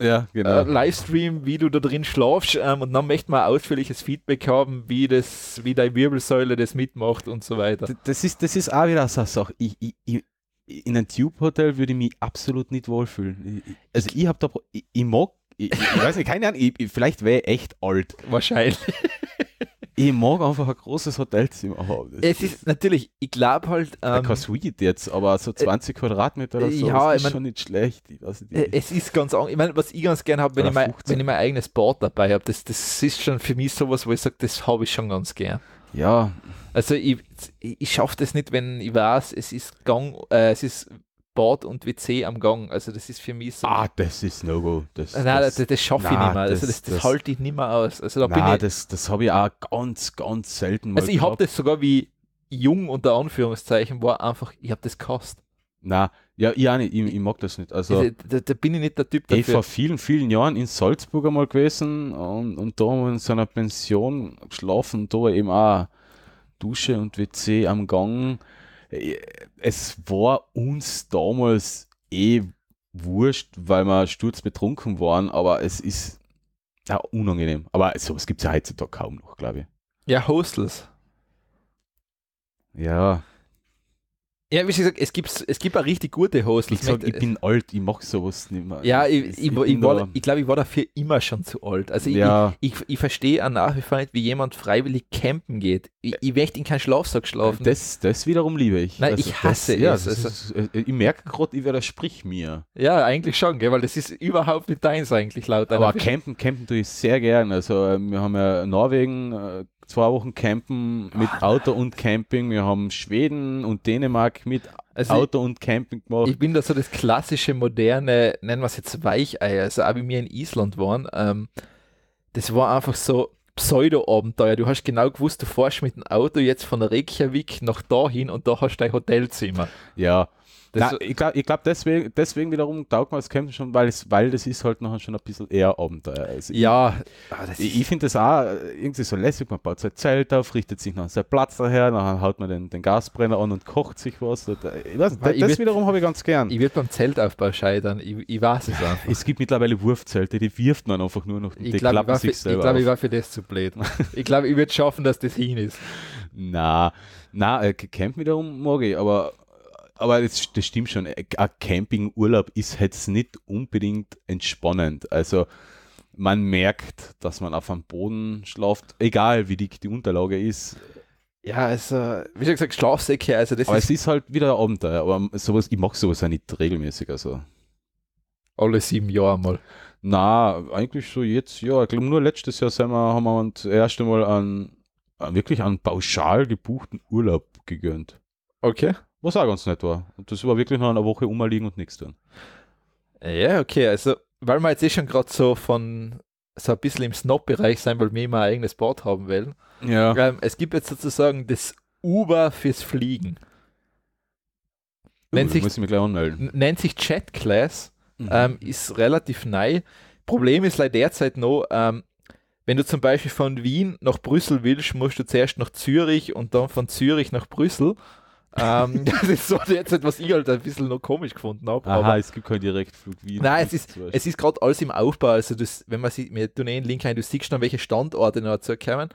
ja, äh, genau. äh, Livestream, wie du da drin schlafst ähm, und dann möchte man ausführliches Feedback haben, wie das, wie deine Wirbelsäule das mitmacht und so weiter. D das ist, das ist auch wieder so eine Sache. Ich, ich, ich, in einem Tube-Hotel würde ich mich absolut nicht wohlfühlen. also ich habe da, ich, mag, ich, weiß nicht, keine Ahnung, vielleicht wäre ich echt alt. Wahrscheinlich. ich mag einfach ein großes Hotelzimmer haben. Es ist natürlich, ich glaube halt. Ähm, keine Suite jetzt, aber so 20 äh, Quadratmeter oder äh, so ja, ist ich mein, schon nicht schlecht. Ich weiß Nicht. Äh, es ist ganz, ich meine, was ich ganz gern habe, wenn, ich mein, wenn ich mein eigenes Board dabei habe, das, das ist schon für mich sowas, wo ich sage, das habe ich schon ganz gern. Ja. Also ich, ich schaffe das nicht, wenn ich weiß, es ist gang, äh, es ist Bad und WC am Gang. Also das ist für mich so. Ah, das ist No-Go. Das, nein, das, das, das schaffe ich nicht mehr. Also das, das, das halte ich nicht mehr aus. Also da nein, bin ich, das, das habe ich auch ganz, ganz selten mal Also ich habe das sogar wie jung unter Anführungszeichen war, einfach, ich habe das gehasst. Na, ja, ich auch nicht, ich, ich mag das nicht. Also, da, da, bin ich nicht der Typ dafür. Ich vor vielen, vielen Jahren in Salzburg einmal gewesen und, und da haben wir in so einer Pension geschlafen, da eben auch Dusche und WC am Gang. Äh, es war uns damals eh wurscht, weil wir sturzbetrunken waren, aber es ist ja, unangenehm. Aber sowas gibt es ja heutzutage kaum noch, glaube ich. Ja, Hostels. Ja, ja, wie gesagt, es gibt, es gibt auch richtig gute Hostels. Ich, sag, ich bin alt, ich mache sowas nicht mehr. Ja, ich, ich, ich, ich war, ich glaube, ich war dafür immer schon zu alt. Also ja. ich, ich, verstehe auch nach wie vor nicht, wie jemand freiwillig campen geht. Ich, möchte in keinen Schlafsack schlafen. Das, das wiederum liebe ich. Nein, also ich hasse das, ja, es. Also. Ist, äh, äh, ich merke gerade, ich widersprich mir. Ja, eigentlich schon, gell, weil das ist überhaupt nicht deins eigentlich laut. Aber campen, campen tue ich sehr gern. Also äh, wir haben ja Norwegen, zwei Wochen campen mit oh, Auto und Camping. Wir haben Schweden und Dänemark mit also Auto ich, und Camping gemacht. Ich bin da so das klassische, moderne, nennen wir es jetzt Weicheier. Also auch wie wir in Island waren, ähm, das war einfach so Pseudo-Abenteuer. Du hast genau gewusst, du fährst mit dem Auto jetzt von Reykjavik nach dahin und da hast du dein Hotelzimmer. Ja, das Na, ich glaube, glaub deswegen, deswegen wiederum taugt man das Campen schon, weil, es, weil das ist halt noch schon ein bisschen eher Abenteuer. Also ja, ich, ah, ich, ich finde das auch irgendwie so lässig. Man baut sein Zelt auf, richtet sich noch seinen Platz daher, dann haut man den, den Gasbrenner an und kocht sich was. Nicht, das, würd, wiederum habe ich ganz gern. Ich würde beim Zeltaufbau scheitern, ich, ich weiß es einfach. Es gibt mittlerweile Wurfzelte, die wirft man einfach nur noch und ich die glaub, klappen sich selber. Ich glaube, ich war für das zu blöd. ich glaube, ich würde schaffen, dass das hin ist. Na, na, äh, Camp wiederum mag ich, aber aber das, das stimmt schon. Ein äh, Campingurlaub ist jetzt halt nicht unbedingt entspannend. Also man merkt, dass man auf dem Boden schlaft, egal wie dick die Unterlage ist. Ja, also, wie schon gesagt, Schlafsäcke, also das aber ist. es ist halt wieder ein Abenteuer, aber sowas, ich mache sowas auch nicht regelmäßig, also. Alle sieben Jahre mal. Na, eigentlich so jetzt, ja, ich glaube nur letztes Jahr sind wir, haben wir das erste Mal einen, wirklich einen pauschal gebuchten Urlaub gegönnt. Okay was auch ganz nett war. Und das war wirklich nur eine Woche umliegen und nichts tun. Äh, ja, okay, also weil wir jetzt eh schon gerade so von so ein bisschen im Snob-Bereich sein, weil wir immer ein eigenes Board haben wollen. Ja. Ähm, es gibt jetzt sozusagen das Uber fürs Fliegen. Uh, nennt, anmelden. nennt sich Chat Class, mhm. ähm, ist relativ neu. Problem ist leider derzeit noch, ähm, wenn du zum Beispiel von Wien nach Brüssel willst, musst du zuerst nach Zürich und dann von Zürich nach Brüssel ähm, das ist so derzeit, was ich halt ein bisschen noch komisch gefunden habe. Aha, aber es gibt keinen Direktflug Wien. Nein, es ist, es ist gerade alles im Aufbau. Also, das, wenn man sich wir tun eh einen Link ein, du siehst dann, welche Standorte noch zurückkommen.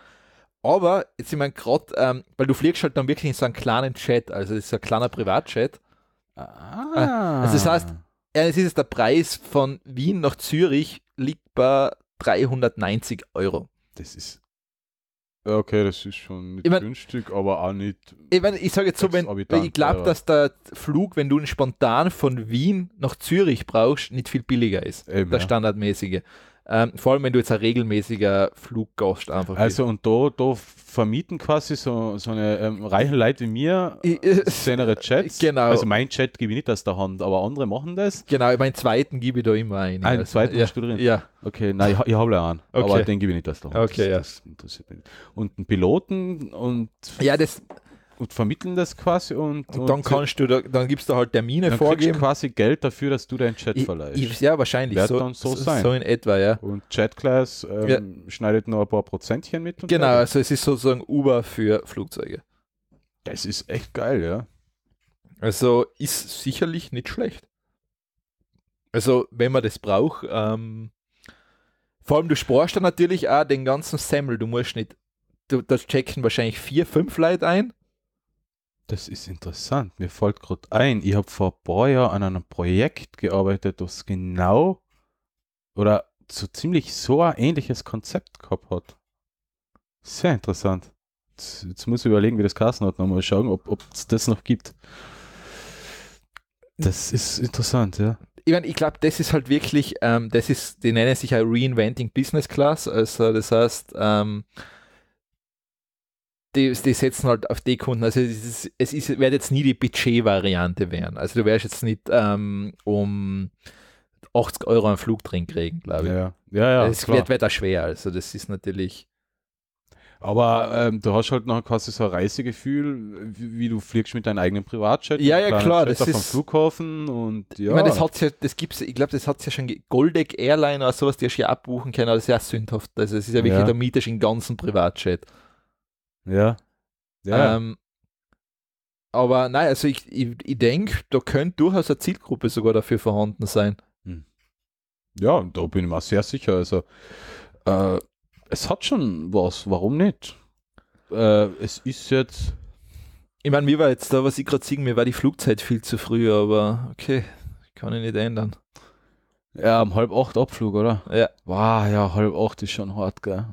Aber jetzt ich meine, gerade, ähm, weil du fliegst halt dann wirklich in so einen kleinen Chat, also das ist so ein kleiner Privatchat. Ah. Äh, also, das heißt, es ist der Preis von Wien nach Zürich liegt bei 390 Euro. Das ist okay, das ist schon nicht ich mein, günstig, aber auch nicht. Ich, mein, ich sage jetzt so, wenn, ich glaube, dass der Flug, wenn du ihn spontan von Wien nach Zürich brauchst, nicht viel billiger ist. Eben, der ja. standardmäßige. Ähm, vor allem, wenn du jetzt ein regelmäßiger Fluggast einfach Also bist. und da, da vermieten quasi so, so eine ähm, reichen Leute wie mir kleinere äh, Chats. Genau. Also mein Chat gebe ich nicht aus der Hand, aber andere machen das. Genau, meinen zweiten gebe ich da immer ein. Einen also, zweiten ja, drin? Ja. Okay, nein, ich, ich habe ja einen, okay. aber den gebe ich nicht aus der Hand. Okay, das, ja. Das und einen Piloten und... Ja, das, und vermitteln das quasi und, und, und dann kannst du da, dann gibst du halt Termine dann vorgeben. Kriegst du quasi Geld dafür, dass du deinen Chat verleihst. ja, wahrscheinlich. Wird so, dann so, sein. so in etwa, ja. Und Chatclass ähm, ja. schneidet nur ein paar Prozentchen mit. genau, dann. also es ist sozusagen Uber für Flugzeuge. Das ist echt geil, ja. Also ist sicherlich nicht schlecht. Also wenn man das braucht, ähm, vor allem du sparst dann natürlich auch den ganzen Semmel. Du musst nicht, das checken wahrscheinlich vier, fünf Leute ein das ist interessant. Mir fällt gerade ein, ich habe vor ein paar Jahren an einem Projekt gearbeitet, das genau oder so ziemlich so ein ähnliches Konzept gehabt hat. Sehr interessant. Jetzt, jetzt muss ich überlegen, wie das Carsten hat. Nochmal schauen, ob es das noch gibt. Das ist interessant, ja. Ich meine, ich glaube, das ist halt wirklich, ähm, das ist, die nennen sich ja Reinventing Business Class. Also das heißt, ähm, die, die setzen halt auf die Kunden. Also es, ist, es ist, wird jetzt nie die Budget-Variante werden. Also du wirst jetzt nicht ähm, um 80 Euro einen Flug drin kriegen, glaube ich. Ja, ja, ja. Es wird weiter schwer. Also das ist natürlich. Aber ähm, du hast halt noch quasi so ein Reisegefühl, wie, wie du fliegst mit deinem eigenen Privatjet. Ja, ja, klar. Jet das ist vom Flughafen und ja. Ich meine, das hat's ja, das gibt's, ich glaube, das hat es ja schon, Goldeck Airline oder sowas, die hast ja abbuchen können, aber das ist ja sündhaft. Also es ist ja wirklich, ja. da mietest den ganzen Privatjet. Ja. ja. Ähm, aber nein, also ich, ich, ich denke, da könnte durchaus eine Zielgruppe sogar dafür vorhanden sein. Hm. Ja, da bin ich mir sehr sicher. Also, äh, es hat schon was, warum nicht? Äh, es ist jetzt. Ich meine, mir war jetzt da, was ich gerade sehe, mir war die Flugzeit viel zu früh, aber okay, kann ich nicht ändern. Ja, um halb acht Abflug, oder? Ja. Wow, ja, halb acht ist schon hart, gell?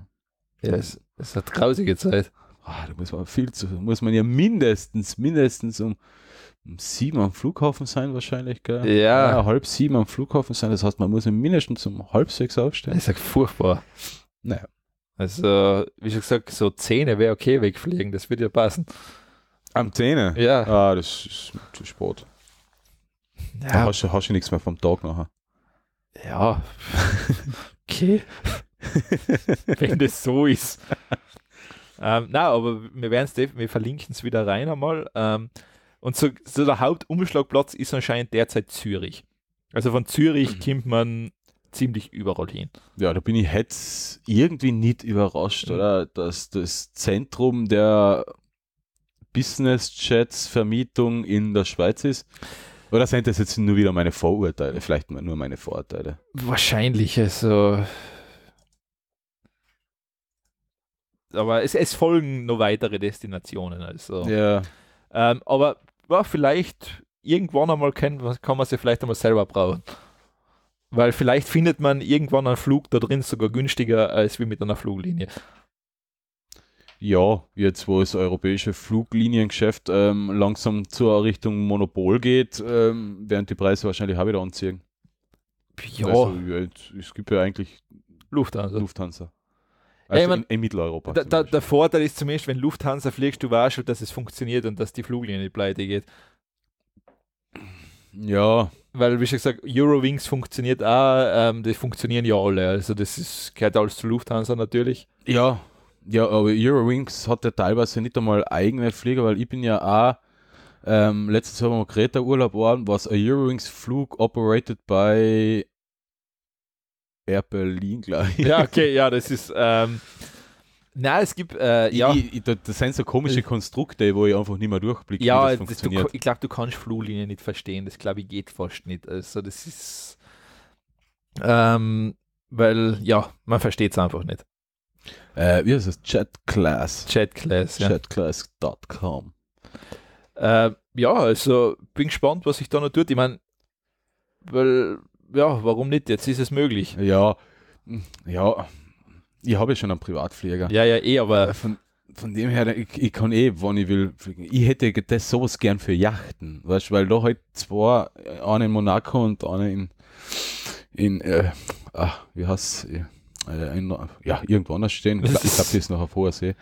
Ja, es, es hat grausige Zeit. Ah, da muss man viel zu, muss man ja mindestens, mindestens um, um sieben am Flughafen sein wahrscheinlich, gell? Ja. ja. Halb sieben am Flughafen sein, das heißt, man muss mindestens um halb sechs aufstehen. Ich sag furchtbar. Naja. Also, wie schon gesagt, so Zähne wäre okay wegfliegen, das würde ja passen. Am Zähne? Ja. Ah, das ist zu spät. Ja. Da hast du, hast du nichts mehr vom Tag nachher. Ja. okay. Wenn das so ist. Ähm, na, aber wir werden es wir verlinken es wieder rein einmal. Ähm, und so, so, der Hauptumschlagplatz ist anscheinend derzeit Zürich. Also von Zürich mhm. kommt man ziemlich überall hin. Ja, da bin ich jetzt irgendwie nicht überrascht, mhm. oder? Dass das Zentrum der Business Chats Vermietung in der Schweiz ist. Oder sind das jetzt nur wieder meine Vorurteile? Vielleicht nur meine Vorurteile? Wahrscheinlich, also aber es, es folgen noch weitere Destinationen. Also. Ja. Ähm, aber ja, vielleicht irgendwann einmal kann, kann man sie vielleicht einmal selber brauchen. Weil vielleicht findet man irgendwann einen Flug da drin sogar günstiger als wie mit einer Fluglinie. Ja, jetzt wo das europäische Flugliniengeschäft ähm, langsam zur Richtung Monopol geht, ähm, werden die Preise wahrscheinlich auch wieder anziehen. Ja. Also, es gibt ja eigentlich Lufthansa. Lufthansa. Also ja, meine, in, in, Mitteleuropa. Da, da, der Vorteil ist zumindest, wenn Lufthansa fliegst, du weißt schon, dass es funktioniert und dass die Fluglinie nicht pleite geht. Ja. Weil, wie schon gesagt, Eurowings funktioniert auch, ähm, die funktionieren ja alle. Also, das ist, gehört alles zu Lufthansa natürlich. Ja, ja, aber Eurowings hat ja teilweise nicht einmal eigene Flieger, weil ich bin ja auch ähm, letztes Jahr mal Kreta-Urlaub waren, was ein Eurowings-Flug operated by Air Berlin ich. Ja, okay, ja, das ist. Ähm, na, es gibt. Äh, ja. Ich, ich, das sind so komische also Konstrukte, wo ich einfach nicht mehr durchblicke. Ja, das funktioniert. du, ich glaube, du kannst Fluglinien nicht verstehen. Das glaube ich geht fast nicht. Also, das ist. Ähm, weil, ja, man versteht es einfach nicht. Äh, wie heißt es? Chatclass. Chatclass, ja. Chatclass.com. Äh, ja, also bin gespannt, was ich da noch tut. Ich meine, weil ja, warum nicht? Jetzt ist es möglich. Ja, ja, ich habe ja schon einen Privatflieger. Ja, ja, eh, aber. Äh, von, von dem her, ich, ich, kann eh, wann ich will, fliegen. Ich hätte das sowas gern für Yachten, weißt weil da halt zwei, äh, eine in Monaco und eine in, in äh, ach, wie heißt es? Äh, äh, in, ja, irgendwo anders stehen. Ich glaube, die ist noch auf hoher See.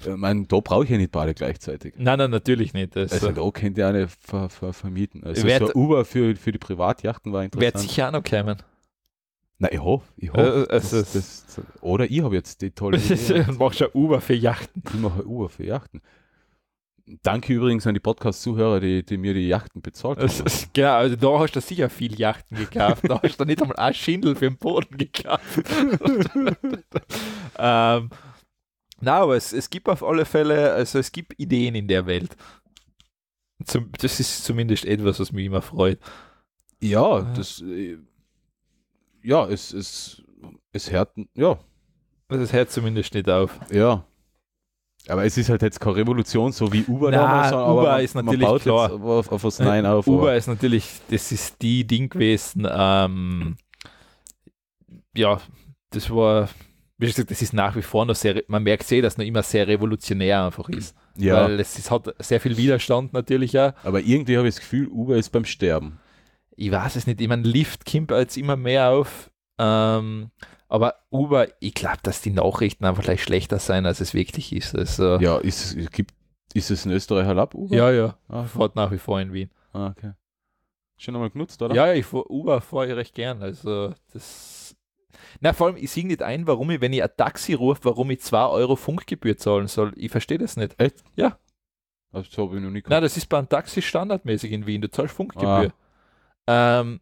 Ich äh, meine, da brauche ich ja nicht beide gleichzeitig. Nein, nein, natürlich nicht. Das also da könnte ich eine ver, ver, vermieten. Also werd, so Uber für, für die Privatjachten war interessant. Wird sicher auch noch kommen. Na, ich hoffe, ich hoffe. Äh, äh das, das, oder ich habe jetzt die tolle Idee. machst du Uber für Yachten. Ich mache Uber für Yachten. Danke übrigens an die Podcast-Zuhörer, die, die, mir die Yachten bezahlt haben. Ist, genau, also da hast du sicher viel Yachten gekauft. da hast du nicht einmal ein Schindel für den Boden gekauft. ähm, na, aber es, es gibt auf alle Fälle, also es gibt Ideen in der Welt. Zum, das ist zumindest etwas, was mich immer freut. Ja, das, äh, ja, es, es, es hört, ja. Also es hört zumindest nicht auf. Ja. Aber es ist halt jetzt keine Revolution, so wie Uber Nein, damals. Aber Uber man, ist natürlich man klar. Auf, auf, was Nein auf. Uber ist natürlich, das ist die Ding gewesen. Ähm, ja, das war, wie gesagt, das ist nach wie vor noch sehr, man merkt sehr, dass noch immer sehr revolutionär einfach ist. Ja. Weil es ist, hat sehr viel Widerstand natürlich auch. Aber irgendwie habe ich das Gefühl, Uber ist beim Sterben. Ich weiß es nicht. Ich meine, Lift kommt jetzt immer mehr auf. Ähm, aber Uber, ich glaube, dass die Nachrichten einfach gleich schlechter sein, als es wirklich ist. Also, ja, ist es, gibt, ist es in Österreich halb Uber? Ja, ja. Ah, Fahrt nach wie vor in Wien. Ah, okay. Schon nochmal genutzt, oder? Ja, ich fahr, Uber fahre ich recht gern. Also, das. Na, vor allem, ich sehe nicht ein, warum ich, wenn ich ein Taxi rufe, warum ich 2 Euro Funkgebühr zahlen soll. Ich verstehe das nicht. Echt? Ja. Also, das habe ich noch nie gehört. Nein, das ist beim Taxi standardmäßig in Wien. Du zahlst Funkgebühr. Ah. Ähm,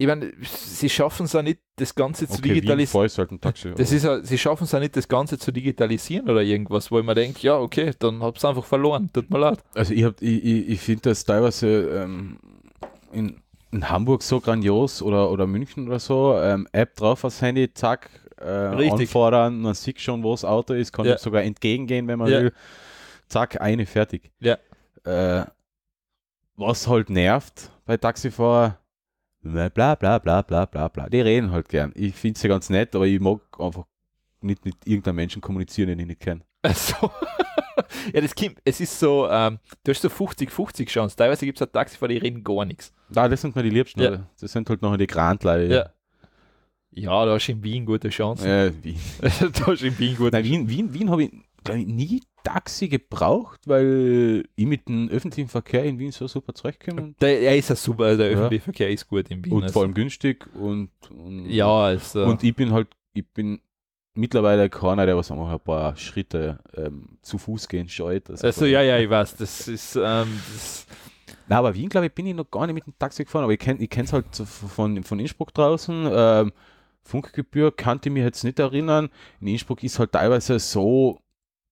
ich meine, sie schaffen es ja nicht, das Ganze zu okay, digitalisieren. Halt das ist ja, sie schaffen es ja nicht, das Ganze zu digitalisieren oder irgendwas, wo ich mir denke, ja, okay, dann hab's einfach verloren, tut mir leid. Also ich, ich, ich, ich finde das teilweise ähm, in, in, Hamburg so grandios oder, oder München oder so, ähm, App drauf aufs Handy, zack, äh, anfordern, man sieht schon, wo das Auto ist, kann ja. sogar entgegengehen, wenn man ja. will, zack, eine, fertig. Ja. Äh, was halt nervt bei Taxifahrer, bla bla bla bla bla bla. Die reden halt gern. Ich finde es ja ganz nett, aber ich mag einfach nicht mit irgendeinem Menschen kommunizieren, den ich nicht kenne. Also, ja, das Kind, es ist so, ähm, du hast so 50-50 Chance. Teilweise gibt es halt Taxifahrer, die reden gar nichts. Da, das sind mal die Liebsten, ja. Das sind halt noch die Grandleute. Ja. ja, da hast du in Wien gute Chancen. Ja, Wien. da hast du in Wien gute Nein, Wien, Wien, Wien habe ich, ich, nie Taxi gebraucht, weil ich mit dem öffentlichen Verkehr in Wien so super zurechtkomme. Der, er ist also ja super, der öffentliche ja. Verkehr ist gut in Wien. Und also. vor allem günstig und, und ja, also. und ich bin halt, ich bin mittlerweile keiner, der was einmal ein paar Schritte ähm, zu Fuß gehen scheut. Also, also ja, ja, ich weiß, das ist. Ähm, das Na, aber Wien, glaube ich, bin ich noch gar nicht mit dem Taxi gefahren, aber ich kenne ich es halt von, von Innsbruck draußen. Ähm, Funkgebühr kannte ich mich jetzt nicht erinnern. In Innsbruck ist halt teilweise so,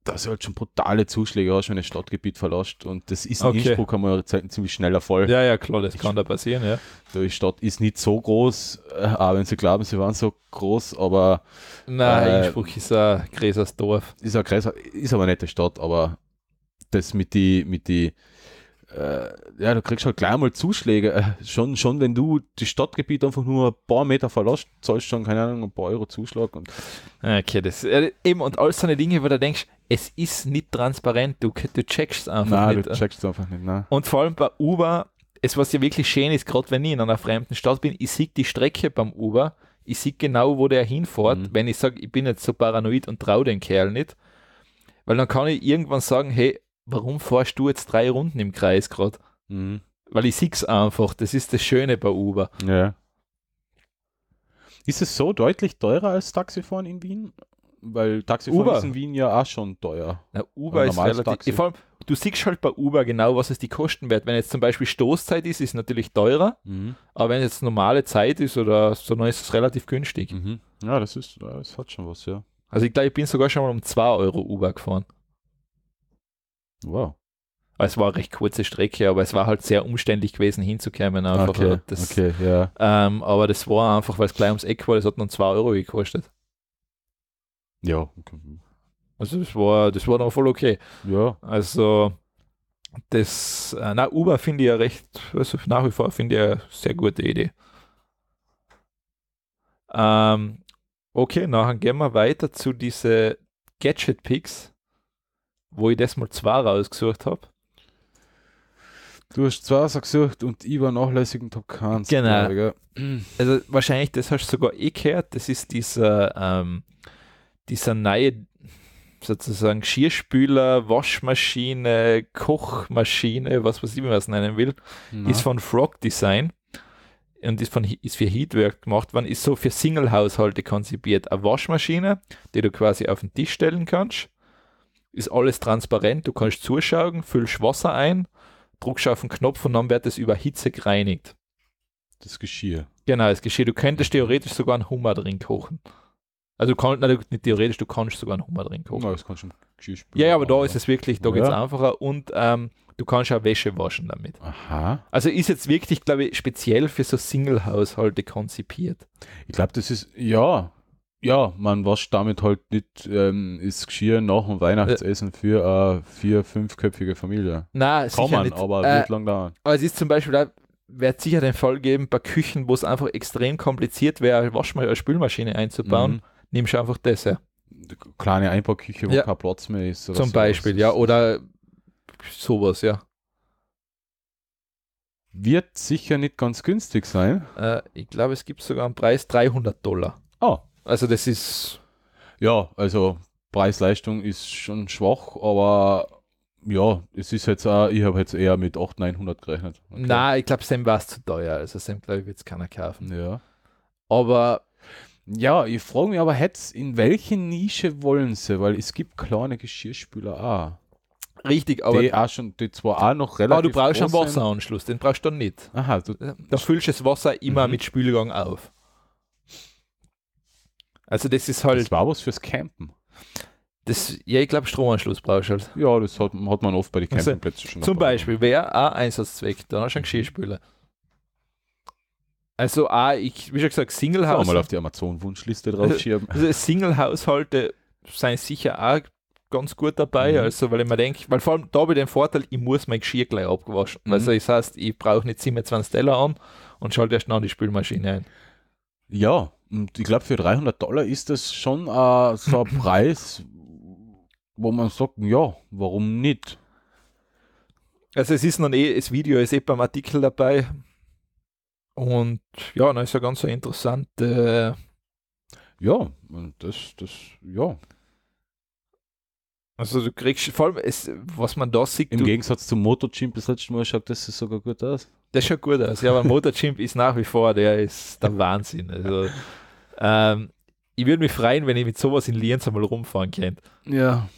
dass du halt schon brutale Zuschläge hast, wenn du das Stadtgebiet verlässt. Und das ist okay. in Innsbruck einmal Zeiten ziemlich schneller voll. Ja, ja, klar, das ich, kann da passieren, ja. Die Stadt ist nicht so groß, äh, aber wenn sie glauben, sie waren so groß, aber. Nein, äh, Innsbruck ist ein gräses Dorf. Ist ein gräser, ist aber eine nette Stadt, aber das mit die, mit die, äh, ja, du kriegst halt gleich mal Zuschläge. Äh, schon, schon, wenn du das Stadtgebiet einfach nur ein paar Meter verlässt, zahlst schon, keine Ahnung, ein paar Euro Zuschlag. Und okay, das, eben, und all so eine Dinge, wo du denkst, es ist nicht transparent, du, du checkst einfach Nein, nicht. du checkst einfach nicht. Nein. Und vor allem bei Uber, es was ja wirklich schön ist, gerade wenn ich in einer fremden Stadt bin, ich sehe die Strecke beim Uber, ich sehe genau, wo der hinfährt, mhm. wenn ich sage, ich bin jetzt so paranoid und traue den Kerl nicht, weil dann kann ich irgendwann sagen, hey, warum fährst du jetzt drei Runden im Kreis gerade? Mhm. Weil ich sehe es einfach, das ist das Schöne bei Uber. Ja. Ist es so deutlich teurer als Taxifahren in Wien? weil Taxifahren ist in Wien ja auch schon teuer. Na, Uber ist relativ. Taxi. Vor allem, du siehst halt bei Uber genau, was es die kosten wert. Wenn jetzt zum Beispiel Stoßzeit ist, ist es natürlich teurer, mhm. aber wenn jetzt normale Zeit ist oder so, dann ist es relativ günstig. Mhm. Ja, das ist, das hat schon was, ja. Also ich glaube, ich bin sogar schon mal um 2 Euro Uber gefahren. Wow. Es war eine recht kurze Strecke, aber es war halt sehr umständlich gewesen, hinzukommen. Einfach. Okay, das, okay, ja. Ähm, aber das war einfach, weil es gleich ums Eck war, das hat nur 2 Euro gekostet. Ja. Also das war, das war dann voll okay. Ja. Also das, äh, na, Uber finde ich ja recht, also nach wie vor finde ich ja sehr gute Idee. Ähm, okay, nachher gehen wir weiter zu diese Gadget Picks, wo ich das mal zwei rausgesucht habe. Du hast zwei gesucht und ich war nachlässig und habe keins. Genau. also wahrscheinlich, das hast du sogar eh gehört, das ist dieser ähm, dieser neue sozusagen Geschirrspüler, Waschmaschine, Kochmaschine, was weiß ich, wie man es nennen will, Na. ist von Frog Design und ist, von, ist für Heatwork gemacht worden, ist so für Single-Haushalte konzipiert. Eine Waschmaschine, die du quasi auf den Tisch stellen kannst, ist alles transparent, du kannst zuschauen, füllst Wasser ein, druckst auf den Knopf und dann wird es über Hitze gereinigt. Das Geschirr. Genau, das Geschirr. Du könntest theoretisch sogar einen Hummer drin kochen. Also du kannst, nein, nicht theoretisch, du kannst sogar noch mal drin kochen. Nein, das kannst du im Ja, aber da ist es wirklich, da ja. geht es einfacher und ähm, du kannst auch Wäsche waschen damit. Aha. Also ist jetzt wirklich, glaube ich, speziell für so Single-Haushalte konzipiert. Ich glaube, das ist, ja, ja, man wascht damit halt nicht ähm, ist Geschirr nach dem Weihnachtsessen äh. für eine äh, vier-, fünfköpfige Familie. Nein, Kann man, nicht. aber äh, wird lang dauern. Aber es ist zum Beispiel da wird sicher den Fall geben, bei Küchen, wo es einfach extrem kompliziert wäre, Waschmaschine, eine Spülmaschine einzubauen. Mhm nimmst du einfach das Kleine Einbauküche, wo ja. kein Platz mehr ist. Zum Beispiel, ja, oder sowas, ja. Wird sicher nicht ganz günstig sein. Äh, ich glaube, es gibt sogar einen Preis 300 Dollar. Oh. Also das ist... Ja, also Preis-Leistung ist schon schwach, aber ja, es ist jetzt auch, ich habe jetzt eher mit 800, 900 gerechnet. Okay. Na, ich glaube, Sam war es zu teuer. Also Sam, glaube ich, wird es keiner kaufen. Ja. Aber ja, ich frage mich aber jetzt, in welche Nische wollen sie? Weil es gibt kleine Geschirrspüler auch. Richtig, aber. Die, auch schon, die zwar auch noch relativ. Aber du brauchst einen Wasseranschluss, den brauchst du dann nicht. Aha, du, äh, da füllst das Wasser immer mhm. mit Spülgang auf. Also, das ist halt. Das war was fürs Campen. Das, ja, ich glaube, Stromanschluss brauchst du halt. Ja, das hat, hat man oft bei den also Campingplätzen also, schon. Zum dabei. Beispiel wäre ein Einsatzzweck, dann hast du einen Geschirrspüler. Also, ah, ich, wie schon gesagt, Single House. mal auf die Amazon-Wunschliste draufschieben. Also, Single-Haushalte seien sicher auch ganz gut dabei, mhm. also weil ich mir denke, weil vor allem da habe ich den Vorteil, ich muss mein Geschirr gleich abgewaschen. Mhm. Also das heißt, ich brauche nicht 27 Teller an und schalte erst noch die Spülmaschine ein. Ja, und ich glaube für 300 Dollar ist das schon äh, so ein Preis, wo man sagt, ja, warum nicht? Also es ist noch eh, das Video ist eh beim Artikel dabei, und ja, das ist ja ganz interessante. Ja, das, das, ja. Also du kriegst vor allem, es, was man da sieht. Im Gegensatz zum Motorchimp das letzte Mal schaut das sogar gut aus. Das schaut gut aus, ja, aber Motorchimp ist nach wie vor, der ist der Wahnsinn. Also, ähm, ich würde mich freuen, wenn ich mit sowas in Lienz einmal rumfahren könnte. Ja.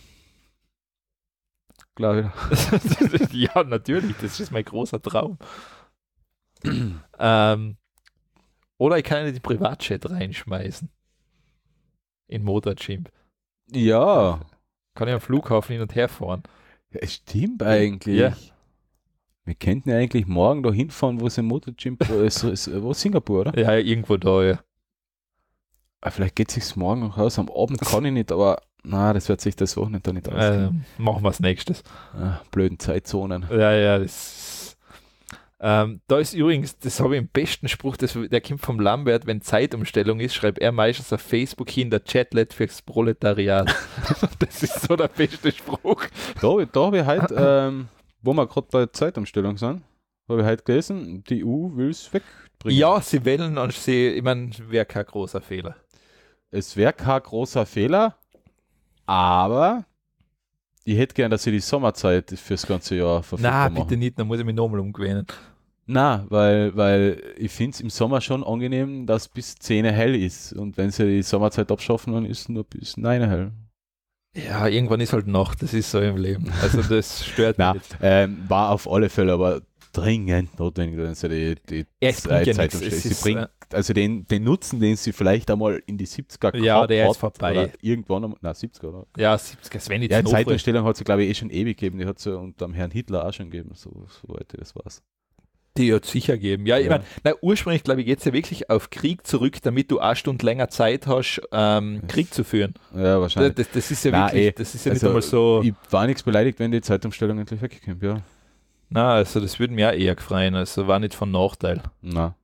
Klar. ja, natürlich, das ist mein großer Traum. ähm, oder ich kann in den Privatchat reinschmeißen. In Motorchimp. Ja. Kann ich am Flughafen hin und her fahren. Ja, es stimmt eigentlich. Ja. Wir könnten ja eigentlich morgen da hinfahren, wo es ein Motorchimp ist, wo Singapur, oder? Ja, irgendwo da, ja. Aber ah, vielleicht geht es sich morgen noch aus. Am Abend kann ich nicht, aber na, das wird sich das Wochenende nicht ähm, ausgehen. Äh, machen wir als nächstes. Ach, blöden Zeitzonen. Ja, ja, das ist ähm, da ist übrigens, das habe ich im besten Spruch, das, der kommt vom Lambert, wenn Zeitumstellung ist, schreibt er meistens auf Facebook hin, der Chatlet fürs Proletariat. das ist so der beste Spruch. Da, da habe ich halt, ähm, wo wir gerade bei Zeitumstellung sind, habe ich halt gelesen, die EU will es wegbringen. Ja, sie wählen und sie, ich meine, wäre kein großer Fehler. Es wäre kein großer Fehler, aber ich hätte gern, dass sie die Sommerzeit fürs ganze Jahr verfügbar Na, bitte nicht, dann muss ich mich nochmal umgewöhnen. Na, weil, weil ich finde es im Sommer schon angenehm, dass bis 10 Uhr hell ist. Und wenn sie die Sommerzeit abschaffen, dann ist nur bis 9 Uhr hell. Ja, irgendwann ist halt Nacht, das ist so im Leben. Also das stört mich. Nein, ähm, war auf alle Fälle, aber dringend notwendig, wenn sie die, die ja, Zeitung ja sie bringt, äh, Also den, den Nutzen, den sie vielleicht einmal in die 70er ja, der hat, ist vorbei. irgendwann, na 70er, oder? Ja, 70er, Sven Ja, Zeitumstellung hat sie, glaube ich, eh schon ewig gegeben. Die hat sie unter Herrn Hitler auch schon gegeben, so, so weit das war's. Die hat sicher gegeben. Ja, ich meine, ursprünglich, glaube ich, geht es ja wirklich auf Krieg zurück, damit du eine Stunde länger Zeit hast, ähm, Krieg zu führen. Ja, wahrscheinlich. Das, das ist ja Nein, wirklich, ey, eh. das ist ja also, nicht einmal so. Ich war nichts beleidigt, wenn die Zeitumstellung endlich weggekommen ja. Na, also das würde mir auch eher gefallen. also war nicht von Nachteil. Na.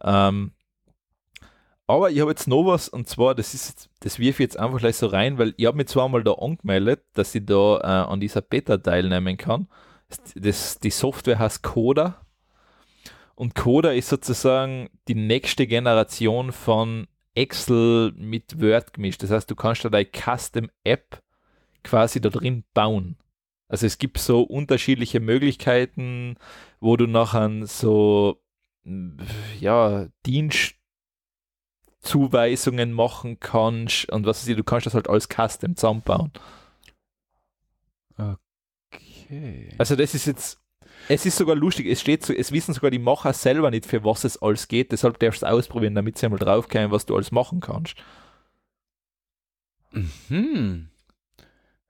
Ähm, aber ich habe jetzt noch was und zwar, das ist, das wirf ich jetzt einfach gleich so rein, weil ich habe mich zwar mal da angemeldet, dass ich da äh, an dieser Beta teilnehmen kann. Das, die Software heißt Coda. Und Coda ist sozusagen die nächste Generation von Excel mit Word gemischt. Das heißt, du kannst da deine Custom-App quasi da drin bauen. Also es gibt so unterschiedliche Möglichkeiten, wo du nachher so mm, ja, Dienstzuweisungen machen kannst und was weiß ich, du kannst das halt als Custom zusammenbauen. Okay. Also das ist jetzt, es ist sogar lustig, es steht so, es wissen sogar die Macher selber nicht, für was es alles geht, deshalb darfst du es ausprobieren, damit sie einmal draufkommen, was du alles machen kannst. Mhm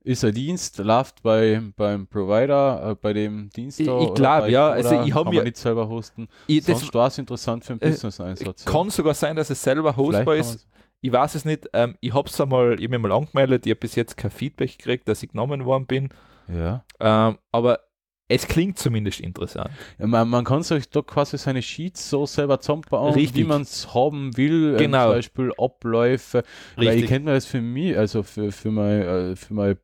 ist ein Dienst, läuft bei, beim Provider, äh, bei dem Dienst. Ich, ich glaube, ja. Also ich habe mir nicht selber hosten. Ich, Sonst das war es interessant für einen äh, Business-Einsatz. Kann ja. sogar sein, dass es selber hostbar ist. Ich weiß es nicht. Ähm, ich habe es einmal, ich habe mal angemeldet. Ich habe bis jetzt kein Feedback gekriegt, dass ich genommen worden bin. Ja. Ähm, aber es klingt zumindest interessant. Ja, man, man, kann sich da quasi seine Sheets so selber zusammenbauen, Richtig. wie man es haben will. Ähm, genau. zum Beispiel Abläufe. Richtig. Weil ich kenne mir das für mich, also für, für, mein, äh, für mein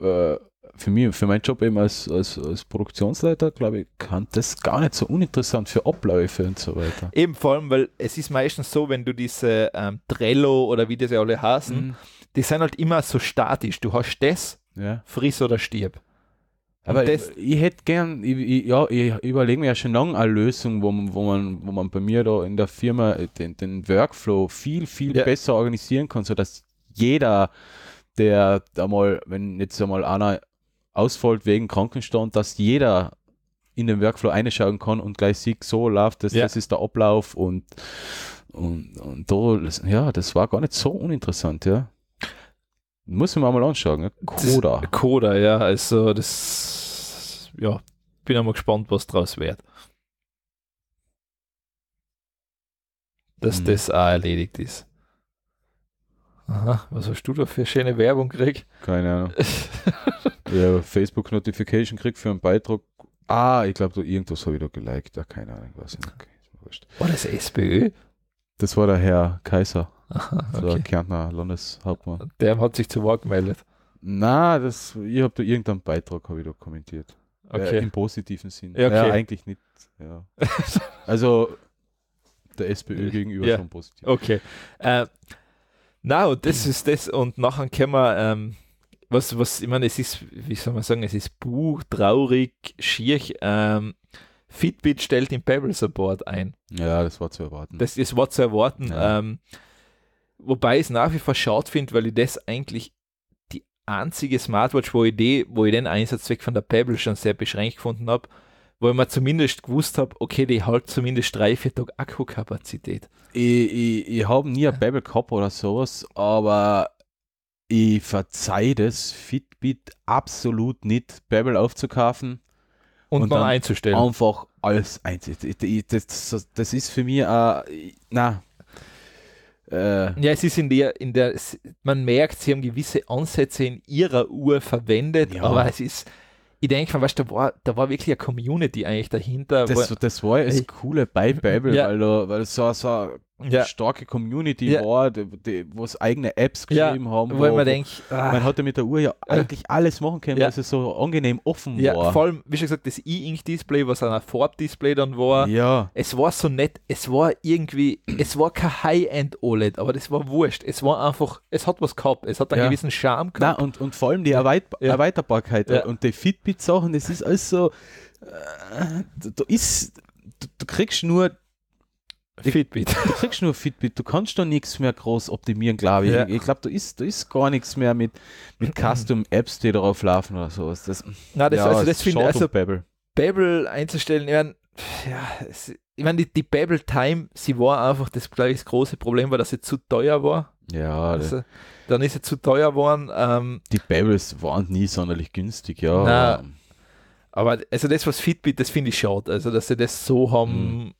äh, für mich, für meinen Job eben als, als, als Produktionsleiter, glaube ich, kann das gar nicht so uninteressant für Abläufe und so weiter. Eben vor allem, weil es ist meistens so, wenn du diese ähm, Trello oder wie das ja alle heißen, mhm. die sind halt immer so statisch. Du hast das, ja. friss oder stirb. Aber das, ich, ich, hätte gern, ich, ich, ja, ich überlege mir ja schon lange eine Lösung, wo, man, wo, man, wo man bei mir da in der Firma den, den Workflow viel, viel ja. besser organisieren kann, sodass jeder der einmal, wenn jetzt einmal einer ausfällt wegen Krankenstand, dass jeder in den Workflow einschauen kann und gleich sieht, so läuft das, ja. das ist der Ablauf und, und, und da, ja, das war gar nicht so uninteressant, ja. Muss man mal anschauen, ne? Coda. Das, Coda, ja, also das, ja, bin einmal gespannt, was draus wird. Dass mhm. das auch erledigt ist. Aha, was hast du da für schöne Werbung gekriegt? Keine Ahnung. ja, Facebook-Notification kriegt für einen Beitrag. Ah, ich glaube, irgendwas habe ich da geliked. Ah, keine Ahnung, was. Okay, War das SPÖ? Das war der Herr Kaiser, Aha, okay. der Kärntner Landeshauptmann. Der hat sich zu Wort gemeldet. Na, das, ich habe da irgendeinen Beitrag habe ich da kommentiert. Äh, okay. Äh, Im positiven Sinn. Okay. Ja, eigentlich nicht. Ja. also der SPÖ gegenüber ja. schon positiv. Okay. Äh, na, und das ist das, und nachher können wir, ähm, was, was, ich meine, es ist, wie soll man sagen, es ist buch, traurig, schier, ähm, Fitbit stellt den Pebble Support ein. Ja, das war zu erwarten. Das ist war zu erwarten. Ja. Ähm, wobei ich es nach wie vor schade finde, weil ich das eigentlich die einzige Smartwatch, wo ich, die, wo ich den Einsatzzweck von der Pebble schon sehr beschränkt gefunden habe wo ich mir zumindest gewusst habe, okay, die hat zumindest drei, vier Tage Akkukapazität. Ich, ich, ich habe nie ein Babel gehabt oder sowas, aber ich verzeihe das Fitbit absolut nicht, Babel aufzukaufen und, und dann einzustellen. Einfach alles einzustellen. Das, das ist für mich, äh, na, äh. ja, es ist in der, in der, man merkt, sie haben gewisse Ansätze in ihrer Uhr verwendet, ja. aber es ist, ich denke mir, weißt du, da war, da war wirklich eine Community eigentlich dahinter. Das, wo, das war ja das Coole bei Bible, ja. weil, du, weil so, so ja. starke Community ja. war, die, die, was eigene Apps geschrieben ja, haben. Wo, wo ah. man denkt, man hatte mit der Uhr ja äh. eigentlich alles machen können, ja. weil es so angenehm offen ja, war. Vor allem, wie schon gesagt, das E-Ink-Display, was ein Farbdisplay dann war. Ja. Es war so nett, es war irgendwie, es war kein High-End-OLED, aber das war wurscht. Es war einfach, es hat was gehabt, es hat einen gewissen Charme gehabt. Nein, und, und vor allem die Erweit Erweiterbarkeit und die Fitbit-Sachen, das ist alles so, äh, da ist, du, du kriegst nur Fitbit. Du kriegst nur Fitbit, du kannst da nichts mehr groß optimieren, glaube ich. Ja. Ich glaube, da ist, da ist gar nichts mehr mit, mit Custom-Apps, die darauf laufen oder sowas. Das, Na, das, ja, also das finde ich, also Babel. Babel einzustellen, ich meine, ja, ich mein, die, die Babel Time, sie war einfach, das glaube ich, das große Problem war, dass sie zu teuer war. Ja, also, dann ist sie zu teuer geworden. Ähm, die Babels waren nie sonderlich günstig, ja. Na, aber also das, was Fitbit, das finde ich schade. Also, dass sie das so haben. Mhm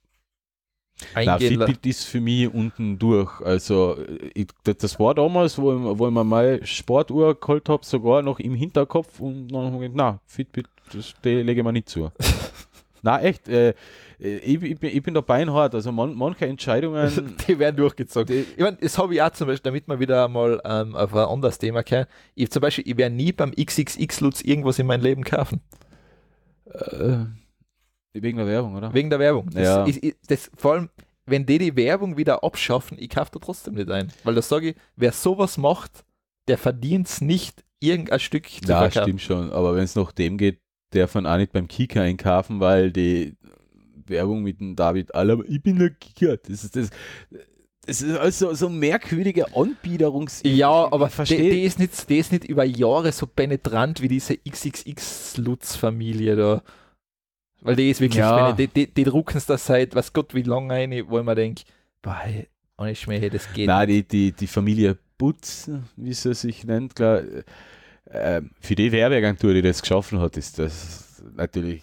eingehen. Nein, Fitbit ist für mich unten durch. Also ich, das war damals, wo ich, wo ich mir meine Sportuhr geholt habe, sogar noch im Hinterkopf und dann habe ich gedacht, na, Fitbit, das lege ich mir nicht zu. na echt, äh, ich, ich, bin, ich bin da beinhart. Also man, manche Entscheidungen. die werden durchgezogen. Die, ich meine, das habe ich auch zum Beispiel, damit man wieder mal ähm, auf ein anderes Thema kann. Ich zum Beispiel, ich werde nie beim XXX-Lutz irgendwas in mein Leben kaufen. Äh, Wegen der Werbung, oder? Wegen der Werbung. Das ja. Ist, ist, das, vor allem, wenn die die Werbung wieder abschaffen, ich kaufe da trotzdem nicht ein. Weil das sage ich, wer sowas macht, der verdient es nicht, irgendein Stück zu Ja, verkaufen. stimmt schon. Aber wenn es noch dem geht, der von auch nicht beim Kika einkaufen, weil die Werbung mit dem David Aller, ich bin der Kika. Das ist das. Es ist also so merkwürdige Anbiederungs. Ja, aber verstehe. Die, ist die ist nicht über Jahre so penetrant wie diese XXX-Lutz-Familie da. Weil die ist wirklich, ja. meine, die, die, die drucken es da seit, was Gott, wie lange ein, wo ich mir denke, bei ohne Schmäh, das geht Nein, Die, die, die Familie Butz, wie sie sich nennt, klar, äh, für die Werbeagentur, die das geschaffen hat, ist das natürlich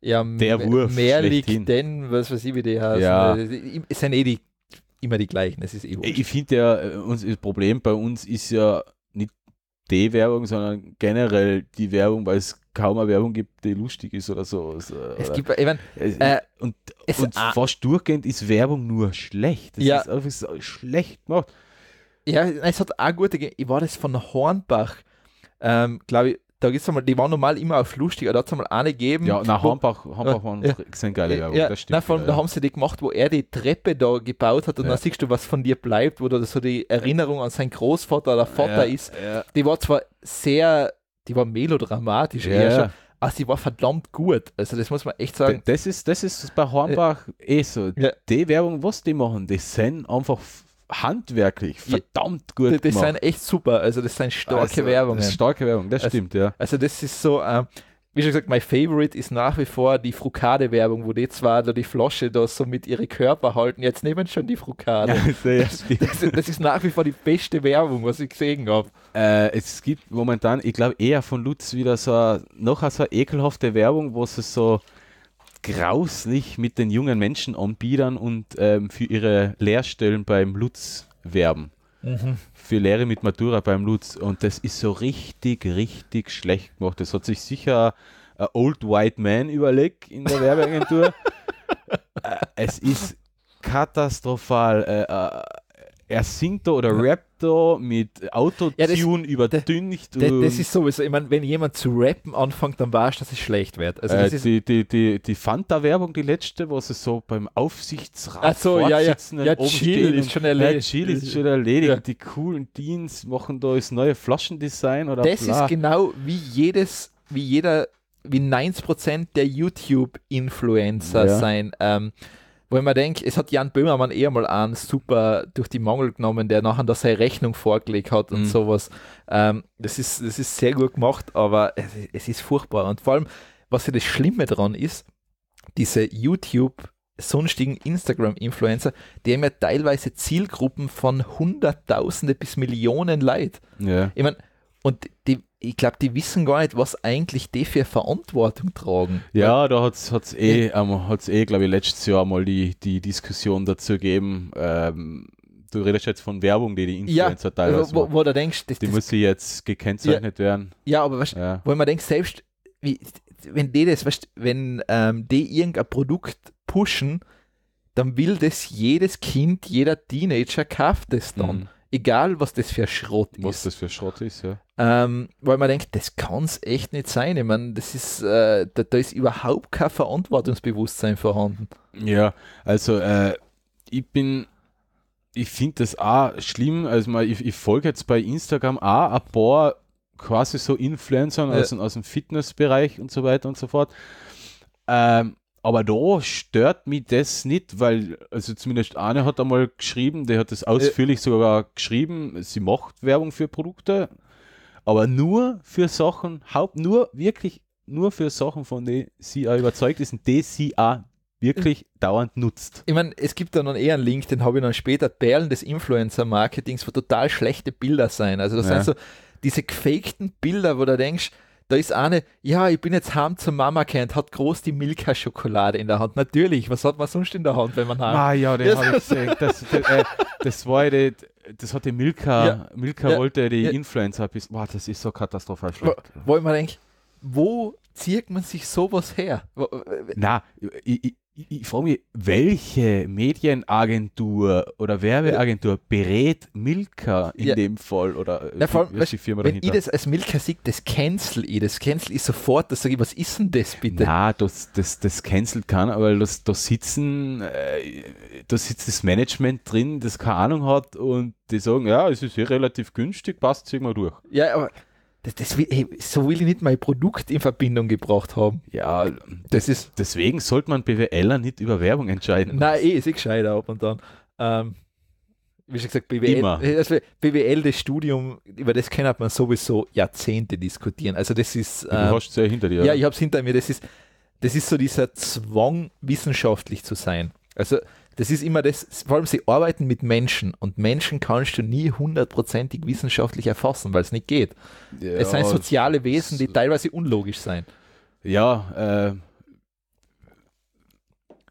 ja, der Wurf. Mehr schlechthin. liegt denn, was weiß ich, wie die heißt. Ja. Es sind eh die, immer die gleichen, es ist eh Ich finde ja, uns, das Problem bei uns ist ja nicht die Werbung, sondern generell die Werbung, weil es kaum eine Werbung gibt, die lustig ist oder so. Äh, es oder gibt eben, äh, äh, und, es und äh, fast durchgehend ist Werbung nur schlecht. Das ja. ist einfach schlecht gemacht. Ja, es hat auch gute. Ich war das von Hornbach, ähm, glaube ich. Da gibt's einmal, die waren normal immer auf lustig, aber da hat es einmal eine gegeben. Ja, nach Hornbach, Hornbach waren ja, sind geile Werbung, ja, das stimmt. Nein, von, ja. da haben sie die gemacht, wo er die Treppe da gebaut hat und ja. dann siehst du, was von dir bleibt, wo da so die Erinnerung an seinen Großvater oder Vater ist. Die war zwar sehr die war melodramatisch ja. eher schon. Also ah, die war verdammt gut. Also das muss man echt sagen. Das ist, das ist bei Hornbach äh, eh so. Ja. Die Werbung, was die machen, die sind einfach handwerklich verdammt gut. Die, die sind echt super. Also das sind starke also, Werbungen. Starke Werbung, das also, stimmt, ja. Also das ist so, äh, wie schon gesagt, mein Favorite ist nach wie vor die Frukade-Werbung, wo die zwar da die Flasche da so mit ihre Körper halten. Jetzt nehmen schon die Frukade. Ja, das, das, das, ist nach wie vor die beste Werbung, was ich gesehen habe. Äh, es gibt momentan, ich glaube, eher von Lutz wieder so eine, noch so eine ekelhafte Werbung, wo sie so grauslich mit den jungen Menschen anbiedern und ähm, für ihre Lehrstellen beim Lutz werben mhm. für Lehre mit Matura beim Lutz. Und das ist so richtig, richtig schlecht gemacht. Das hat sich sicher ein Old White Man überlegt in der Werbeagentur. Äh, es ist katastrophal. Äh, äh, er singt da oder ja. rappt da mit Autotune ja, überdüncht. Das, das, ist sowieso, ich meine, wenn jemand zu rappen anfängt, dann weißt du, dass es schlecht wird. Also äh, die, die, die, die Fanta-Werbung, die letzte, wo es so beim Aufsichtsrat Ach so, ja, ja. ja Chill ist schon erledigt. Chill ist schon erledigt. Ja. Die coolen Teens machen da das neue Flaschendesign oder Das bla. ist genau wie jedes, wie jeder, wie 90% der YouTube-Influencer sein ähm, wo ich mir denke, es hat Jan Böhmermann eh mal einen super durch die Mangel genommen, der nachher da seine Rechnung vorgelegt hat mhm. und sowas. Ähm, das, ist, das ist sehr gut gemacht, aber es, es ist furchtbar. Und vor allem, was ja das Schlimme daran ist, diese YouTube- sonstigen Instagram-Influencer, die haben ja teilweise Zielgruppen von Hunderttausende bis Millionen Leid. Ja. Ich meine, und die, ich glaube, die wissen gar nicht, was eigentlich die für Verantwortung tragen. Ja, da hat es eh, ähm, eh glaube ich, letztes Jahr mal die, die Diskussion dazu gegeben. Ähm, du redest jetzt von Werbung, die die Influencer ja, teilweise wo, wo, wo du denkst, das, die das, muss sie jetzt gekennzeichnet ja, werden. Ja, aber weißt, ja. wo man denkt, selbst wie, wenn die das, weißt, wenn ähm, die irgendein Produkt pushen, dann will das jedes Kind, jeder Teenager kauft das dann. Mhm egal was das für Schrott was ist. Was das für Schrott ist, ja. Ähm, weil man denkt, das kann es echt nicht sein. Ich meine, das ist, äh, da, da, ist überhaupt kein Verantwortungsbewusstsein vorhanden. Ja, also äh, ich bin, ich finde das auch schlimm. Also mal, ich, ich folge jetzt bei Instagram auch ein paar quasi so Influencern ja. aus, aus dem Fitnessbereich und so weiter und so fort. Ähm, aber da stört mich das nicht, weil, also zumindest eine hat einmal geschrieben, der hat das äh. ausführlich äh, sogar geschrieben, sie macht Werbung für Produkte, aber nur für Sachen, haupt, nur wirklich nur für Sachen, von denen sie auch überzeugt ist und die sie auch wirklich äh. dauernd nutzt. Ich meine, es gibt da noch eher einen Link, den habe ich dann später, Perlen des Influencer-Marketings, wo total schlechte Bilder sein. Also das ja. sind so diese gefakten Bilder, wo du denkst, da ist eine, ja, ich bin jetzt heim zur Mama gerannt, hat groß die Milka-Schokolade in der Hand. Natürlich, was hat man sonst in der Hand, wenn man heim Ah ja, den habe ich gesehen. Das, das, äh, das war die, das hat die Milka, ja. Milka ja. wollte die ja. Influencer bis. Boah, das ist so katastrophal schlecht. Wo, wo ich mir denke, wo zieht man sich sowas her? Äh, Na, ich, ich, ich, ich frage mich, welche Medienagentur oder Werbeagentur berät Milka in ja. dem Fall? Oder äh, Na, allem, die Firma wenn dahinter? ich das als Milka sehe, das cancel ich. Das cancel ich sofort. Das sage ich, was ist denn das bitte? Na, das, das, das cancelt keiner, weil das, da sitzen, äh, da sitzt das Management drin, das keine Ahnung hat und die sagen, ja, es ist hier eh relativ günstig, passt es mal durch. Ja, aber das, das will, hey, so will ich nicht mein Produkt in Verbindung gebracht haben. Ja, das ist. Deswegen sollte man BWLer nicht über Werbung entscheiden. Nein, eh, ist eh gescheiter ab und dann. Ähm, wie schon gesagt, BWL, äh, also BWL, das Studium, über das kann man sowieso Jahrzehnte diskutieren. Also das ist. Ähm, du hast es ja hinter dir. Ja, ich habe es hinter mir. Das ist, das ist so dieser Zwang, wissenschaftlich zu sein. Also das ist immer das, vor allem sie arbeiten mit Menschen und Menschen kannst du nie hundertprozentig wissenschaftlich erfassen, weil es nicht geht. Ja, es sind soziale Wesen, die teilweise unlogisch sein. Ja, äh,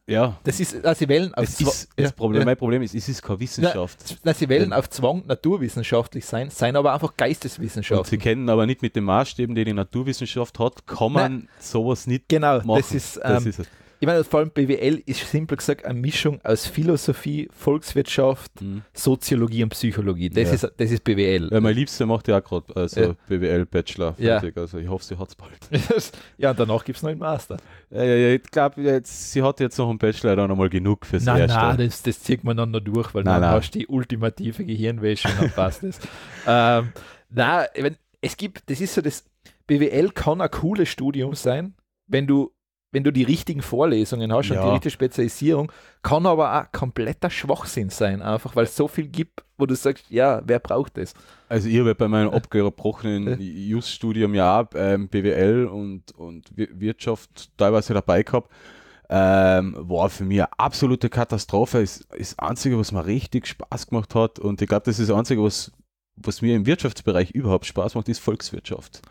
ja. Das ist, also sie wählen auf Zwang. Ja, Problem, ja. Mein Problem ist, es ist keine Wissenschaft. Na, sie wählen auf Zwang naturwissenschaftlich sein, seien aber einfach Geisteswissenschaften. sie kennen aber nicht mit den Maßstäben, die die Naturwissenschaft hat, kann man Nein. sowas nicht genau, machen. Genau, das ähm, ist. Ähm, das ist ich meine, vor allem BWL ist simpel gesagt eine Mischung aus Philosophie, Volkswirtschaft, mhm. Soziologie und Psychologie. Das, ja. ist, das ist BWL. Ja, mein Liebster macht ja auch gerade also ja. BWL-Bachelor. Ja. Also ich hoffe, sie hat es bald. ja, und danach gibt es noch einen Master. Ja, ja, ich glaube, sie hat jetzt noch einen Bachelor dann einmal genug fürs nein, Erste. Nein, das, das zieht man dann noch durch, weil nein, dann nein. hast du die ultimative Gehirnwäsche und dann passt das. ähm, nein, es gibt, das ist so das, BWL kann ein cooles Studium sein, wenn du wenn du die richtigen Vorlesungen hast ja. und die richtige Spezialisierung, kann aber auch kompletter Schwachsinn sein, einfach weil es so viel gibt, wo du sagst, ja, wer braucht das? Also ich habe bei meinem äh. abgebrochenen äh. Just-Studium ja ähm, BWL und, und Wirtschaft teilweise dabei gehabt. Ähm, war für mich eine absolute Katastrophe. Ist das Einzige, was mir richtig Spaß gemacht hat. Und ich glaube, das ist das Einzige, was, was mir im Wirtschaftsbereich überhaupt Spaß macht, ist Volkswirtschaft.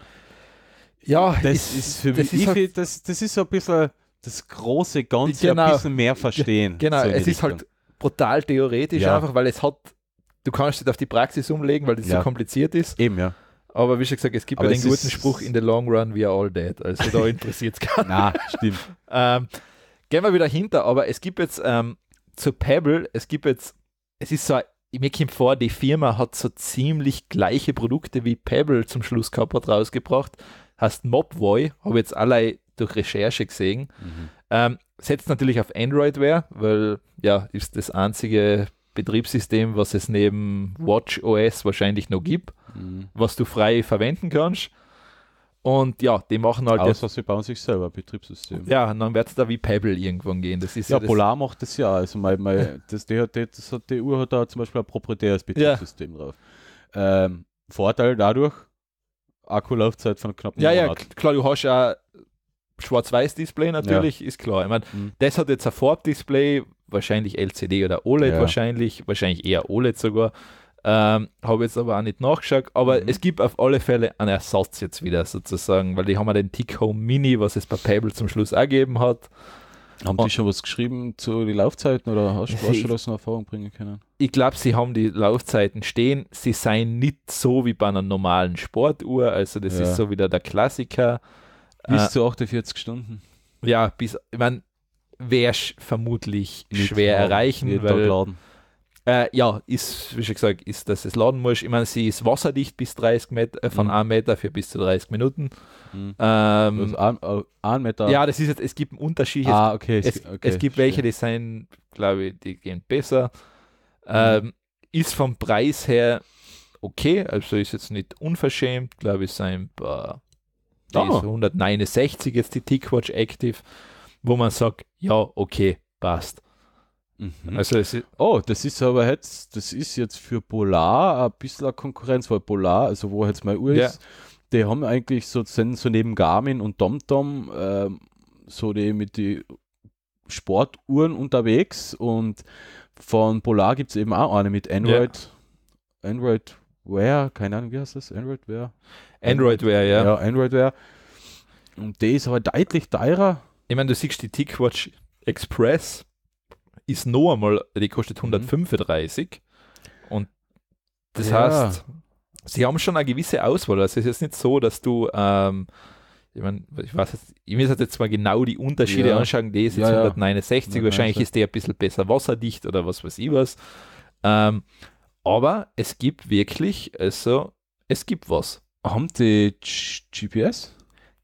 Ja, das ist, ist für das mich, ist halt das, das ist so ein bisschen das große Ganze genau, ein bisschen mehr verstehen. Genau, so es Richtung. ist halt brutal theoretisch ja. einfach, weil es hat, du kannst es auf die Praxis umlegen, weil das ja. so kompliziert ist. Eben, ja. Aber wie schon gesagt, es gibt ja den guten Spruch, in the long run we are all dead. Also da interessiert es keinen. Na, stimmt. Ähm, gehen wir wieder hinter, aber es gibt jetzt ähm, zu Pebble, es gibt jetzt, es ist so, mir kommt vor, die Firma hat so ziemlich gleiche Produkte wie Pebble zum Schluss kaputt rausgebracht heißt Mobvoi, habe jetzt alle durch Recherche gesehen. Mhm. Ähm, setzt natürlich auf Androidware, weil ja, ist das einzige Betriebssystem, was es neben Watch OS wahrscheinlich noch gibt, mhm. was du frei verwenden kannst. Und ja, die machen halt. Außer sie bauen sich selber Betriebssystem. Ja, und dann wird es da wie Pebble irgendwann gehen. Das ist ja, ja das Polar macht das ja. Also mein, mein, das, die, die, das hat, die Uhr hat da zum Beispiel ein proprietäres Betriebssystem ja. drauf. Ähm, Vorteil dadurch, Akkulaufzeit von knapp einem ja, Monat. Ja, klar, du hast ja Schwarz-Weiß-Display natürlich, ja. ist klar. Ich meine, mhm. das hat jetzt ein Farbdisplay, wahrscheinlich LCD oder OLED ja. wahrscheinlich, wahrscheinlich eher OLED sogar. Ähm, Habe jetzt aber auch nicht nachgeschaut, aber mhm. es gibt auf alle Fälle einen Ersatz jetzt wieder sozusagen, weil die haben ja den Tick Home Mini, was es bei Pebble zum Schluss ergeben hat. Haben und die schon was geschrieben zu den Laufzeiten oder hast, hast du das in Erfahrung bringen können? ich glaube, sie haben die Laufzeiten stehen. Sie seien nicht so wie bei einer normalen Sportuhr. Also, das ja. ist so wieder der Klassiker. Bis äh, zu 48 Stunden. Ja, bis, ich meine, wäre vermutlich nicht schwer klar, erreichen. Weil, äh, ja, ist, wie schon gesagt, ist, dass es laden muss. Ich meine, sie ist wasserdicht bis 30 Meter, äh, von mhm. 1 Meter für bis zu 30 Minuten. Mhm. Ähm, also ein, äh, ein Meter. Ja, das ist jetzt, es gibt einen Unterschied. Ah, okay, es, okay, es, gibt okay, welche, die sind, glaube ich, die gehen besser. Ähm, ist vom Preis her okay, also ist jetzt nicht unverschämt, glaube ich, sein äh, oh. 169 jetzt die Tickwatch Active, wo man sagt, ja, okay, passt. Mhm. Also ist, oh, das ist aber jetzt, das ist jetzt für Polar ein bisschen Konkurrenz, weil Polar, also wo jetzt mal Uhr ja. ist, die haben eigentlich so, sind so neben Garmin und TomTom ähm, so die mit den Sportuhren unterwegs und von Polar gibt es eben auch eine mit Android. Ja. Android Wear, keine Ahnung, wie heißt das? Android Wear? Android Wear, ja. Ja, Android Wear. Und die ist aber deutlich teurer. Ich meine, du siehst die TicWatch Express ist noch einmal, die kostet 135 mhm. und das ja. heißt, sie haben schon eine gewisse Auswahl. Also es ist jetzt nicht so, dass du ähm, ich meine, ich weiß jetzt, ich muss jetzt mal genau die Unterschiede ja. anschauen, die ist jetzt ja, 169, ja. wahrscheinlich ist der ein bisschen besser wasserdicht oder was weiß ich was. Ähm, aber es gibt wirklich, also es gibt was. Haben die G GPS?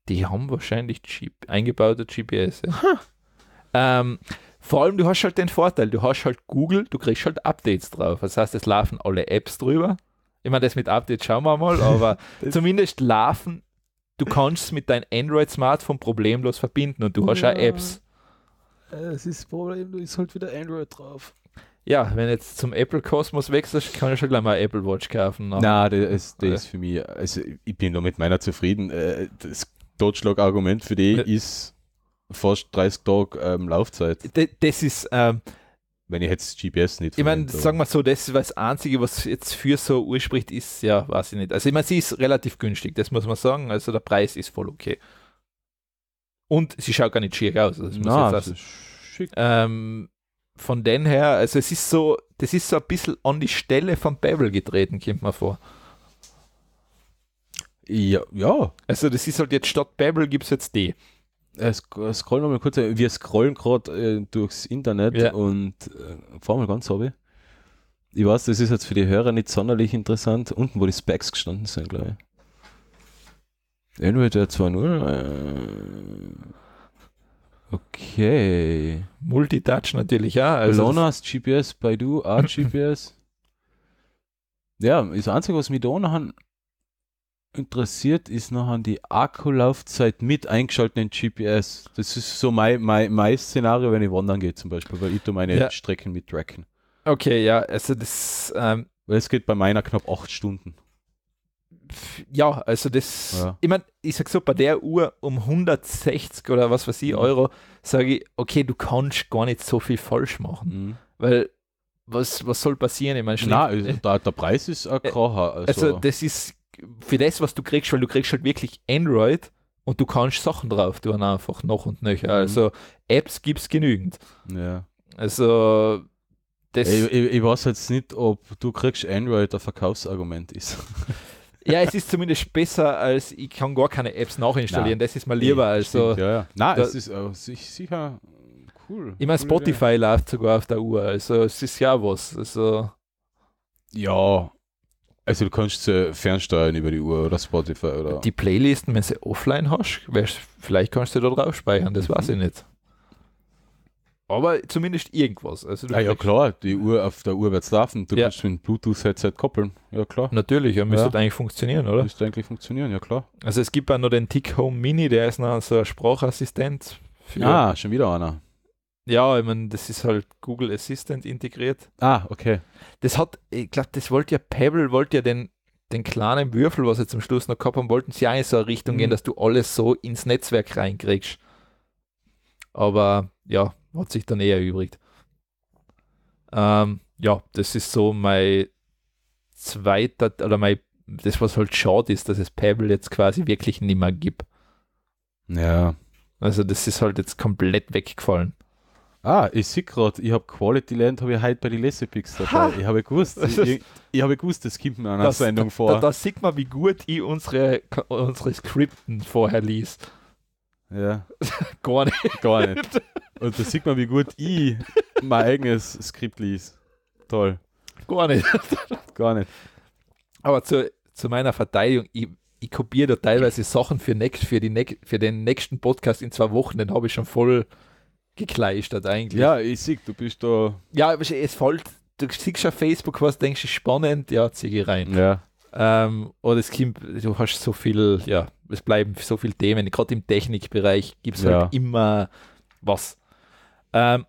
Die haben wahrscheinlich G eingebaute GPS. Ja. ähm, vor allem, du hast halt den Vorteil, du hast halt Google, du kriegst halt Updates drauf. Das heißt, es laufen alle Apps drüber. Ich meine, das mit Updates schauen wir mal, aber zumindest laufen du kannst mit deinem Android-Smartphone problemlos verbinden und du hast ja. auch Apps. Äh, es ist Problem, du ist halt wieder Android drauf. Ja, wenn jetzt zum Apple-Kosmos wechselst, kann ich schon gleich mal Apple Watch kaufen. Na, der ist, das ist für mich, also ich bin nur mit meiner zufrieden. Äh, das Totschlag-Argument für die ist fast 30 Tage ähm, Laufzeit. Das, das ist, ähm, wenn ich jetzt GPS nicht Ich meine, sagen wir so, das war das Einzige, was jetzt für so urspricht, ist ja, weiß ich nicht. Also ich meine, sie ist relativ günstig, das muss man sagen. Also der Preis ist voll okay. Und sie schaut gar nicht schick aus. Das Na, das ist schick. Ähm, von den her, also es ist so, das ist so ein bisschen an die Stelle von Bevel getreten, kommt man vor. Ja, ja. Also das ist halt jetzt statt Bevel gibt es jetzt die. Äh, äh, scrollen wir mal kurz. Äh, wir scrollen gerade äh, durchs Internet ja. und äh, fahren mal ganz hobby. Ich weiß, das ist jetzt für die Hörer nicht sonderlich interessant. Unten, wo die Specs gestanden sind, glaube ich. Nvidia 2.0. Äh, okay. Multitouch natürlich, also ja. Also Lonas, GPS, Baidu, Art GPS. ja, das Einzige, was mich da noch an interessiert, ist noch an die Akkulaufzeit mit eingeschalteten GPS. Das ist so mein, mein, mein Szenario, wenn ich wandern gehe zum Beispiel, weil ich tue meine ja. Strecken mit tracken. Okay, ja, also das. Ähm, es geht bei meiner knapp acht Stunden. Ja, also das, ja. ich meine, ich sag so, bei der Uhr um 160 oder was weiß ich, mhm. Euro, sage ich, okay, du kannst gar nicht so viel falsch machen. Mhm. Weil was, was soll passieren? Ich meine, Nein, da, der Preis ist ein Kracher. Also. also. das ist für das, was du kriegst, weil du kriegst halt wirklich Android und du kannst Sachen drauf tun einfach noch und nöcher. Mhm. Also Apps gibt es genügend. Ja. Also das ich, ich, ich, weiß jetzt nicht, ob du kriegst Android ein Verkaufsargument ist. Ja, es ist zumindest besser als ich kann gar keine Apps nachinstallieren. Nein. Das ist mal lieber. also, stimmt, ja, ja. Nein, da, es ist uh, sicher cool. Ich meine, Spotify läuft sogar auf der Uhr. Also es ist ja was. Also, ja, also du kannst sie fernsteuern über die Uhr oder Spotify oder. Die Playlisten, wenn sie offline hast, vielleicht kannst du da drauf speichern, das mhm. weiß ich nicht. Aber zumindest irgendwas. Also ah, ja klar, die Uhr auf der Uhr wird es laufen. Du ja. kannst mit Bluetooth-Headset koppeln. Ja klar. Natürlich, ja, müsste ja. eigentlich funktionieren, oder? Müsste eigentlich funktionieren, ja klar. Also es gibt auch noch den Tick Home Mini, der ist noch so ein Sprachassistent. ah, schon wieder einer. Ja, ich meine, das ist halt Google Assistant integriert. Ah, okay. Das hat, ich glaube, das wollte ja Pebble, wollte ja den, den kleinen Würfel, was sie zum Schluss noch gehabt haben, wollten sie ja in so eine Richtung mhm. gehen, dass du alles so ins Netzwerk reinkriegst. Aber ja, hat sich dann eher übrig. Ähm, ja, das ist so mein zweiter, oder mein, das was halt schade ist, dass es Pebble jetzt quasi wirklich nicht mehr gibt. Ja. Also das ist halt jetzt komplett weggefallen. Ah, ich sehe gerade, ich habe Quality Land, habe ich heute bei den Lesepicks dabei. Ha! Ich habe gewusst, ich, ich, ich habe gewusst, das kommt mir an der Sendung vor. Da, da, sieht man, wie gut ich unsere, unsere Skripten vorher liest. Ja. Gar nicht. Gar nicht. Und da sieht man, wie gut ich mein eigenes Skript liest. Toll. Gar nicht. Gar nicht. Aber zu, zu meiner Verteidigung, ich, ich kopiere da teilweise Sachen für, next, für, die, für den nächsten Podcast in zwei Wochen, den habe ich schon voll gekleistert eigentlich. Ja, ich sehe, du bist da. Ja, aber es folgt, du siehst auf Facebook was, denkst du spannend, ja, zieh ich rein. Ja. Ähm, oder es kommt, du hast so viel, ja, es bleiben so viele Themen. Gerade im Technikbereich gibt es halt ja. halt immer was. Ähm,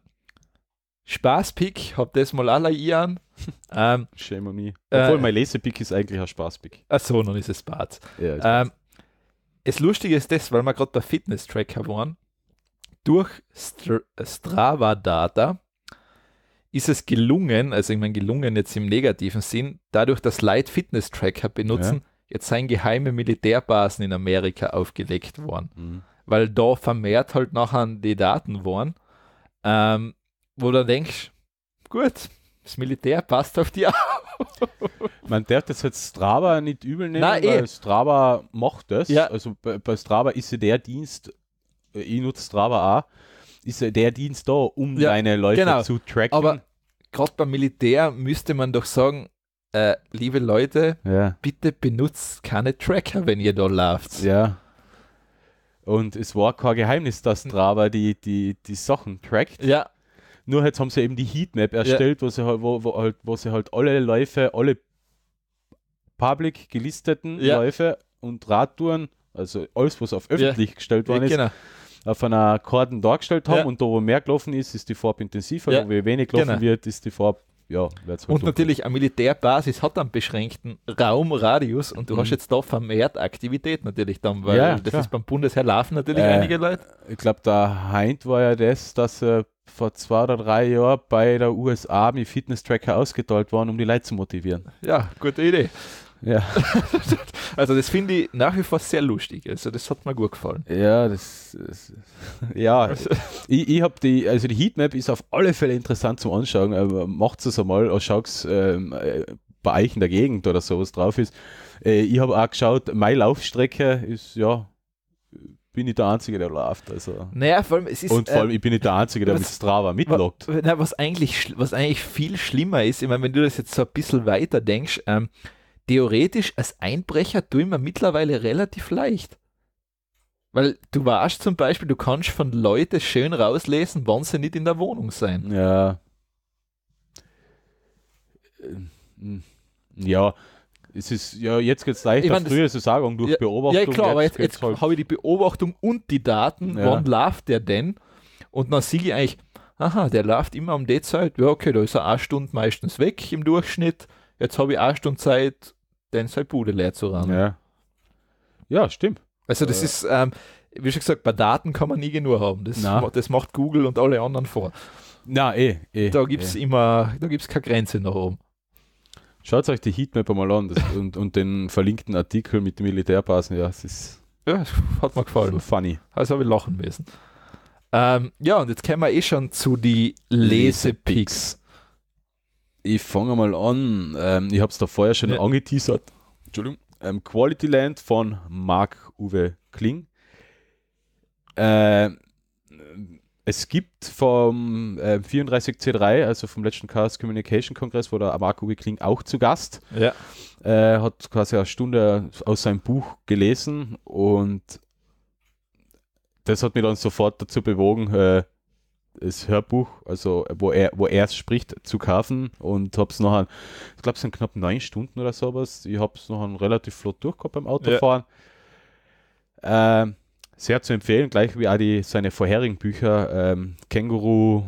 Spaßpick, hab das mal alle Ian. Ähm, Shame on me. Äh, Obwohl, äh, mein Lesepick ist eigentlich ein Spaßpick. Ach so, nun ist es Spaß. Ja, ähm, das Lustige ist das, weil wir gerade bei Fitness-Tracker waren durch Str äh, Strava Data ist es gelungen, also ich meine gelungen jetzt im negativen Sinn, dadurch, dass Light Fitness Tracker benutzen, ja. jetzt seien geheime Militärbasen in Amerika aufgelegt worden, mhm. weil da vermehrt halt nachher die Daten waren, ähm, wo du denkst, gut, das Militär passt auf die auf. Man darf das jetzt Strava nicht übel nehmen, Nein, weil eh. Strava macht das. Ja. Also bei, bei Strava ist ja der Dienst, äh, ich nutze Strava auch, ist äh, der Dienst da, um ja, deine Leute genau. zu tracken. Aber gerade beim Militär müsste man doch sagen, äh, liebe Leute, ja. bitte benutzt keine Tracker, wenn ihr da lauft. Ja. Und es war kein Geheimnis, dass hm. Strava die, die, die Sachen trackt. Ja. Nur jetzt haben sie eben die Heatmap erstellt, ja. wo, sie, halt, wo, wo, halt, wo sie halt alle Läufe, alle public gelisteten ja. Läufe und Radtouren, also alles, was auf öffentlich gestellt worden ist, genau auf äh, einer Karten dargestellt haben ja. und da wo mehr gelaufen ist, ist die Farbe intensiver, ja. wo wenig gelaufen genau. wird, ist die Farbe ja, halt und natürlich, eine Militärbasis hat einen beschränkten Raumradius und du mhm. hast jetzt da vermehrt Aktivität natürlich dann, weil ja, das klar. ist beim Bundesheer laufen natürlich äh, einige Leute. Ich glaube, der Heint war ja das, dass äh, vor zwei oder drei Jahren bei der USA mit Fitness Tracker ausgeteilt waren, um die Leute zu motivieren. Ja, gute Idee. Ja. also das finde ich nach wie vor sehr lustig. Also das hat mir gut gefallen. Ja, das, das ja. Also. ich, ich habe die, also die Heatmap ist auf alle Fälle interessant zum Anschauen. Macht es einmal und schaut ähm, äh, bei euch in der Gegend oder sowas drauf ist. Äh, ich habe auch geschaut, meine Laufstrecke ist ja bin ich der Einzige, der läuft. Also. Naja, vor allem, es ist, und vor allem, äh, ich bin nicht der Einzige, der was, mit Strava mitlockt. Was, was, eigentlich, was eigentlich viel schlimmer ist, ich meine, wenn du das jetzt so ein bisschen weiter denkst, ähm, theoretisch als Einbrecher tun wir mittlerweile relativ leicht. Weil du warst zum Beispiel, du kannst von Leuten schön rauslesen, wann sie nicht in der Wohnung sein. Ja. Ähm, ja, es ist, ja, jetzt geht es leichter. Ich mein, Früher ist die Sagung durch ja, Beobachtung. Ja, klar, jetzt aber jetzt, jetzt halt habe ich die Beobachtung und die Daten. Ja. Wann läuft der denn? Und dann sehe ich eigentlich, aha, der läuft immer um die Zeit. Ja, okay, da ist er eine Stunde meistens weg im Durchschnitt. Jetzt habe ich eine Stunde Zeit, dann seine Bude leer zu ran. Ja. ja, stimmt. Also das äh. ist, ähm, wie schon gesagt, bei Daten kann man nie genug haben. Das, das macht Google und alle anderen vor. Na, eh, eh. Da gibt es eh. immer, da gibt es keine Grenze nach oben. Schaut euch die Heatmap mal an das, und, und den verlinkten Artikel mit den Militärbasen. Ja, es ist. Ja, hat mir gefallen. So Funny. Also habe ich lachen müssen. Ähm, ja, und jetzt kämen wir eh schon zu die Lesepicks ich fange mal an. Ähm, ich habe es da vorher schon ja. angeteasert. Entschuldigung. Ähm, Quality Land von Marc-Uwe Kling. Äh, es gibt vom äh, 34C3, also vom letzten Chaos Communication Kongress, wo der Marc-Uwe Kling auch zu Gast. Ja. Äh, hat quasi eine Stunde aus seinem Buch gelesen und das hat mich dann sofort dazu bewogen, äh, das Hörbuch, also wo er, wo er es spricht, zu kaufen und habe es noch, an, ich glaube, es sind knapp neun Stunden oder sowas. Ich habe es noch an relativ flott durchgehabt beim Autofahren. Ja. Ähm, sehr zu empfehlen, gleich wie auch die, seine vorherigen Bücher, ähm, Känguru,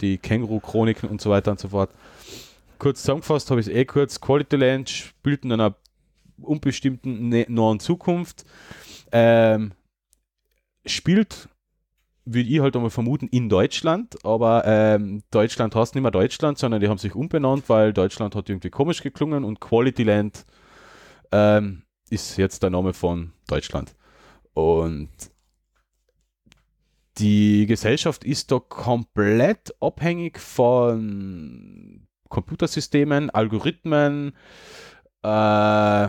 die Känguru-Chroniken und so weiter und so fort. Kurz zusammengefasst habe ich es eh kurz. Quality Land spielt in einer unbestimmten neuen Zukunft. Ähm, spielt würde ich halt einmal vermuten, in Deutschland, aber ähm, Deutschland heißt nicht mehr Deutschland, sondern die haben sich umbenannt, weil Deutschland hat irgendwie komisch geklungen und Qualityland ähm, ist jetzt der Name von Deutschland. Und die Gesellschaft ist da komplett abhängig von Computersystemen, Algorithmen. Äh,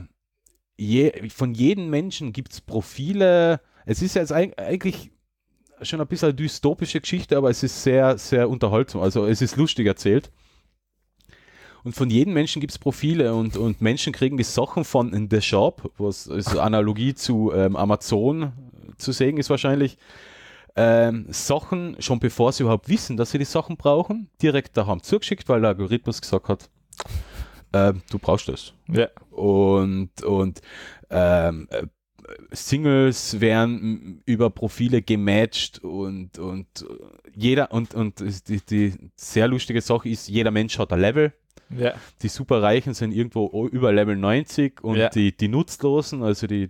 je, von jedem Menschen gibt es Profile. Es ist jetzt eigentlich schon ein bisschen eine dystopische Geschichte, aber es ist sehr, sehr unterhaltsam. Also es ist lustig erzählt. Und von jedem Menschen gibt es Profile und, und Menschen kriegen die Sachen von in The Shop, was ist Analogie zu ähm, Amazon zu sehen ist wahrscheinlich. Ähm, Sachen, schon bevor sie überhaupt wissen, dass sie die Sachen brauchen, direkt da haben zugeschickt, weil der Algorithmus gesagt hat, ähm, du brauchst das. Ja. Und, und ähm, äh, Singles werden über Profile gematcht und, und jeder, und, und die, die sehr lustige Sache ist, jeder Mensch hat ein Level. Ja. Die Superreichen sind irgendwo über Level 90 und ja. die, die Nutzlosen, also die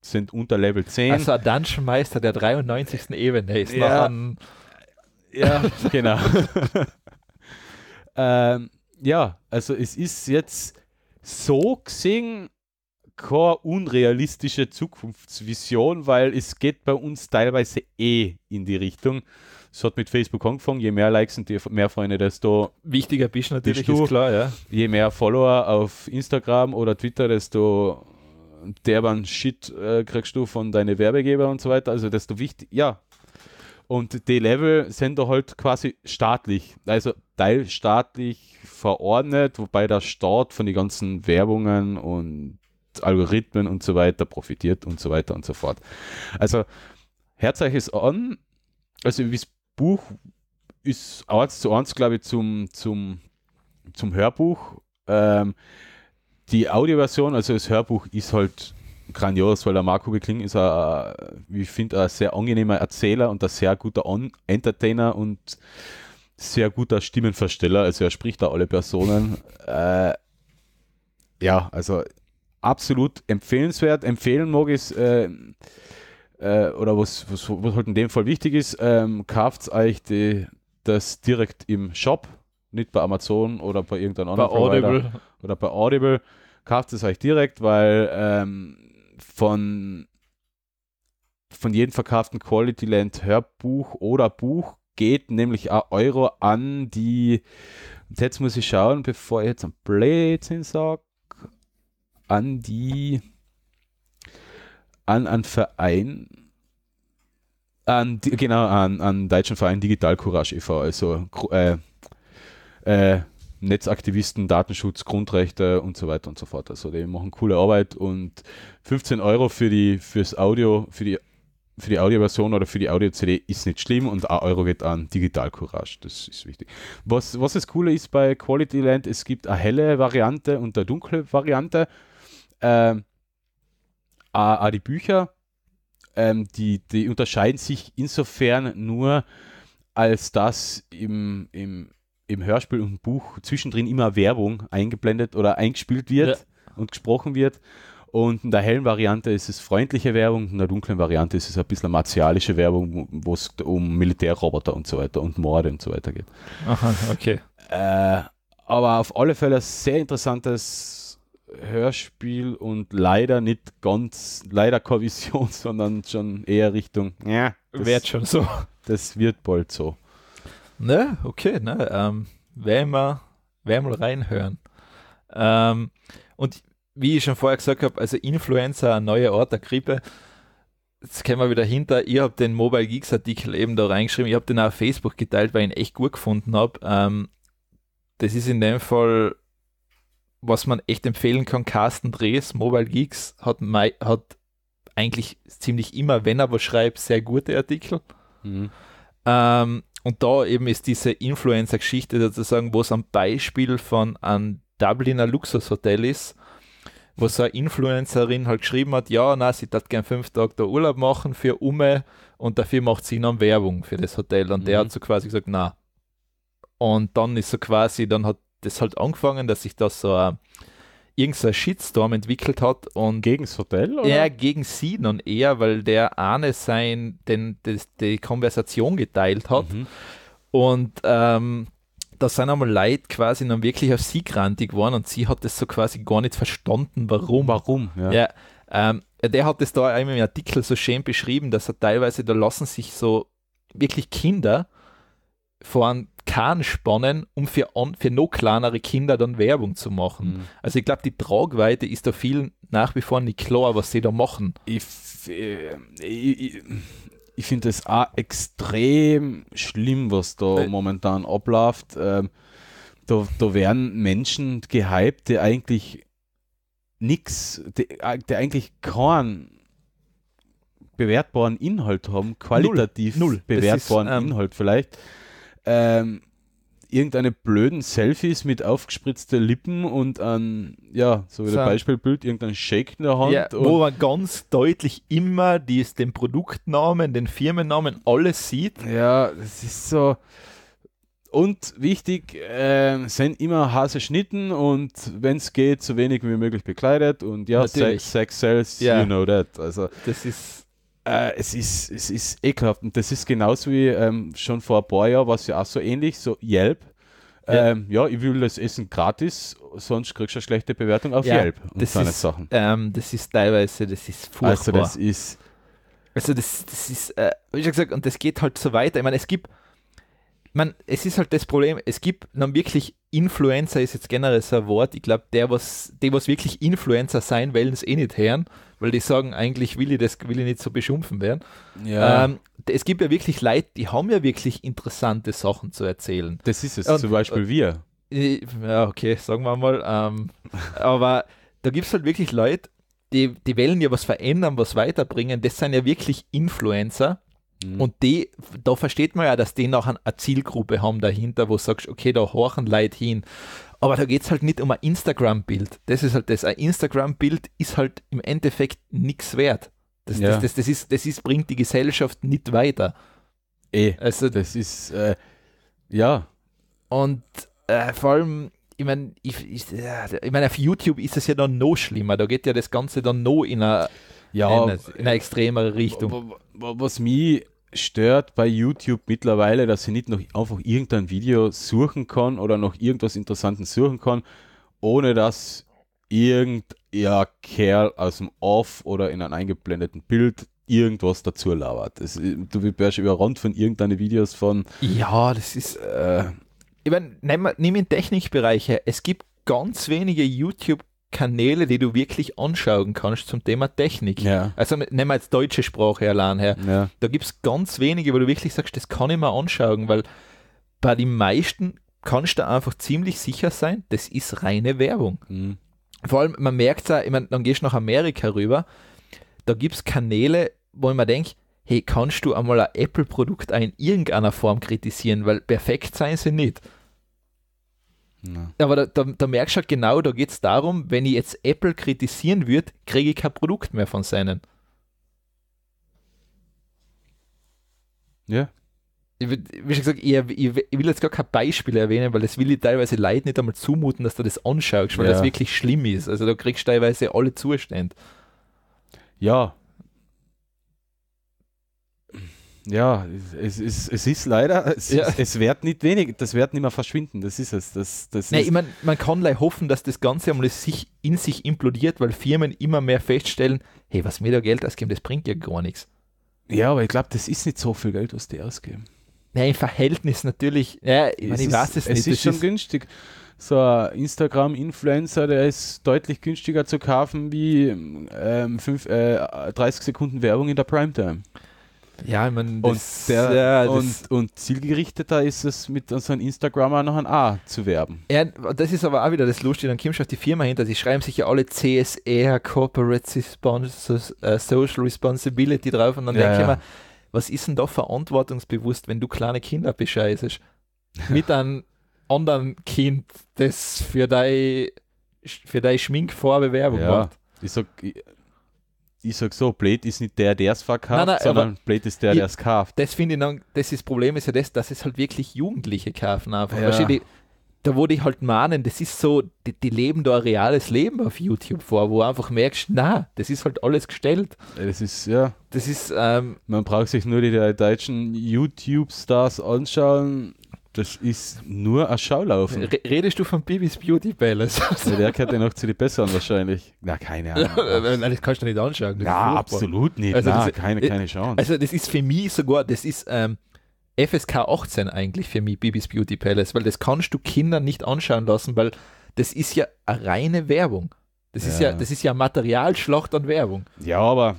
sind unter Level 10. Also ein Dungeon Meister der 93. Ebene ist ja. noch ein. Ja, genau. ähm, ja, also es ist jetzt so gesehen keine unrealistische Zukunftsvision, weil es geht bei uns teilweise eh in die Richtung. Es hat mit Facebook angefangen, je mehr Likes und je mehr Freunde, desto wichtiger bist natürlich, du, ist klar, ja. Je mehr Follower auf Instagram oder Twitter, desto derbern Shit äh, kriegst du von deinen Werbegeber und so weiter. Also desto wichtig, ja. Und die Level sind da halt quasi staatlich, also teilstaatlich verordnet, wobei der Staat von den ganzen Werbungen und Algorithmen und so weiter profitiert und so weiter und so fort. Also Herzeichen ist an, also das Buch ist eins zu eins, glaube ich, zum, zum, zum Hörbuch. Ähm, die Audioversion, also das Hörbuch ist halt grandios, weil der Marco Gekling ist, ein, ich finde, ein sehr angenehmer Erzähler und ein sehr guter On Entertainer und sehr guter Stimmenversteller. Also er spricht da alle Personen. Äh, ja, also absolut empfehlenswert. Empfehlen mag ist, äh, äh, oder was, was, was, halt in dem Fall wichtig ist, ähm, kauft euch die, das direkt im Shop, nicht bei Amazon oder bei irgendeinem anderen bei Provider Audible. oder bei Audible. Kauft es euch direkt, weil ähm, von, von jedem verkauften Quality Land Hörbuch oder Buch geht nämlich ein Euro an die. Und jetzt muss ich schauen, bevor ich jetzt ein Blödsinn sage an die, an, an Verein, an, genau, an, an deutschen Verein Digital Courage e.V., also äh, äh, Netzaktivisten, Datenschutz, Grundrechte und so weiter und so fort. Also die machen coole Arbeit und 15 Euro für die fürs Audio, für die für die Audioversion oder für die Audio-CD ist nicht schlimm und 1 Euro geht an Digital Courage, das ist wichtig. Was, was das Coole ist bei Quality Land, es gibt eine helle Variante und eine dunkle Variante ähm, a, die Bücher, ähm, die, die unterscheiden sich insofern nur, als dass im, im, im Hörspiel und Buch zwischendrin immer Werbung eingeblendet oder eingespielt wird ja. und gesprochen wird. Und in der hellen Variante ist es freundliche Werbung, in der dunklen Variante ist es ein bisschen martialische Werbung, wo es um Militärroboter und so weiter und Morde und so weiter geht. Aha, okay. Äh, aber auf alle Fälle sehr interessantes Hörspiel und leider nicht ganz, leider keine Vision, sondern schon eher Richtung, ja, wird schon so. Das wird bald so. Ne, okay, ne, ähm, werden wir, werden wir reinhören. Ähm, und wie ich schon vorher gesagt habe, also Influencer, ein neuer Ort der Grippe, jetzt kommen wir wieder hinter, ich habe den Mobile Geeks Artikel eben da reingeschrieben, ich habe den auf Facebook geteilt, weil ich ihn echt gut gefunden habe. Ähm, das ist in dem Fall was man echt empfehlen kann, Carsten Drees, Mobile Geeks, hat, hat eigentlich ziemlich immer, wenn er was schreibt, sehr gute Artikel. Mhm. Ähm, und da eben ist diese Influencer-Geschichte sozusagen, wo es am Beispiel von einem Dubliner Luxushotel ist, wo so eine Influencerin halt geschrieben hat, ja, na, sie darf gern fünf Tage da Urlaub machen für Ume und dafür macht sie dann Werbung für das Hotel. Und mhm. der hat so quasi gesagt, na. Und dann ist so quasi, dann hat das halt angefangen, dass sich das so ein, irgendein Shitstorm entwickelt hat. Und gegen das Hotel? Oder? Ja, gegen sie dann eher, weil der eine sein, den, das, die Konversation geteilt hat. Mhm. Und ähm, da sind einmal Leute quasi dann wirklich auf sie grantig geworden und sie hat das so quasi gar nicht verstanden, warum. Warum, ja. ja ähm, der hat es da im Artikel so schön beschrieben, dass er teilweise, da lassen sich so wirklich Kinder vor einen Kahn spannen, um für, für noch kleinere Kinder dann Werbung zu machen. Mhm. Also ich glaube, die Tragweite ist da vielen nach wie vor nicht klar, was sie da machen. Ich, äh, ich, ich, ich finde es auch extrem schlimm, was da äh, momentan abläuft. Ähm, da, da werden Menschen gehypt, die eigentlich nichts, die, äh, die eigentlich keinen bewertbaren Inhalt haben, qualitativ Null. bewertbaren ist, ähm, Inhalt vielleicht ähm, irgendeine blöden Selfies mit aufgespritzten Lippen und ein, ja, so wie so. das Beispielbild, irgendein Shake in der Hand. Ja, wo man ganz deutlich immer dies, den Produktnamen, den Firmennamen, alles sieht. Ja, das ist so. Und wichtig, äh, sind immer Hase schnitten und wenn es geht, so wenig wie möglich bekleidet und ja, Sex, Sex sells, ja. you know that. Also, das ist äh, es, ist, es ist ekelhaft. Und das ist genauso wie ähm, schon vor ein paar Jahren, was ja auch so ähnlich, so Yelp. Ähm, ja. ich will das Essen gratis, sonst kriegst du eine schlechte Bewertung auf ja, Yelp und so Sachen. Ähm, das ist teilweise, das ist furchtbar. Also das ist... Also das, das ist, äh, wie schon gesagt, und das geht halt so weiter. Ich meine, es gibt, man, es ist halt das Problem, es gibt dann wirklich Influencer ist jetzt generell so ein Wort. Ich glaube, der, was, der, was wirklich Influencer sein wollen, es eh nicht hören weil die sagen, eigentlich will ich das will ich nicht so beschimpfen werden. Ja. Ähm, es gibt ja wirklich Leute, die haben ja wirklich interessante Sachen zu erzählen. Das ist es, und, zum Beispiel äh, wir. Äh, ja, okay, sagen wir mal. Ähm, aber da gibt es halt wirklich Leute, die, die wollen ja was verändern, was weiterbringen. Das sind ja wirklich Influencer. Mhm. Und die, da versteht man ja, dass die noch eine Zielgruppe haben dahinter, wo du sagst, okay, da horchen Leute hin. Aber da geht es halt nicht um ein Instagram-Bild. Das ist halt das. Ein Instagram-Bild ist halt im Endeffekt nichts wert. Das, ja. das, das, das, ist, das ist, bringt die Gesellschaft nicht weiter. Eh, also, das ist, äh, ja. Und äh, vor allem, ich meine, ich, ich, äh, ich mein, auf YouTube ist es ja dann noch schlimmer. Da geht ja das Ganze dann noch in eine, ja, in eine, in eine extremere Richtung. Was mich stört bei YouTube mittlerweile, dass ich nicht noch einfach irgendein Video suchen kann oder noch irgendwas Interessantes suchen kann, ohne dass irgendein ja, Kerl aus dem Off oder in einem eingeblendeten Bild irgendwas dazu labert. Es, du wirst überrannt von irgendeinen Videos von. Ja, das ist. Äh, ich meine, nimm, nimm in Technikbereiche. Es gibt ganz wenige YouTube- Kanäle, die du wirklich anschauen kannst zum Thema Technik. Ja. Also nehmen wir jetzt deutsche Sprache allein her. Ja. Da gibt es ganz wenige, wo du wirklich sagst, das kann ich mir anschauen, weil bei den meisten kannst du einfach ziemlich sicher sein, das ist reine Werbung. Mhm. Vor allem, man merkt es ich meine, dann gehst du nach Amerika rüber, da gibt es Kanäle, wo man denkt, hey, kannst du einmal ein Apple-Produkt in irgendeiner Form kritisieren, weil perfekt sein sie nicht. Ja. Aber da, da, da, merkst du halt genau, da geht es darum, wenn ich jetzt Apple kritisieren würde, kriege ich kein Produkt mehr von seinen. Ja. Ich, wie schon gesagt, ich, ich, will jetzt gar kein Beispiel erwähnen, weil das will ich teilweise Leuten nicht einmal zumuten, dass du das anschaust, weil ja. das wirklich schlimm ist. Also da kriegst du teilweise alle Zustände. Ja, ja, es, es, es ist leider, es, ja. es wird nicht wenig, das wird nicht mehr verschwinden, das ist es. Das, das Nein, ist ich mein, man kann leider hoffen, dass das Ganze einmal sich in sich implodiert, weil Firmen immer mehr feststellen, hey, was mir da Geld ausgeben, das bringt ja gar nichts. Ja, aber ich glaube, das ist nicht so viel Geld, was die ausgeben. Nein, im Verhältnis natürlich, ja, ich, mein, ich ist, weiß es, nicht. Es ist schon ist günstig. So ein Instagram-Influencer, der ist deutlich günstiger zu kaufen wie ähm, fünf, äh, 30 Sekunden Werbung in der Primetime. Ja, ich meine, und, der, ja, und, und, zielgerichteter ist es, mit unseren Instagrammer noch ein A zu werben. Ja, das ist aber auch wieder das Lustige, dann kommt schon die Firma hinter, Sie schreiben sich ja alle CSR, e, Corporate Responses, uh, Social Responsibility drauf und dann ja, denke ja. ich mir, was ist denn da verantwortungsbewusst, wenn du kleine Kinder bescheißest? mit einem anderen Kind, das für deine für deine Schminkfarbe Werbung ja. macht. Ich sag, ich sag so, blöd ist nicht der, der es verkauft, nein, nein, sondern blöd ist der, der es kauft. Das finde ich dann, das ist, Problem ist ja das, dass es halt wirklich Jugendliche kaufen einfach. Ja. da wurde ich halt mahnen, das ist so, die, die, leben da ein reales Leben auf YouTube vor, wo einfach merkst, na, das ist halt alles gestellt. Das ist, ja. Das ist, ähm, Man braucht sich nur die deutschen YouTube-Stars anschauen, das ist nur ein Schaulaufen. Redest du von Bibis Beauty Palace? der gehört ja noch zu den Besseren wahrscheinlich. Na, keine Ahnung. Nein, das kannst du nicht anschauen. Ja, absolut nicht. Also Na, das, keine, äh, keine Chance. Also das ist für mich sogar, das ist ähm, FSK 18 eigentlich für mich, Bibis Beauty Palace, weil das kannst du Kindern nicht anschauen lassen, weil das ist ja eine reine Werbung. Das ja. ja, das ist ja Materialschlacht an Werbung. Ja, aber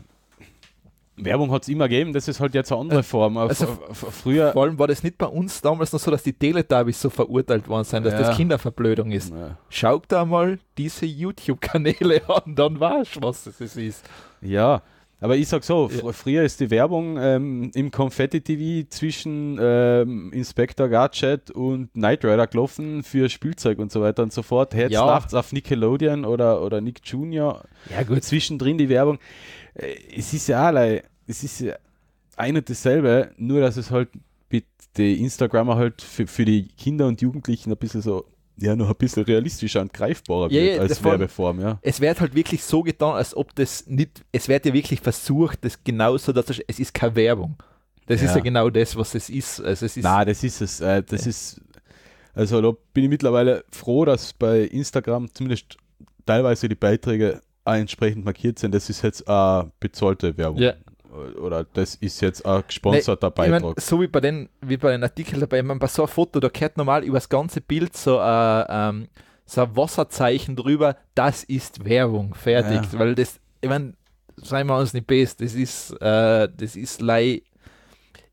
Werbung hat es immer gegeben, das ist halt jetzt eine andere Form. Also früher vor allem war das nicht bei uns damals noch so, dass die Teletubbies so verurteilt worden sind, dass ja. das Kinderverblödung ist. Ja. Schaut da mal diese YouTube-Kanäle an, dann weißt du, was es ist. Ja, aber ich sag so, fr früher ist die Werbung ähm, im Confetti-TV zwischen ähm, Inspector Gadget und Knight Rider gelaufen für Spielzeug und so weiter und so fort. Jetzt ja. auf Nickelodeon oder, oder Nick Junior. Ja, gut. Zwischendrin die Werbung. Äh, es ist ja alle, es ist ja ein und dasselbe, nur dass es halt mit die Instagramer halt für, für die Kinder und Jugendlichen ein bisschen so ja noch ein bisschen realistischer und greifbarer ja, wird als Werbeform, ja. Es wird halt wirklich so getan, als ob das nicht, es wird ja wirklich versucht, das genauso, dass es, es ist keine Werbung. Das ja. ist ja genau das, was es ist. Also es ist Na, das ist es. Äh, das ja. ist, also da bin ich mittlerweile froh, dass bei Instagram zumindest teilweise die Beiträge entsprechend markiert sind, das ist jetzt eine äh, bezahlte Werbung. Ja. Oder das ist jetzt ein gesponserter nee, Beitrag. Ich mein, so wie bei den, wie bei den Artikeln dabei, man bei so einem Foto, da gehört normal über das ganze Bild so äh, ähm, so ein Wasserzeichen drüber, das ist Werbung, fertig. Ja. Weil das, ich meine, seien wir uns nicht best, das ist, äh, das ist lei.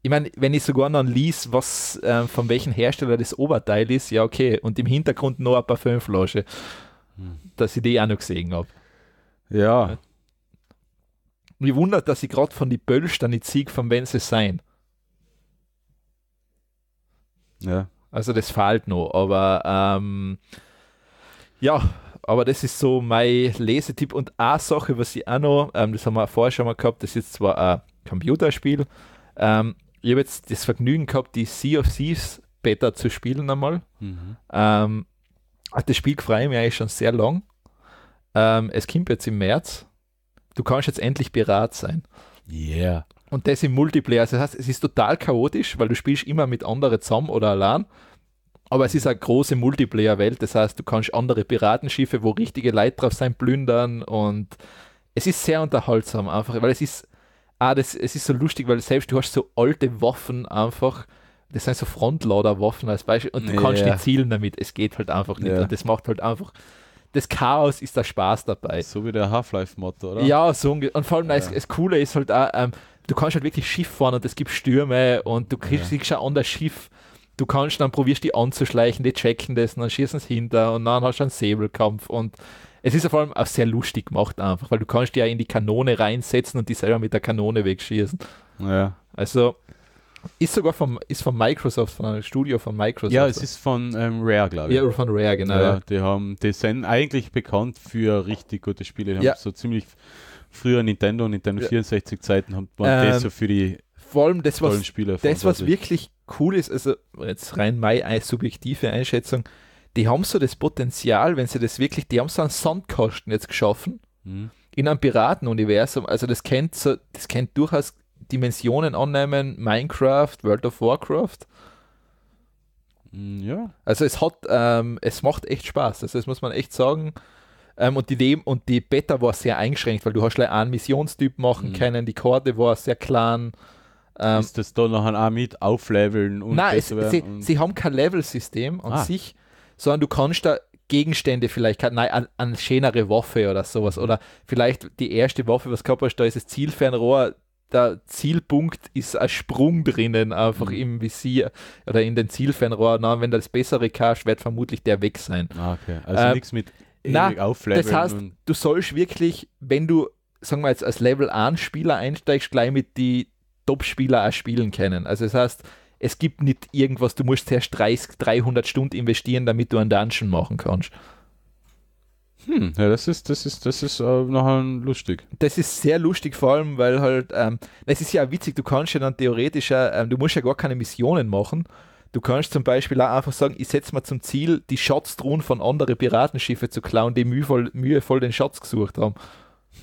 Ich meine, wenn ich sogar noch lies, was äh, von welchem Hersteller das Oberteil ist, ja okay, und im Hintergrund noch ein paar Parfümflasche, hm. dass ich die auch noch gesehen habe. Ja. Mich wundert, dass ich gerade von die Bölsch dann nicht sieg, von Wenzel sein. Ja. Also das fehlt noch, aber ähm, ja, aber das ist so mein Lesetipp und eine Sache, was ich auch noch, ähm, das haben wir vorher schon mal gehabt, das ist zwar ein Computerspiel, ähm, ich habe jetzt das Vergnügen gehabt, die Sea of Thieves Beta zu spielen einmal. Mhm. Ähm, das Spiel freue mich eigentlich schon sehr lang. Ähm, es kommt jetzt im März. Du kannst jetzt endlich berat sein. Yeah. Und das im Multiplayer. Also das heißt, es ist total chaotisch, weil du spielst immer mit anderen zusammen oder allein. Aber es ist eine große Multiplayer-Welt. Das heißt, du kannst andere Piratenschiffe, wo richtige Leute drauf sein, plündern. Und es ist sehr unterhaltsam einfach, weil es ist, ah, das, es ist so lustig, weil selbst du hast so alte Waffen einfach das sind so Frontlader-Waffen als Beispiel und du ja. kannst nicht zielen damit. Es geht halt einfach nicht. Ja. Und das macht halt einfach das Chaos ist der Spaß dabei. So wie der Half-Life-Mod, oder? Ja, so und vor allem ja. das, das Coole ist halt auch, ähm, du kannst halt wirklich Schiff fahren und es gibt Stürme und du kriegst ja. schon an das Schiff. Du kannst dann probierst die anzuschleichen, die checken das und dann schießen sie hinter und dann hast du einen Säbelkampf und es ist ja vor allem auch sehr lustig gemacht einfach, weil du kannst die ja in die Kanone reinsetzen und die selber mit der Kanone wegschießen. Ja. Also ist sogar vom, ist von Microsoft, von einem Studio von Microsoft. Ja, es ist von ähm, Rare, glaube ich. Ja, von Rare, genau. Ja, die, haben, die sind eigentlich bekannt für richtig gute Spiele. Die ja. haben so ziemlich früher Nintendo und Nintendo 64 Zeiten haben waren ähm, das so für die vor allem das, was, Spiele das, was wirklich cool ist, also jetzt rein meine subjektive Einschätzung, die haben so das Potenzial, wenn sie das wirklich, die haben so einen Soundkosten jetzt geschaffen. Mhm in einem Piratenuniversum, also das kennt so, das kennt durchaus Dimensionen annehmen, Minecraft, World of Warcraft. Mm, ja. Also es hat, ähm, es macht echt Spaß. Also das muss man echt sagen. Ähm, und die Leben und die Beta war sehr eingeschränkt, weil du hast einen Missionstyp machen mhm. können, die Karte war sehr klein. Ähm, ist das da noch auch mit aufleveln und Nein, es, sie, und sie haben kein Level-System an ah. sich, sondern du kannst da Gegenstände vielleicht, nein, an, an schönere Waffe oder sowas. Mhm. Oder vielleicht die erste Waffe, was gehabt hast, da ist das Zielfernrohr der Zielpunkt ist ein Sprung drinnen, einfach mhm. im Visier oder in den Zielfernrohr. Na, wenn das bessere kannst, wird vermutlich der weg sein. Ah, okay. Also ähm, nichts mit na, Das heißt, du sollst wirklich, wenn du, sagen wir jetzt, als Level 1 Spieler einsteigst, gleich mit die Top-Spieler auch spielen können. Also das heißt, es gibt nicht irgendwas, du musst erst 30, 300 Stunden investieren, damit du einen Dungeon machen kannst. Hm, ja, das ist, das ist, das ist äh, nachher lustig. Das ist sehr lustig, vor allem, weil halt, ähm, es ist ja auch witzig, du kannst ja dann theoretisch, äh, ähm, du musst ja gar keine Missionen machen. Du kannst zum Beispiel auch einfach sagen, ich setze mir zum Ziel, die Schatztruhen von anderen Piratenschiffen zu klauen, die mühevoll, mühevoll den Schatz gesucht haben.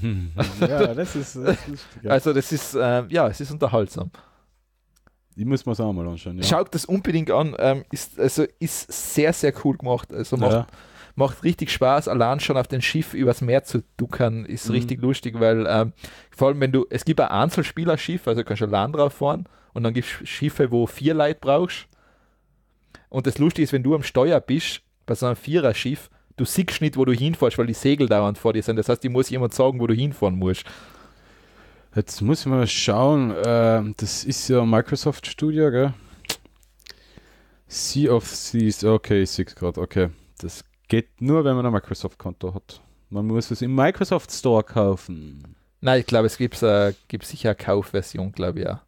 Hm. ja, das ist, das ist lustig, ja. Also das ist, ähm, ja, es ist unterhaltsam. Die muss man es auch mal anschauen. Ja. Schaut das unbedingt an. Ähm, ist, also ist sehr, sehr cool gemacht. Also macht, ja macht richtig Spaß, allein schon auf dem Schiff übers Meer zu duckern, ist mhm. richtig lustig, weil ähm, vor allem, wenn du, es gibt ein Einzelspielerschiff, also kannst du allein drauf fahren und dann gibt es Schiffe, wo vier Leute brauchst. Und das Lustige ist, wenn du am Steuer bist, bei so einem Viererschiff, du siehst nicht, wo du hinfährst, weil die Segel dauernd vor dir sind. Das heißt, die muss jemand sagen, wo du hinfahren musst. Jetzt muss man schauen, ähm, das ist ja Microsoft Studio, gell? Sea of Seas, okay, ich sehe gerade, okay. Das Geht nur, wenn man ein Microsoft-Konto hat. Man muss es im Microsoft Store kaufen. Nein, ich glaube, es gibt, äh, sicher eine Kaufversion, glaube ich, ja.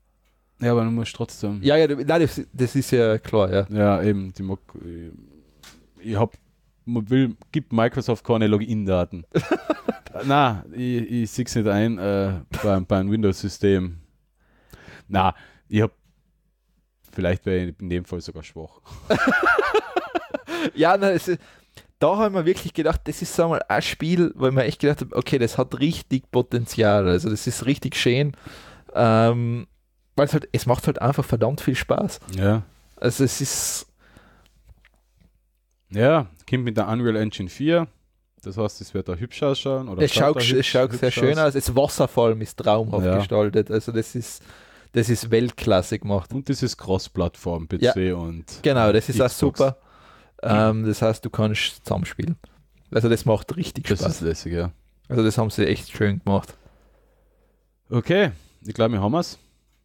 Ja, aber man muss trotzdem. Ja, ja, nein, das, das ist ja klar, ja. Ja, eben. Die, ich hab, man will, gibt Microsoft keine Login-Daten. Na, ich, ich sehe es nicht ein äh, beim, beim Windows-System. Na, ich habe vielleicht wäre ich in dem Fall sogar schwach. ja, na, es, ist da haben wir wirklich gedacht, das ist einmal ein Spiel, weil man echt gedacht hat, okay, das hat richtig Potenzial. Also das ist richtig schön. Ähm, weil es halt, es macht halt einfach verdammt viel Spaß. Ja. Also es ist. Ja, kommt mit der Unreal Engine 4. Das heißt, es wird da hübsch ausschauen. Oder es schaut, hübsch, es schaut sehr schön aus. aus. Das Wasserfall ist traumhaft ja. gestaltet. Also das ist das ist Weltklasse gemacht. Und das ist Cross-Plattform, PC ja. und. Genau, das ist Xbox. auch super. Mhm. Ähm, das heißt, du kannst zusammenspielen. Also das macht richtig das Spaß. Das ist lässig, ja. Also das haben sie echt schön gemacht. Okay, ich glaube, wir haben es.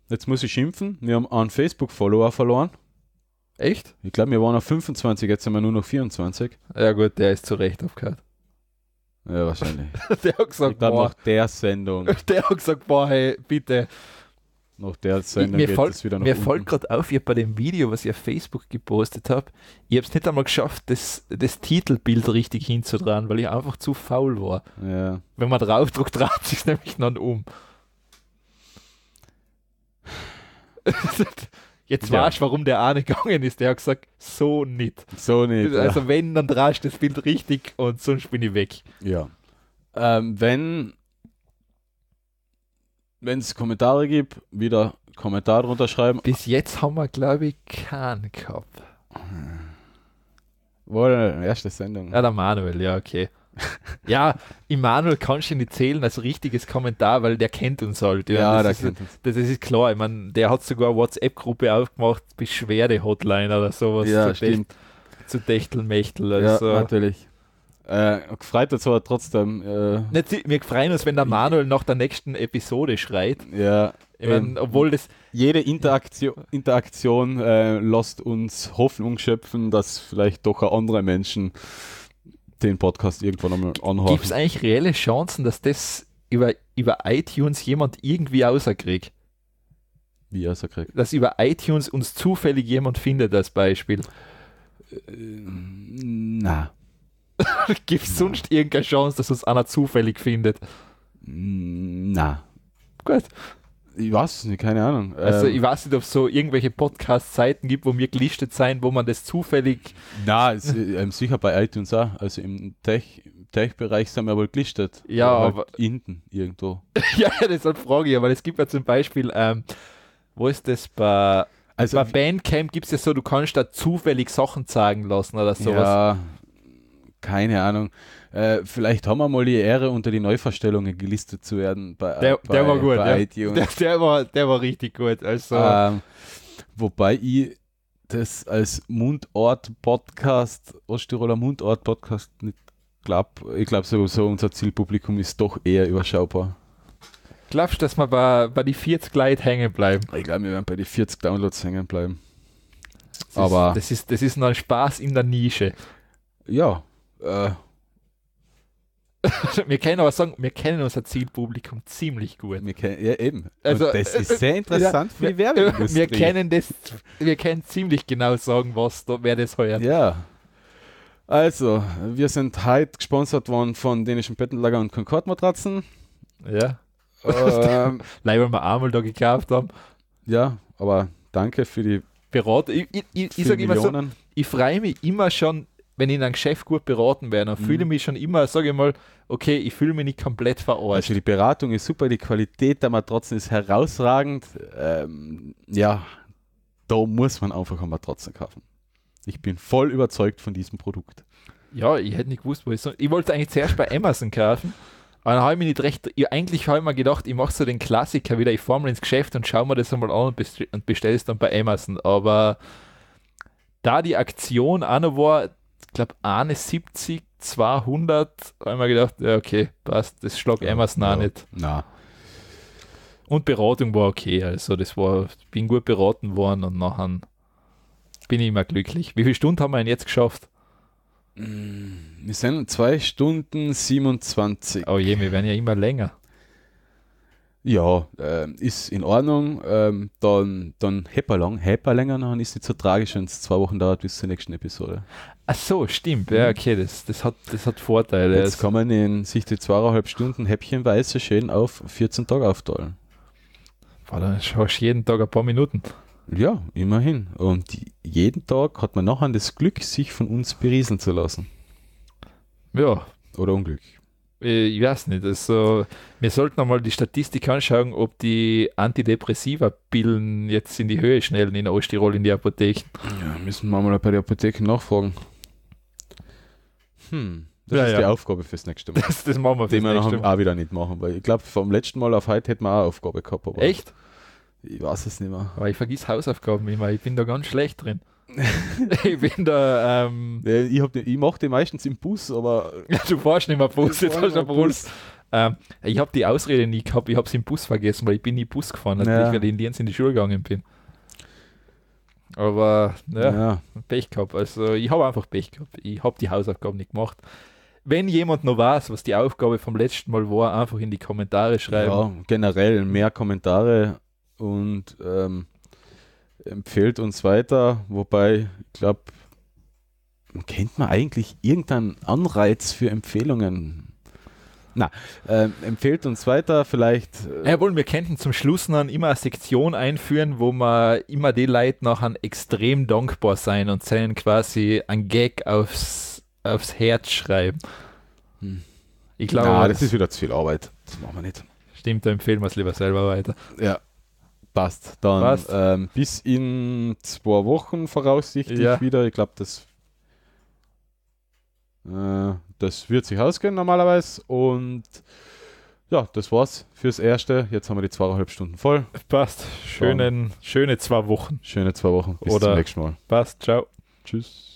Jetzt muss ich schimpfen. Wir haben einen Facebook-Follower verloren. Echt? Ich glaube, wir waren auf 25, jetzt sind wir nur noch 24. Ja gut, der ist zu Recht aufgehört. Ja, wahrscheinlich. der hat gesagt, ich glaub, boah. nach der Sendung. Der hat gesagt, boah, hey, bitte, nach der Sendung mir geht folgt, wieder nach Mir unten. folgt gerade auf, ich habe bei dem Video, was ich auf Facebook gepostet habe, ich habe es nicht einmal geschafft, das, das Titelbild richtig hinzutragen, weil ich einfach zu faul war. Ja. Wenn man draufdruckt, dreht sich nämlich dann um. Jetzt ja. weißt du, warum der eine gegangen ist. Der hat gesagt, so nicht. So nicht. Also ja. wenn, dann drehst du das Bild richtig und sonst bin ich weg. Ja. Ähm, wenn wenn es Kommentare gibt, wieder Kommentar drunter schreiben. Bis jetzt haben wir, glaube ich, keinen gehabt. War erste Sendung. Ja, der Manuel, ja, okay. ja, Immanuel kannst du nicht zählen als richtiges Kommentar, weil der kennt uns halt. Ja, ja der ist, kennt Das, das ist klar. Ich meine, der hat sogar WhatsApp-Gruppe aufgemacht, Beschwerde-Hotline oder sowas. Ja, zu stimmt. Dächt, zu Techtelmechtel. Also. Ja, natürlich. Äh, gefreut jetzt aber trotzdem. Äh. Nicht, wir freuen uns, wenn der Manuel nach der nächsten Episode schreit. Ja. Ich mein, ähm, obwohl das. Jede Interaktion, Interaktion äh, lässt uns Hoffnung schöpfen, dass vielleicht doch andere Menschen den Podcast irgendwann einmal anhören. Gibt es eigentlich reelle Chancen, dass das über, über iTunes jemand irgendwie außerkriegt? Wie außerkriegt? Dass über iTunes uns zufällig jemand findet, als Beispiel. Äh, na. Gibt es sonst irgendeine Chance, dass uns einer zufällig findet? Mm, na. Gut. Ich weiß es nicht, keine Ahnung. Also ähm. ich weiß nicht, ob es so irgendwelche Podcast-Seiten gibt, wo wir gelistet sein, wo man das zufällig. Na, ähm, sicher bei iTunes auch. Also im Tech, Tech-Bereich sind wir wohl gelistet. Ja, Oder halt aber. Halt hinten irgendwo. ja, deshalb frage ich, weil es gibt ja zum Beispiel, ähm, wo ist das bei. Also bei Bandcamp gibt es ja so, du kannst da zufällig Sachen zeigen lassen oder sowas. Ja, keine Ahnung. Äh, vielleicht haben wir mal die Ehre, unter die Neuverstellungen gelistet zu werden. Bei, der, bei, der war gut, bei ja. der, der, war, der war richtig gut. Also. Ähm, wobei ich das als Mundort-Podcast, Osttiroler Mundort-Podcast nicht glaube. Ich glaube sowieso, unser Zielpublikum ist doch eher überschaubar. Glaubst du, dass wir bei, bei die 40 Leute hängen bleiben? Ich glaube, wir werden bei die 40 Downloads hängen bleiben. Das Aber ist, das, ist, das ist nur ein Spaß in der Nische. Ja, äh. wir können aber sagen, wir kennen unser Zielpublikum ziemlich gut. Wir kennen, ja, eben. Also, Und das ist äh, sehr interessant ja, für die äh, Werbeindustrie. Wir kennen das, wir können ziemlich genau sagen, was da, wer das heuer. Ja. Also, wir sind heute gesponsert worden von dänischen Bettenlager und Concord matratzen Ja. Ähm, Leider mal einmal da gekauft haben. Ja, aber danke für die Beratung. Ich, ich, ich, ich sage immer so, ich freue mich immer schon, wenn ich in einem Geschäft gut beraten werde, dann fühle ich mhm. mich schon immer, sage ich mal, okay, ich fühle mich nicht komplett verarscht. Also die Beratung ist super, die Qualität der Matratzen ist herausragend. Ähm, ja, da muss man einfach eine Matratzen kaufen. Ich bin voll überzeugt von diesem Produkt. Ja, ich hätte nicht gewusst, wo ich so. Ich wollte eigentlich zuerst bei Amazon kaufen, aber dann habe ich mich nicht recht. Ich, eigentlich habe ich mir gedacht, ich mache so den Klassiker wieder, ich fahre mal ins Geschäft und schaue mir das einmal an und bestelle es dann bei Amazon. Aber da die Aktion auch noch war, glaube, eine 70, 200. Da habe gedacht, ja, okay, passt, das schlag ja, einmal ja, nicht. Na. Und Beratung war okay, also das war, bin gut beraten worden und nachher bin ich immer glücklich. Wie viele Stunden haben wir denn jetzt geschafft? Wir sind 2 Stunden 27. Oh je, wir werden ja immer länger. Ja, äh, ist in Ordnung. Ähm, dann dann Hyperlang, Hyperlänger, dann ist nicht so tragisch, wenn es zwei Wochen dauert bis zur nächsten Episode. Ach so, stimmt. Ja, mhm. okay, das, das, hat, das hat Vorteile. Jetzt kann man in sich die zweieinhalb Stunden häppchenweise schön auf 14 Tage aufteilen. War dann schaust jeden Tag ein paar Minuten. Ja, immerhin. Und jeden Tag hat man nachher das Glück, sich von uns berieseln zu lassen. Ja. Oder Unglück. Äh, ich weiß nicht. Also, wir sollten einmal die Statistik anschauen, ob die Antidepressiva-Pillen jetzt in die Höhe schnellen in Osttirol in die Apotheken. Ja, müssen wir mal bei der Apotheke nachfragen. Hm. Das ja, ist ja. die Aufgabe fürs nächste Mal. Das, das machen wir fürs Den nächste wir Mal. auch wieder nicht machen, weil ich glaube, vom letzten Mal auf heute hätten wir auch eine Aufgabe gehabt. Echt? Ich weiß es nicht mehr. Aber ich vergiss Hausaufgaben immer, ich bin da ganz schlecht drin. ich bin da. Ähm, ich, ich mache die meistens im Bus, aber. du fährst nicht mehr Bus, jetzt hast du Bus. Ähm, ich habe die Ausrede nie gehabt, ich habe es im Bus vergessen, weil ich bin nie Bus gefahren, natürlich, ja. weil ich in Lienz in die Schule gegangen bin. Aber ja, ja. Pech gehabt. Also ich habe einfach Pech gehabt. Ich habe die Hausaufgaben nicht gemacht. Wenn jemand noch weiß, was die Aufgabe vom letzten Mal war, einfach in die Kommentare schreiben. Ja, generell mehr Kommentare und ähm, empfiehlt uns weiter, wobei ich glaube, kennt man eigentlich irgendeinen Anreiz für Empfehlungen? Na, äh, empfehlt uns weiter, vielleicht. Äh Jawohl, wir könnten zum Schluss noch immer eine Sektion einführen, wo man immer die Leute noch an extrem dankbar sein und zählen quasi einen Gag aufs, aufs Herz schreiben. Hm. Ich glaube. Na, das ist wieder zu viel Arbeit. Das machen wir nicht. Stimmt, da empfehlen wir es lieber selber weiter. Ja, Passt. Dann Passt. Ähm, bis in zwei Wochen voraussichtlich ja. wieder. Ich glaube, das, äh, das wird sich ausgehen normalerweise. Und ja, das war's fürs Erste. Jetzt haben wir die zweieinhalb Stunden voll. Passt. Schönen, schöne zwei Wochen. Schöne zwei Wochen. Bis Oder zum nächsten Mal. Passt. Ciao. Tschüss.